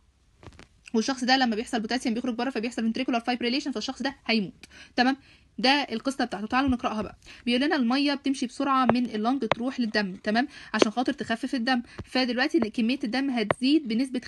والشخص ده لما بيحصل بوتاسيوم بيخرج بره فبيحصل فنتريكولار فايبريليشن فالشخص ده هيموت تمام ده القصه بتاعته تعالوا نقراها بقى بيقول لنا الميه بتمشي بسرعه من اللنج تروح للدم تمام عشان خاطر تخفف الدم فدلوقتي كميه الدم هتزيد بنسبه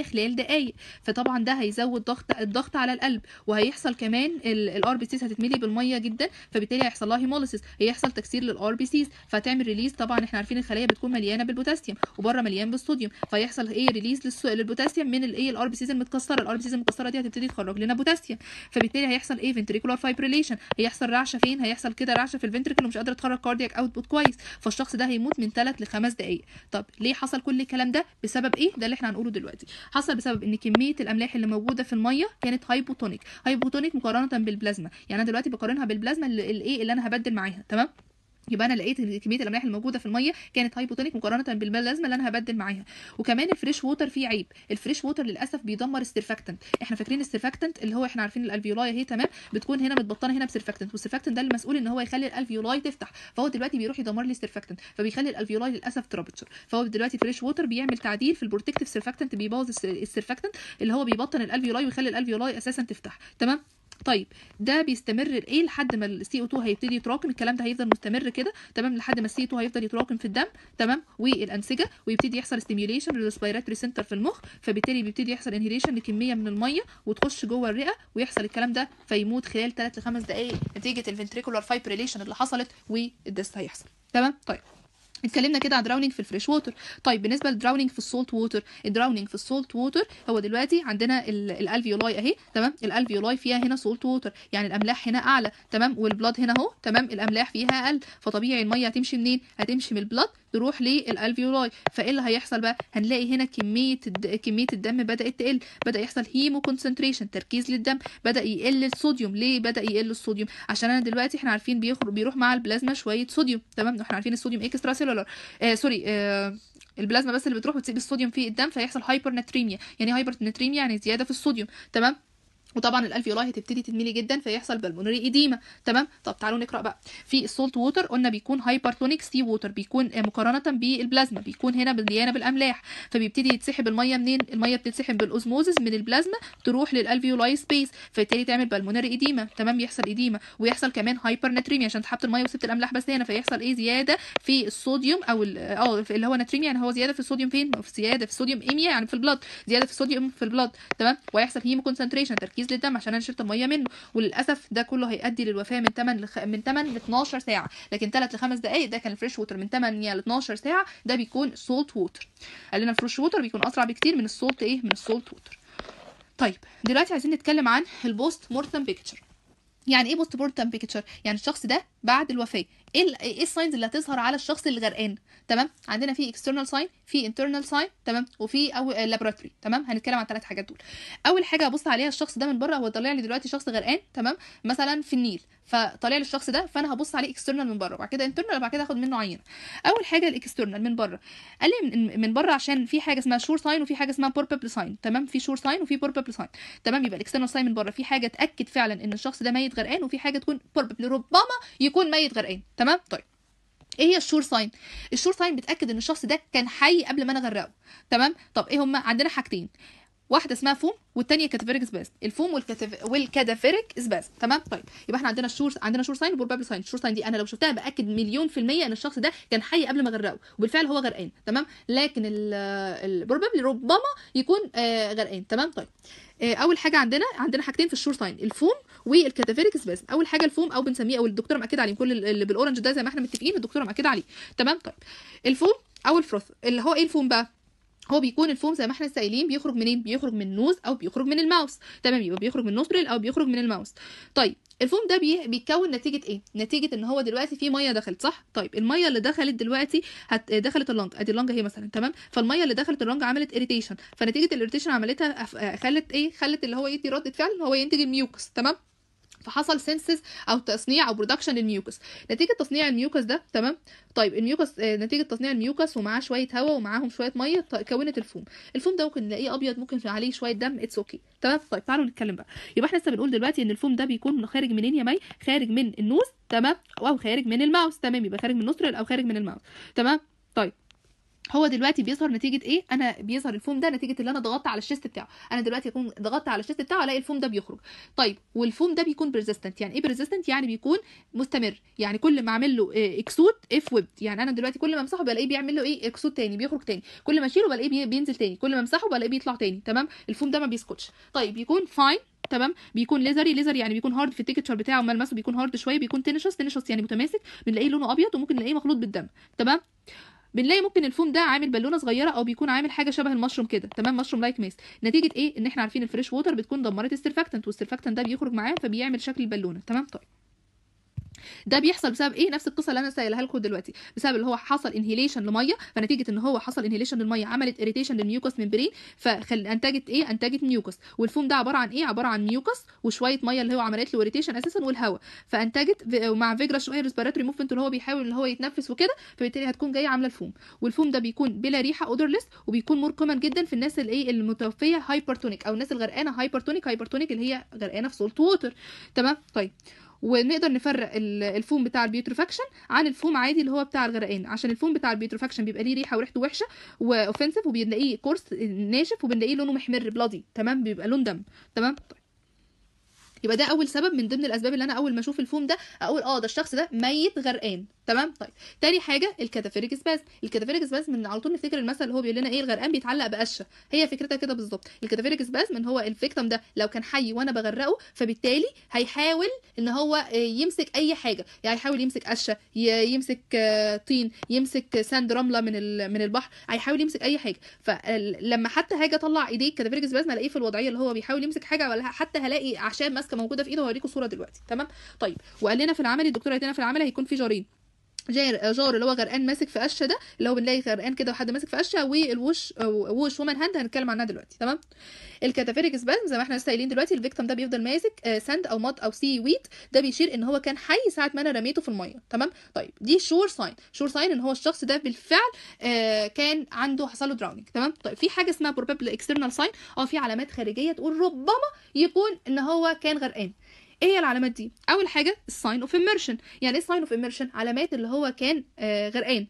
50% خلال دقائق فطبعا ده هيزود ضغط الضغط على القلب وهيحصل كمان الار بي سيز هتتملي بالميه جدا فبالتالي هيحصل لها هيموليسيس هيحصل تكسير للار بي سيز فهتعمل ريليز طبعا احنا عارفين الخليه بتكون مليانه بالبوتاسيوم وبره مليان بالصوديوم فيحصل ايه ريليز للبوتاسيوم من الايه الار بي سيز المتكسره الار بي سيز المتكسره دي هتبتدي تخرج لنا بوتاسيوم فبالتالي هيحصل ايه فنتريكولار فيبريليشن هيحصل رعشه فين هيحصل كده رعشه في الفنتركل ومش قادره تخرج كاردياك اوتبوت كويس فالشخص ده هيموت من 3 ل 5 دقائق طب ليه حصل كل الكلام ده بسبب ايه ده اللي احنا هنقوله دلوقتي حصل بسبب ان كميه الاملاح اللي موجوده في الميه كانت هايبوتونيك هايبوتونيك مقارنه بالبلازما يعني انا دلوقتي بقارنها بالبلازما الايه اللي, اللي انا هبدل معاها تمام يبقى انا لقيت كميه الاملاح الموجوده في الميه كانت هايبوتونيك مقارنه بالماء اللازمه اللي انا هبدل معاها وكمان الفريش ووتر فيه عيب الفريش ووتر للاسف بيدمر السيرفاكتنت احنا فاكرين السيرفاكتنت اللي هو احنا عارفين الالفيولاي اهي تمام بتكون هنا متبطنه هنا بسيرفاكتنت والسيرفاكتنت ده المسؤول ان هو يخلي الالفيولاي تفتح فهو دلوقتي بيروح يدمر لي السيرفاكتنت فبيخلي الالفيولاي للاسف ترابتشر فهو دلوقتي فريش ووتر بيعمل تعديل في البروتكتيف سيرفاكتنت بيبوظ السيرفاكتنت اللي هو بيبطن الالفيولاي ويخلي الالفيولاي اساسا تفتح تمام طيب ده بيستمر ايه لحد ما السي او 2 هيبتدي يتراكم الكلام ده هيفضل مستمر كده تمام لحد ما السي 2 هيفضل يتراكم في الدم تمام والانسجه ويبتدي يحصل ستيميوليشن للريسبيراتوري سنتر في المخ فبالتالي بيبتدي يحصل انهيليشن لكميه من الميه وتخش جوه الرئه ويحصل الكلام ده فيموت خلال 3 ل 5 دقائق نتيجه الفنتريكولار فايبريليشن اللي حصلت والديس هيحصل تمام طيب اتكلمنا كده عن دراونينج في الفريش ووتر طيب بالنسبه للدراونينج في السولت ووتر الدراونينج في السولت ووتر هو دلوقتي عندنا الالفيولاي اهي تمام الالفيولاي فيها هنا سولت ووتر يعني الاملاح هنا اعلى تمام والبلاد هنا اهو تمام الاملاح فيها اقل فطبيعي الميه هتمشي منين هتمشي من البلاد تروح للالفيولاي فايه اللي هيحصل بقى هنلاقي هنا كميه الد... كميه الدم بدات تقل بدا يحصل هيمو كونسنتريشن تركيز للدم بدا يقل الصوديوم ليه بدا يقل الصوديوم عشان انا دلوقتي احنا عارفين بيخرج بيروح مع البلازما شويه صوديوم تمام احنا عارفين الصوديوم اكسترا سيلولار آه سوري آه البلازما بس اللي بتروح وتسيب الصوديوم فيه الدم فيحصل هايبر نتريميا يعني هايبر نتريميا يعني زياده في الصوديوم تمام وطبعا الالفيولاي هتبتدي تدملي جدا فيحصل بالمونري اديما تمام طب تعالوا نقرا بقى في السولت ووتر قلنا بيكون هايبرتونيك سي ووتر بيكون مقارنه بالبلازما بيكون هنا مليانه بالاملاح فبيبتدي يتسحب الميه منين الميه بتتسحب بالاوزموزس من البلازما تروح للالفيولاي سبيس فبالتالي تعمل بالمونري اديما تمام يحصل اديما ويحصل كمان هايبرناتريميا عشان تحط الميه وسبت الاملاح بس هنا فيحصل ايه زياده في الصوديوم او اه اللي هو ناتريميا يعني هو زياده في الصوديوم فين زياده في الصوديوم ايميا يعني في البلاد زياده في الصوديوم في البلط تمام ويحصل هيمو كونسنتريشن تركيز تركيز للدم عشان انا شربت ميه منه وللاسف ده كله هيؤدي للوفاه من 8 لخ... من 8 ل 12 ساعه لكن 3 ل 5 دقائق ده كان الفريش ووتر من 8 ل 12 ساعه ده بيكون سولت ووتر قال لنا الفريش ووتر بيكون اسرع بكتير من السولت ايه من السولت ووتر طيب دلوقتي عايزين نتكلم عن البوست مورتم بيكتشر يعني ايه بوست مورتم بيكتشر يعني الشخص ده بعد الوفاه ايه ايه الساينز اللي هتظهر على الشخص اللي غرقان تمام عندنا في اكسترنال ساين في انترنال ساين تمام وفي او لابوراتوري تمام هنتكلم عن ثلاث حاجات دول اول حاجه ابص عليها الشخص ده من بره هو طالع لي دلوقتي شخص غرقان تمام مثلا في النيل فطالع لي الشخص ده فانا هبص عليه اكسترنال من بره وبعد كده انترنال وبعد كده هاخد منه عينه اول حاجه الاكسترنال من بره قال لي من بره عشان في حاجه اسمها شور ساين وفي حاجه اسمها بوربل ساين تمام في شور ساين وفي بوربل ساين تمام يبقى الاكسترنال ساين من بره في حاجه تاكد فعلا ان الشخص ده ميت غرقان وفي حاجه تكون بوربل ربما بيكون ميت غرقان تمام طيب ايه هي الشور ساين الشور ساين بتاكد ان الشخص ده كان حي قبل ما انا اغرقه تمام طب ايه هما عندنا حاجتين واحده اسمها فوم والثانيه كاتافيريك سباز الفوم والكتف... والكادافيريك سباز تمام طيب يبقى احنا عندنا الشور عندنا شور ساين وبروبابل ساين الشور ساين دي انا لو شفتها باكد مليون في الميه ان الشخص ده كان حي قبل ما غرقه وبالفعل هو غرقان تمام لكن البروبابل ربما يكون آه غرقان تمام طيب آه اول حاجه عندنا عندنا حاجتين في الشور ساين الفوم والكاتافيريك سباز اول حاجه الفوم او بنسميه او الدكتوره مأكده عليه كل اللي بالاورنج ده زي ما احنا متفقين الدكتوره مأكده عليه تمام طيب الفوم او الفروث اللي هو ايه الفوم بقى هو بيكون الفوم زي ما احنا سائلين بيخرج منين بيخرج من النوز او بيخرج من الماوس تمام يبقى بيخرج من النوستريل او بيخرج من الماوس طيب الفوم ده بيتكون نتيجه ايه نتيجه ان هو دلوقتي في ميه دخلت صح طيب الميه اللي دخلت دلوقتي هت... دخلت اللنج ادي اللنج اهي مثلا تمام فالميه اللي دخلت اللنج عملت اريتيشن فنتيجه الاريتيشن عملتها خلت ايه خلت اللي هو يدي رده فعل هو ينتج الميوكس تمام فحصل سينسز او تصنيع او برودكشن للميوكس نتيجه تصنيع الميوكس ده تمام طيب الميوكس آه، نتيجه تصنيع الميوكس ومعاه شويه هواء ومعاهم شويه ميه كونت الفوم الفوم ده ممكن نلاقيه ابيض ممكن عليه شويه دم اتس اوكي تمام طيب تعالوا نتكلم بقى يبقى احنا لسه بنقول دلوقتي ان الفوم ده بيكون خارج منين يا مي خارج من النوز تمام او خارج من الماوس تمام يبقى خارج من النصر او خارج من الماوس تمام طيب هو دلوقتي بيظهر نتيجه ايه انا بيظهر الفوم ده نتيجه اللي انا ضغطت على الشيست بتاعه انا دلوقتي اكون ضغطت على الشيست بتاعه الاقي الفوم ده بيخرج طيب والفوم ده بيكون بريزيستنت يعني ايه بريزيستنت يعني بيكون مستمر يعني كل ما اعمل له اكسود اف ويب يعني انا دلوقتي كل ما امسحه بلاقيه بيعمل له ايه اكسود تاني بيخرج تاني كل ما اشيله بلاقيه بينزل تاني كل ما امسحه بلاقيه بيطلع تاني تمام الفوم ده ما بيسكتش طيب بيكون فاين تمام بيكون ليزري ليزر يعني بيكون هارد في التكتشر بتاعه اما بيكون هارد شويه بيكون تنشس تنشس يعني متماسك بنلاقيه لونه ابيض وممكن نلاقيه مخلوط بالدم تمام بنلاقي ممكن الفوم ده عامل بالونه صغيره او بيكون عامل حاجه شبه المشروم كده تمام مشروم لايك ميس نتيجه ايه ان احنا عارفين الفريش ووتر بتكون دمرت السيرفاكتنت والسيرفاكتنت ده بيخرج معاه فبيعمل شكل البالونه تمام طيب ده بيحصل بسبب ايه نفس القصه اللي انا سائلها لكم دلوقتي بسبب اللي هو حصل انهيليشن لميه فنتيجه ان هو حصل انهيليشن للميه عملت اريتيشن ميمبرين فخل فانتجت ايه انتجت ميوكوس والفوم ده عباره عن ايه عباره عن ميوكوس وشويه ميه اللي هو عملت له اريتيشن اساسا والهواء فانتجت مع فيجرا شويه ريسبيراتوري موفمنت اللي هو بيحاول ان هو يتنفس وكده فبالتالي هتكون جايه عامله الفوم والفوم ده بيكون بلا ريحه اودرلس وبيكون مور كومن جدا في الناس الايه المتوفيه هايبرتونيك او الناس الغرقانه هايبرتونيك هايبرتونيك اللي هي غرقانه في سولت ووتر تمام طيب ونقدر نفرق الفوم بتاع البيوتروفاكشن عن الفوم عادي اللي هو بتاع الغرقان عشان الفوم بتاع البيوتروفاكشن بيبقى ليه ريحه وريحته وحشه واوفنسيف وبنلاقيه كورس ناشف وبنلاقيه لونه محمر بلادي تمام بيبقى لون دم تمام يبقى ده اول سبب من ضمن الاسباب اللي انا اول ما اشوف الفوم ده اقول اه ده الشخص ده ميت غرقان تمام طيب تاني حاجه الكاتافيريك سباز الكاتافيريك سباز من على طول نفتكر المثل اللي هو بيقول لنا ايه الغرقان بيتعلق بقشه هي فكرتها كده بالظبط الكاتافيريك سباز من هو الفيكتم ده لو كان حي وانا بغرقه فبالتالي هيحاول ان هو آه، يمسك اي حاجه يعني هيحاول يمسك قشه يمسك آه، طين يمسك ساند رمله من من البحر هيحاول يمسك اي حاجه فلما حتى هاجي اطلع ايديه الكاتافيريك سباز الاقيه في الوضعيه اللي هو بيحاول يمسك حاجه ولا حتى هلاقي اعشاب ماسكه موجوده في ايده هوريكم صوره دلوقتي تمام طيب وقال لنا في العملي الدكتور قال لنا في العملي هيكون في جارين جار جار اللي هو غرقان ماسك في قشه ده اللي هو بنلاقي غرقان كده وحد ماسك في قشه والوش ووش وومن هاند هنتكلم عنها دلوقتي تمام الكاتافيريك سبازم زي ما احنا لسه قايلين دلوقتي الفيكتم ده بيفضل ماسك ساند آه، او مط او سي ويت ده بيشير ان هو كان حي ساعه ما انا رميته في الميه تمام طيب دي شور ساين شور ساين ان هو الشخص ده بالفعل آه، كان عنده حصل له دراونينج تمام طيب في حاجه اسمها بروبابل اكسترنال ساين اه في علامات خارجيه تقول ربما يكون ان هو كان غرقان ايه هي العلامات دي اول حاجه الساين اوف اميرشن يعني ايه ساين اوف اميرشن علامات اللي هو كان آه غرقان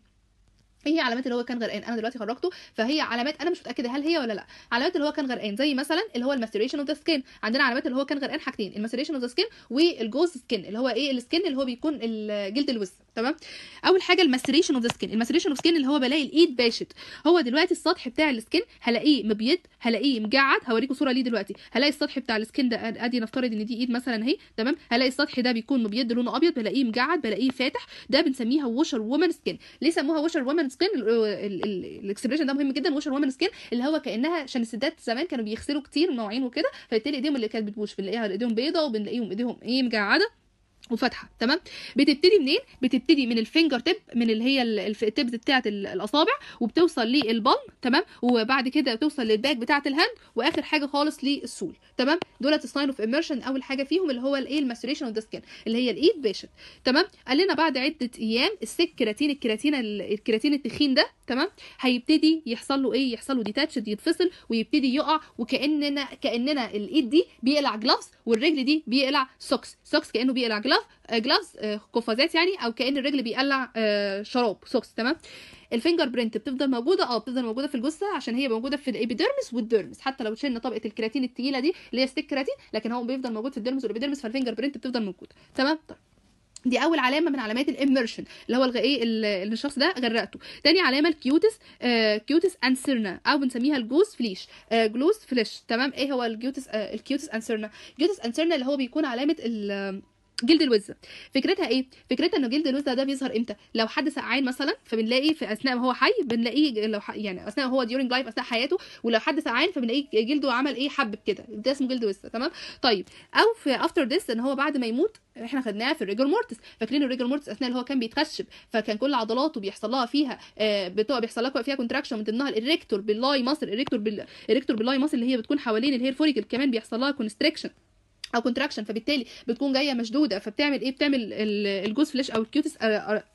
ايه هي علامات اللي هو كان غرقان انا دلوقتي خرجته فهي علامات انا مش متاكده هل هي ولا لا علامات اللي هو كان غرقان زي مثلا اللي هو الماستريشن اوف ذا سكين عندنا علامات اللي هو كان غرقان حاجتين الماستريشن اوف ذا سكين والجوز سكين اللي هو ايه السكين اللي هو بيكون الجلد الوز تمام اول حاجه الماسريشن اوف ذا سكين الماسريشن اوف سكين اللي هو بلاقي الايد باشت هو دلوقتي السطح بتاع السكين هلاقيه مبيض هلاقيه مجعد هوريكم صوره ليه دلوقتي هلاقي السطح بتاع السكين ده ادي نفترض ان دي ايد مثلا اهي تمام هلاقي السطح ده بيكون مبيض لونه ابيض بلاقيه مجعد بلاقيه فاتح ده بنسميها وشر وومن سكين ليه سموها وشر وومن سكين الاكسبريشن ده مهم جدا وشر وومن سكين اللي هو كانها عشان الستات زمان كانوا بيغسلوا كتير مواعين وكده فبالتالي ايديهم اللي كانت بتبوش بنلاقيها ايديهم بيضه وبنلاقيهم ايديهم ايه مجعده وفتحه تمام بتبتدي منين بتبتدي من الفينجر تيب من اللي هي التيبز بتاعه الاصابع وبتوصل للبلم تمام وبعد كده توصل للباك بتاعه الهاند واخر حاجه خالص للسول تمام دولت الساين اوف اميرشن اول حاجه فيهم اللي هو الايه الماسوريشن اوف ذا سكين اللي هي الايد باشن تمام قال لنا بعد عده ايام السك كراتين الكراتين الكراتين التخين ده تمام هيبتدي يحصل له ايه يحصل له ديتاتش يتفصل ويبتدي يقع وكاننا كاننا الايد دي بيقلع جلافز والرجل دي بيقلع سوكس سوكس كانه بيقلع جلاف آه، جلافز آه، قفازات يعني او كان الرجل بيقلع آه، شراب سوكس تمام الفينجر برينت بتفضل موجوده اه بتفضل موجوده في الجثه عشان هي موجوده في الابيديرمس والديرمس حتى لو شلنا طبقه الكرياتين التقيله دي اللي هي ستيك كرياتين لكن هو بيفضل موجود في الديرمس والابيديرمس فالفينجر برينت بتفضل موجوده تمام طيب دي اول علامه من علامات الاميرشن اللي هو ايه اللي الشخص ده غرقته تاني علامه الكيوتس آه كيوتس انسرنا او بنسميها الجوز فليش آه جلوز فليش تمام ايه هو الكيوتس آه الكيوتس انسرنا الكيوتس انسرنا اللي هو بيكون علامه جلد الوزه فكرتها ايه فكرتها ان جلد الوزه ده بيظهر امتى لو حد سقعان مثلا فبنلاقي في اثناء ما هو حي بنلاقيه لو ح... يعني اثناء هو ديورنج لايف اثناء حياته ولو حد سقعان فبنلاقيه جلده عمل ايه حب كده ده اسمه جلد وزه تمام طيب او في افتر ديس ان هو بعد ما يموت احنا خدناها في الريجور مورتس فاكرين الريجور مورتس اثناء اللي هو كان بيتخشب فكان كل عضلاته بيحصل لها فيها بتوع آه، بتبقى بيحصل لها فيها كونتراكشن من ضمنها الاريكتور باللاي ماسل الاريكتور بال... الاريكتور باللاي ماسل اللي هي بتكون حوالين الهير فوريكل كمان بيحصل لها كونستريكشن او كونتراكشن فبالتالي بتكون جايه مشدوده فبتعمل ايه بتعمل الجوز فليش او الكيوتس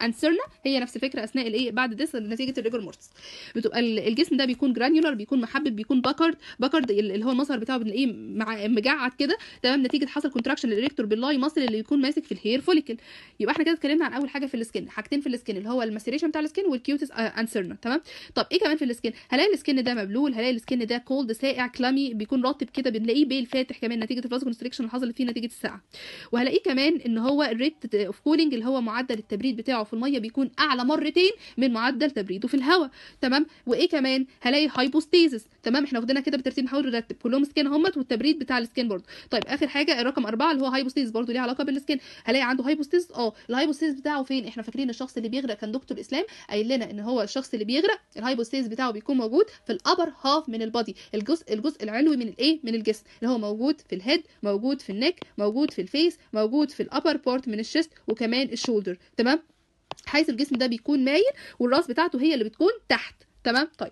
انسرنا آه، آه، هي نفس الفكره اثناء الايه بعد ديس نتيجه الريجر مورتس بتبقى الجسم ده بيكون جرانيولر بيكون محبب بيكون باكرد باكرد اللي هو المظهر بتاعه بنلاقيه مع مجعد كده تمام نتيجه حصل كونتراكشن للريكتور باللاي ماسل اللي يكون ماسك في الهير فوليكل يبقى احنا كده اتكلمنا عن اول حاجه في السكن حاجتين في السكن اللي هو الماسيريشن بتاع السكن والكيوتس انسرنا آه، تمام طب ايه كمان في السكن هلاقي السكن ده مبلول هلاقي السكن ده كولد ساقع كلامي بيكون رطب كده بنلاقيه بيل فاتح كمان نتيجه الفازو كونستريكشن اللي حصلت فيه نتيجه السقعه وهلاقيه كمان ان هو الريت اوف كولينج اللي هو معدل التبريد بتاعه في الميه بيكون اعلى مرتين من معدل تبريده في الهواء تمام وايه كمان هلاقي هايبوستيزس تمام احنا واخدينها كده بالترتيب نحاول نرتب كلهم سكان همت والتبريد بتاع السكان برضه طيب اخر حاجه الرقم أربعة اللي هو هايبوستيزس برضه ليه علاقه بالسكان هلاقي عنده هايبوستيزس اه الهايبوستيزس بتاعه فين احنا فاكرين الشخص اللي بيغرق كان دكتور اسلام قايل لنا ان هو الشخص اللي بيغرق الهايبوستيزس بتاعه بيكون موجود في الابر هاف من البادي الجزء الجزء العلوي من الايه من الجسم اللي هو موجود في الهيد موجود موجود في النك موجود في الفيس موجود في الابر بارت من الشيست وكمان الشولدر تمام حيث الجسم ده بيكون مايل والراس بتاعته هي اللي بتكون تحت تمام طيب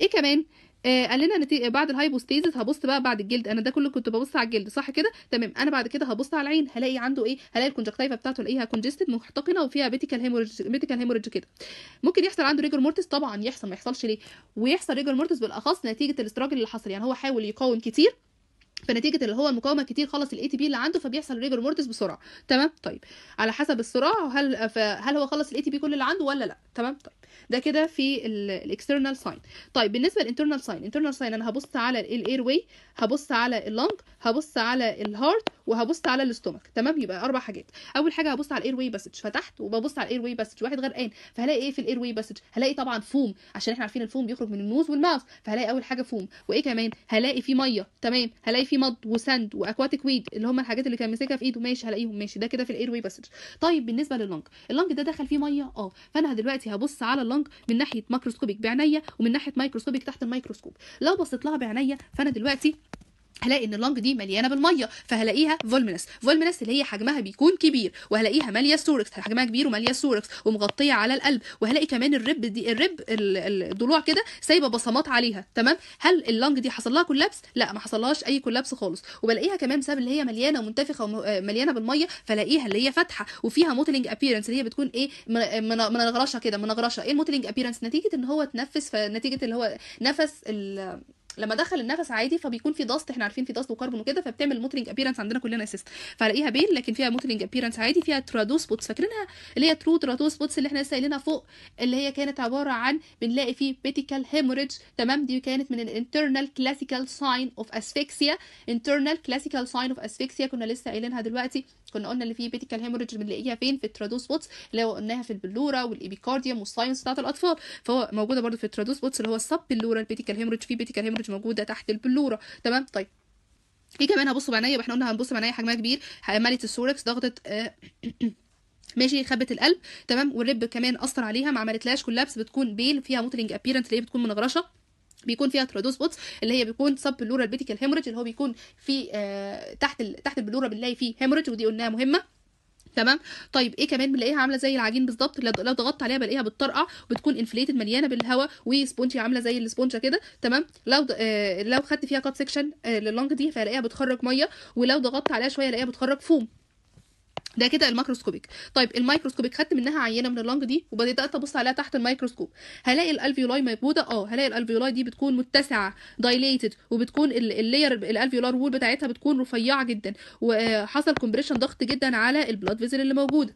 ايه كمان آه قال لنا نتيجة بعد الهايبوستيزس هبص بقى بعد الجلد انا ده كله كنت ببص على الجلد صح كده تمام انا بعد كده هبص على العين هلاقي عنده ايه هلاقي الكونجكتيفا بتاعته الاقيها كونجستد محتقنه وفيها بيتيكال هيموريدج بيتيكال هيموريج كده ممكن يحصل عنده ريجر مورتس طبعا يحصل ما يحصلش ليه ويحصل ريجر مورتس بالاخص نتيجه الاستراجل اللي حصل يعني هو حاول يقاوم كتير فنتيجه اللي هو المقاومه كتير خلص الاي تي بي اللي عنده فبيحصل ريجر مورتس بسرعه تمام طيب على حسب الصراع هل هل هو خلص الاي تي بي كل اللي عنده ولا لا تمام طيب ده كده في الاكسترنال ساين طيب بالنسبه للانترنال ساين انترنال ساين انا هبص على الاير واي هبص على lung هبص على الهارت وهبص على الاستومك تمام يبقى اربع حاجات اول حاجه هبص على الاير واي باسج فتحت وببص على الاير واي باسج واحد غرقان فهلاقي ايه في الاير واي باسج هلاقي طبعا فوم عشان احنا عارفين الفوم بيخرج من النوز والماوس فهلاقي اول حاجه فوم وايه كمان هلاقي في ميه تمام هلاقي في مض وسند واكواتيك ويد اللي هم الحاجات اللي كان ماسكها في ايده ماشي هلاقيهم ماشي ده كده في الاير واي باسج طيب بالنسبه لللنج اللنج ده دخل فيه ميه اه فانا دلوقتي هبص على اللنج من ناحيه ماكروسكوبيك بعينيا ومن ناحيه مايكروسكوبيك تحت الميكروسكوب لو بصيت لها بعينيا فانا دلوقتي هلاقي ان اللنج دي مليانه بالميه فهلاقيها فولمنس فولمنس اللي هي حجمها بيكون كبير وهلاقيها ماليه سوركس حجمها كبير وماليه سوركس ومغطيه على القلب وهلاقي كمان الرب دي الرب الضلوع كده سايبه بصمات عليها تمام هل اللنج دي حصل لها كولابس لا ما حصلهاش اي كولابس خالص وبلاقيها كمان بسبب اللي هي مليانه ومنتفخه ومليانه آه، بالميه فلاقيها اللي هي فاتحه وفيها موتلينج ابييرنس اللي هي بتكون ايه آه، منغرشه كده منغرشه ايه الموتلينج ابييرنس نتيجه ان هو تنفس فنتيجه اللي هو نفس لما دخل النفس عادي فبيكون في ضغط احنا عارفين في ضغط وكربون وكده فبتعمل موترنج ابيرنس عندنا كلنا اسيست فلاقيها بين لكن فيها موترنج ابيرنس عادي فيها ترادو سبوتس فاكرينها اللي هي ترو ترادو سبوتس اللي احنا لسه قايلينها فوق اللي هي كانت عباره عن بنلاقي فيه بيتيكال هيموريدج تمام دي كانت من الانترنال كلاسيكال ساين اوف اسفيكسيا انترنال كلاسيكال ساين اوف اسفيكسيا كنا لسه قايلينها دلوقتي كنا قلنا اللي فيه بيتيكال هيموريدج بنلاقيها فين في الترادوس بوتس اللي هو قلناها في البلوره والايبيكارديوم والساينس بتاعه الاطفال فهو موجوده برده في الترادوس بوتس اللي هو السب بلوره البيتيكال هيموريدج في بيتيكال هيموريدج موجوده تحت البلوره تمام طيب ايه كمان هبص بعينيا احنا قلنا هنبص بعينيا حجمها كبير عمليه السوركس ضغطه آه ماشي خبت القلب تمام والرب كمان اثر عليها ما عملتلهاش كولابس بتكون بيل فيها موترنج ابيرنس اللي هي بتكون منغرشه بيكون فيها ترادوس بوتس اللي هي بيكون سب بلورال بيتيكال هيموريج اللي هو بيكون في آه، تحت ال... تحت البلوره بنلاقي فيه هيموريج ودي قلناها مهمه تمام طيب ايه كمان بنلاقيها عامله زي العجين بالظبط لو ضغطت عليها بلاقيها بتطرقع وبتكون انفليتد مليانه بالهواء وسبونجي عامله زي السبونجه كده تمام لو آه لو خدت فيها كات سيكشن آه للونج دي فهلاقيها بتخرج ميه ولو ضغطت عليها شويه الاقيها بتخرج فوم ده كده الميكروسكوبيك طيب الميكروسكوبيك خدت منها عينه من اللنج دي وبدات ابص عليها تحت الميكروسكوب هلاقي الالفيولاي موجوده اه هلاقي الالفيولاي دي بتكون متسعه دايليتد وبتكون اللاير الالفيولار وول بتاعتها بتكون رفيعه جدا وحصل آه، كومبريشن ضغط جدا على البلاد فيزل اللي موجوده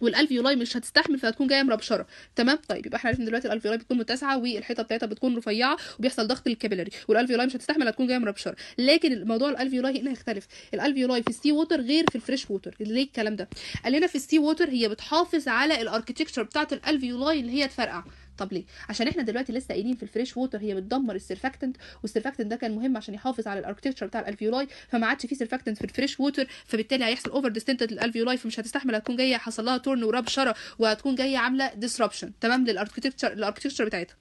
والالفيولاي مش هتستحمل فهتكون جايه مربشره تمام طيب يبقى احنا عرفنا دلوقتي الالفيولاي بتكون متسعه والحيطه بتاعتها بتكون رفيعه وبيحصل ضغط للكابيلاري والالفيولاي مش هتستحمل هتكون جايه مربشره لكن موضوع الالفيولاي هنا هيختلف الالفيولاي في السي ووتر غير في الفريش ووتر ليه الكلام ده قال لنا في السي ووتر هي بتحافظ على الاركتكتشر بتاعه الالفيولاي اللي هي تفرقع طب ليه عشان احنا دلوقتي لسه قايلين في الفريش ووتر هي بتدمر السيرفاكتنت والسيرفاكتنت ده كان مهم عشان يحافظ على الاركتكتشر بتاع الالفيولاي فما عادش فيه سيرفاكتنت في الفريش ووتر فبالتالي هيحصل اوفر ديستنتد للالفيولاي فمش هتستحمل هتكون جايه حصل لها تورن وربشره وهتكون جايه عامله ديسربشن تمام للاركتكتشر الاركتكتشر بتاعتها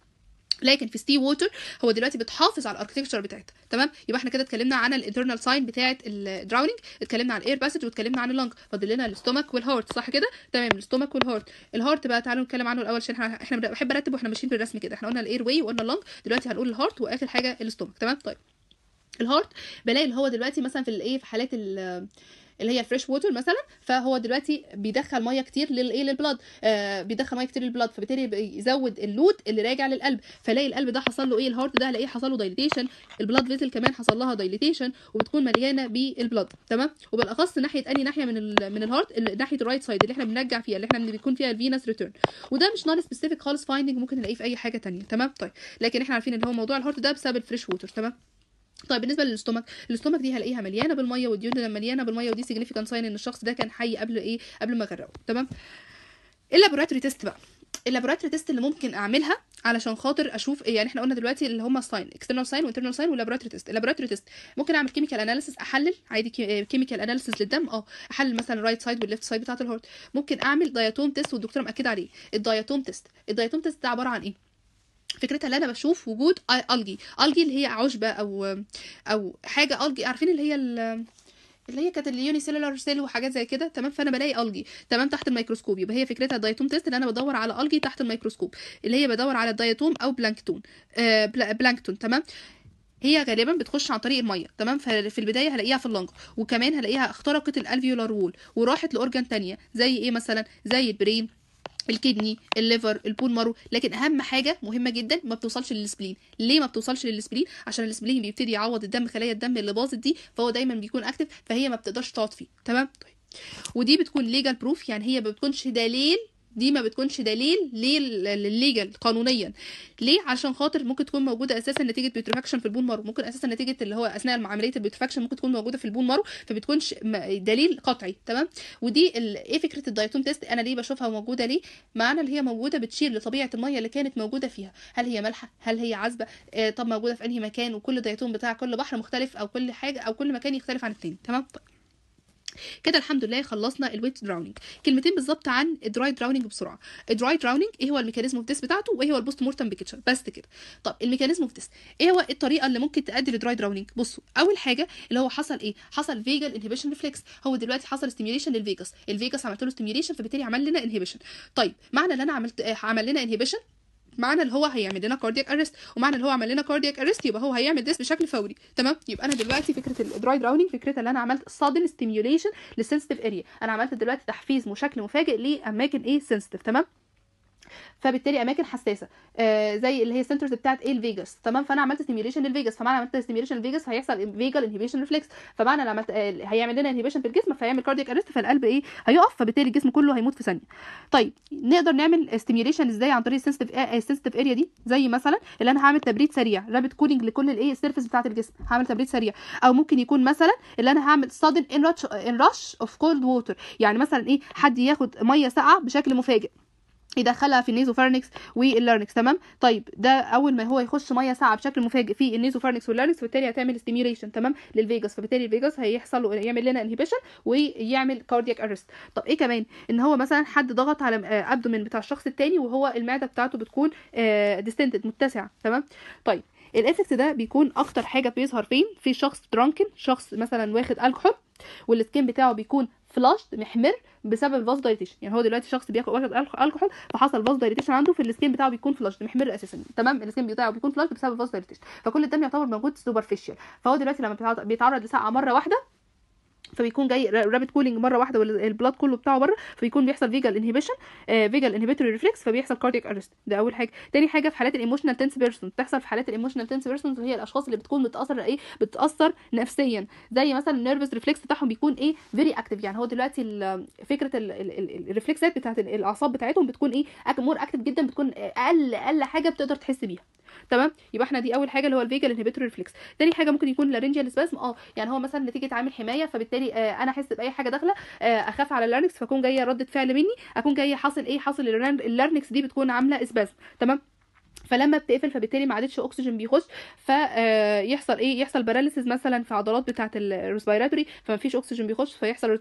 لكن في ستي ووتر هو دلوقتي بتحافظ على الاركتكتشر بتاعتها تمام يبقى احنا كده اتكلمنا عن الانترنال ساين بتاعه الدراوننج اتكلمنا عن الاير باسج واتكلمنا عن اللنج فاضل لنا الاستومك والهارت صح كده تمام الاستومك والهارت الهارت بقى تعالوا نتكلم عنه الاول عشان احنا, بحب ارتب واحنا ماشيين بالرسم كده احنا قلنا الاير واي وقلنا اللنج دلوقتي هنقول الهارت واخر حاجه الاستومك تمام طيب الهارت بلاقي اللي هو دلوقتي مثلا في الايه في حالات ال اللي هي الفريش ووتر مثلا فهو دلوقتي بيدخل ميه كتير للايه للبلاد آه بيدخل ميه كتير للبلاد فبالتالي بيزود اللود اللي راجع للقلب فلاقي القلب ده حصل له ايه الهارت ده هلاقيه حصل له دايليتيشن البلاد فيزل كمان حصل لها دايليتيشن وبتكون مليانه بالبلاد تمام وبالاخص ناحيه اني ناحيه من من الهارت ناحيه الرايت سايد اللي احنا بنرجع فيها اللي احنا بيكون فيها الفينس ريتيرن وده مش نون سبيسيفيك خالص فايندنج ممكن نلاقيه في اي حاجه ثانيه تمام طيب لكن احنا عارفين ان هو موضوع الهارت ده بسبب الفريش ووتر تمام طيب بالنسبه للاستومك الاستومك دي هلاقيها مليانه بالميه والديودنا مليانه بالميه ودي سيجنيفيكانت ساين ان الشخص ده كان حي قبل ايه قبل ما اغرقه تمام اللابوراتوري تيست بقى اللابوراتوري تيست اللي ممكن اعملها علشان خاطر اشوف إيه يعني احنا قلنا دلوقتي اللي هم الساين اكسترنال ساين وانترنال ساين واللابوراتوري تيست اللابوراتوري تيست ممكن اعمل كيميكال اناليسيس احلل عادي كيميكال اناليسيس آه، للدم اه احلل مثلا الرايت سايد والليفت سايد بتاعه الهارت ممكن اعمل دايتوم تيست والدكتوره مأكده عليه الدايتوم تيست الدايتوم تيست ده عباره عن ايه فكرتها اللي انا بشوف وجود الجي الجي اللي هي عشبه او او حاجه الجي عارفين اللي هي اللي هي كانت اليوني سيلولار سيل وحاجات زي كده تمام فانا بلاقي الجي تمام تحت الميكروسكوب يبقى هي فكرتها الدايتوم تيست اللي انا بدور على الجي تحت الميكروسكوب اللي هي بدور على الدايتوم او بلانكتون آه بلانكتون تمام هي غالبا بتخش عن طريق الميه تمام في البدايه هلاقيها في اللنج وكمان هلاقيها اخترقت الالفيولار وول وراحت لاورجان تانية زي ايه مثلا زي البرين الكدني الليفر البولمارو لكن اهم حاجه مهمه جدا ما بتوصلش للسبلين ليه ما بتوصلش للسبلين عشان السبلين بيبتدي يعوض الدم خلايا الدم اللي باظت دي فهو دايما بيكون اكتف فهي ما بتقدرش تقعد فيه تمام طيب ودي بتكون ليجال بروف يعني هي ما بتكونش دليل دي ما بتكونش دليل للليجل قانونيا ليه عشان خاطر ممكن تكون موجوده اساسا نتيجه بيوترفاكشن في البون مارو ممكن اساسا نتيجه اللي هو اثناء عمليه البيوترفاكشن ممكن تكون موجوده في البون مارو فبتكونش دليل قطعي تمام ودي ايه فكره الدايتوم تيست انا ليه بشوفها موجوده ليه معنى اللي هي موجوده بتشير لطبيعه الميه اللي كانت موجوده فيها هل هي مالحه هل هي عذبه آه طب موجوده في انهي مكان وكل دايتوم بتاع كل بحر مختلف او كل حاجه او كل مكان يختلف عن الثاني تمام طيب. كده الحمد لله خلصنا الويت دراوننج كلمتين بالظبط عن الدراي دراوننج بسرعه الدراي دراوننج ايه هو الميكانيزم اوف بتاعته وايه هو البوست مورتم بيكتشر بس كده طب الميكانيزم اوف ايه هو الطريقه اللي ممكن تؤدي للدراي دراوننج بصوا اول حاجه اللي هو حصل ايه حصل فيجال انهبيشن ريفلكس هو دلوقتي حصل ستيميوليشن للفيجاس الفيجاس عملت له ستيميوليشن فبالتالي عمل لنا انهبيشن طيب معنى ان انا عملت عمل لنا انهبيشن معنى اللي هو هيعمل لنا كاردياك ارست ومعنى اللي هو عمل لنا كاردياك ارست يبقى هو هيعمل ديس بشكل فوري تمام يبقى انا دلوقتي فكره الدراي دراونينج فكرتها اللي انا عملت سادن ستيميوليشن للسنسيتيف اريا انا عملت دلوقتي تحفيز مشكل مفاجئ لاماكن ايه سنسيتيف تمام فبالتالي اماكن حساسه آه زي اللي هي السنترز بتاعت ايه الفيجاس تمام فانا عملت ستيميوليشن للفيجاس فمعنى عملت ستيميوليشن للفيجاس هيحصل فيجال انهبيشن ريفلكس فمعنى لما عملت آه هيعمل لنا انهبيشن في الجسم فهيعمل كاردياك اريست فالقلب ايه هيقف فبالتالي الجسم كله هيموت في ثانيه طيب نقدر نعمل ستيميوليشن ازاي عن طريق السنسيتيف السنسيتيف اريا دي زي مثلا اللي انا هعمل تبريد سريع رابت كولينج لكل الايه السيرفيس بتاعه الجسم هعمل تبريد سريع او ممكن يكون مثلا اللي انا هعمل sudden ان رش اوف كولد ووتر يعني مثلا ايه حد ياخد ميه ساقعه بشكل مفاجئ يدخلها في النيزوفارنكس واللارنكس تمام طيب ده اول ما هو يخش ميه ساقعه بشكل مفاجئ في النيزوفارنكس واللارنكس فبالتالي هتعمل ستيميوليشن تمام للفيجاس فبالتالي الفيجاس هيحصل له يعمل لنا انهبيشن ويعمل كاردياك ارست طب ايه كمان ان هو مثلا حد ضغط على ابدومين بتاع الشخص التاني وهو المعده بتاعته بتكون ديستنتد آه، متسعه تمام طيب الافكت ده بيكون اكتر حاجه بيظهر فين في شخص درانكن شخص مثلا واخد الكحول والسكين بتاعه بيكون فلاشد محمر بسبب الفاز دايتيشن يعني هو دلوقتي شخص بياكل واخد الكحول فحصل فاز دايتيشن عنده في السكين بتاعه بيكون فلاشد محمر اساسا تمام السكين بتاعه بيكون فلاشد بسبب الفاز دايتيشن فكل الدم يعتبر موجود سوبرفيشال فهو دلوقتي لما بيتعرض لسقعه مره واحده فبيكون جاي رابت كولينج مره واحده والبلاد كله بتاعه بره فبيكون بيحصل فيجال انهيبيشن فيجال انهيبيتوري ريفلكس فبيحصل كارديك ارست ده اول حاجه تاني حاجه في حالات الايموشنال تنس بيرسون بتحصل في حالات الايموشنال تنس بيرسون هي الاشخاص اللي بتكون متاثر ايه بتاثر نفسيا زي مثلا النيرفس ريفلكس بتاعهم بيكون ايه فيري اكتف يعني هو دلوقتي فكره الريفلكسات بتاعت الاعصاب بتاعتهم بتكون ايه مور اكتف جدا بتكون آه، اقل اقل حاجه بتقدر تحس بيها تمام يبقى احنا دي اول حاجه اللي هو الفيجا انهبيتوري ريفلكس تاني حاجه ممكن يكون لارينجيال سبازم اه يعني هو مثلا نتيجه عامل حمايه فبالتالي آه انا احس باي حاجه داخله آه اخاف على اللارنكس فاكون جايه رده فعل مني اكون جايه حاصل ايه حاصل اللارنكس دي بتكون عامله سبازم تمام فلما بتقفل فبالتالي ما عادتش اكسجين بيخش فيحصل آه، ايه يحصل باراليسيس مثلا في عضلات بتاعه الريسبيراتوري فما فيش اكسجين بيخش فيحصل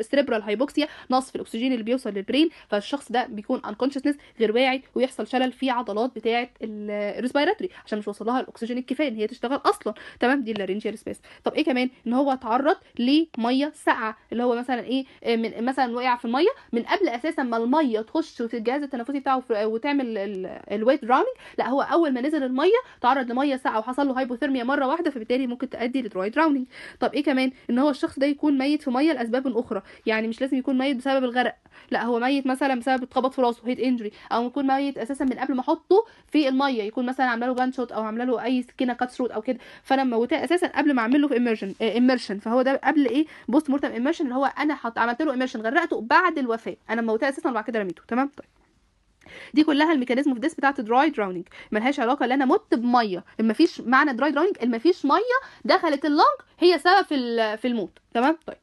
سيربرال آه، هايبوكسيا آه، نقص في الاكسجين اللي بيوصل للبرين فالشخص ده بيكون انكونشسنس غير واعي ويحصل شلل في عضلات بتاعه الريسبيراتوري عشان مش وصل لها الاكسجين الكفايه ان هي تشتغل اصلا تمام دي اللارينجيال سبيس طب ايه كمان ان هو اتعرض لميه ساقعه اللي هو مثلا ايه من مثلا وقع في الميه من قبل اساسا ما الميه تخش في الجهاز التنفسي بتاعه وتعمل ال الويت دراوننج لا هو اول ما نزل الميه تعرض لميه ساقعه وحصل له هايبوثيرميا مره واحده فبالتالي ممكن تؤدي لدراي دراوننج طب ايه كمان ان هو الشخص ده يكون ميت في ميه لاسباب اخرى يعني مش لازم يكون ميت بسبب الغرق لا هو ميت مثلا بسبب اتخبط في راسه هيت انجري او يكون ميت اساسا من قبل ما احطه في الميه يكون مثلا عامله له جان شوت او عامله له اي سكينه كات ثروت او كده فانا موتاه اساسا قبل ما اعمل له في اميرجن اميرشن فهو ده قبل ايه بوست مورتم اميرشن اللي هو انا حط عملت له اميرشن غرقته بعد الوفاه انا موتاه اساسا وبعد كده رميته تمام طيب دي كلها الميكانيزم في ديس بتاعت دراي دراونينج ملهاش علاقه ان انا مت بميه مفيش معنى دراي دراونينج مفيش ميه دخلت اللنج هي سبب في في الموت تمام طيب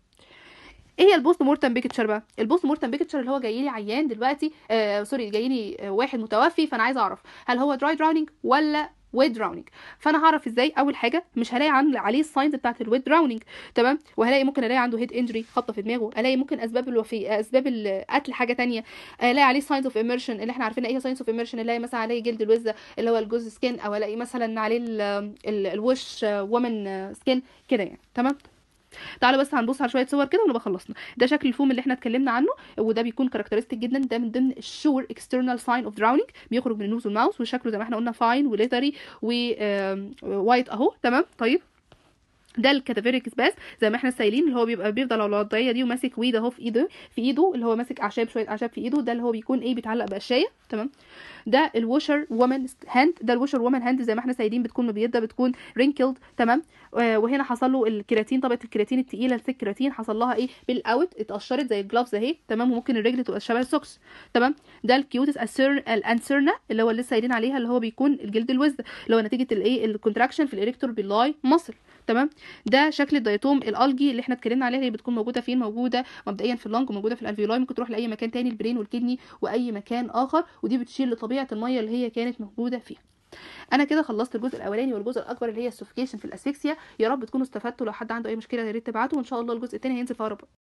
ايه هي البوست مورتم بيكتشر بقى البوست مورتم بيكتشر اللي هو جاي لي عيان دلوقتي آه سوري جاي لي آه، واحد متوفي فانا عايزه اعرف هل هو دراي دراونينج ولا ويت دراونينج فانا هعرف ازاي اول حاجه مش هلاقي عن عليه الساينز بتاعت الويت دراونينج تمام وهلاقي ممكن الاقي عنده هيد انجري خبطه في دماغه الاقي ممكن اسباب الوفيه اسباب القتل حاجه تانية الاقي عليه ساينز اوف اميرشن اللي احنا عارفين ايه ساينز اوف اميرشن الاقي مثلا عليه جلد الوزه اللي هو الجوز سكين او الاقي مثلا عليه الوش وومن سكين كده يعني تمام تعالوا بس هنبص على شويه صور كده ونبقى خلصنا ده شكل الفوم اللي احنا اتكلمنا عنه وده بيكون كاركترستيك جدا ده من ضمن الشور اكسترنال ساين اوف دراونينج بيخرج من النوز والماوس وشكله زي ما احنا قلنا فاين وليتري ووايت اهو تمام طيب ده الكاتافيريك سباس زي ما احنا سايلين اللي هو بيبقى بيفضل على الوضعيه دي وماسك ويد اهو في ايده في ايده اللي هو ماسك اعشاب شويه اعشاب في ايده ده اللي هو بيكون ايه بيتعلق بقشايه تمام ده الوشر وومن هاند ده الوشر وومن هاند زي ما احنا سايلين بتكون مبيضه بتكون رينكلد تمام وهنا حصل له الكيراتين طبقه الكيراتين التقيله الثيك كيراتين حصل لها ايه بالاوت اتقشرت زي الجلافز اهي تمام وممكن الرجل تبقى شبه السوكس تمام ده الكيوتس الانسرنا اللي هو اللي لسه قايلين عليها اللي هو بيكون الجلد الوز اللي هو نتيجه الايه الكونتراكشن في الاريكتور بيلاي مصر تمام ده شكل الدايتوم الالجي اللي احنا اتكلمنا عليها اللي بتكون موجوده فين موجوده مبدئيا في اللنج وموجوده في الالفيولاي ممكن تروح لاي مكان تاني البرين والكدني واي مكان اخر ودي بتشير لطبيعه الميه اللي هي كانت موجوده فيها انا كده خلصت الجزء الاولاني والجزء الاكبر اللي هي السوفيكيشن في الاسفيكسيا يا رب تكونوا استفدتوا لو حد عنده اي مشكله يا ريت تبعته وان شاء الله الجزء الثاني هينزل في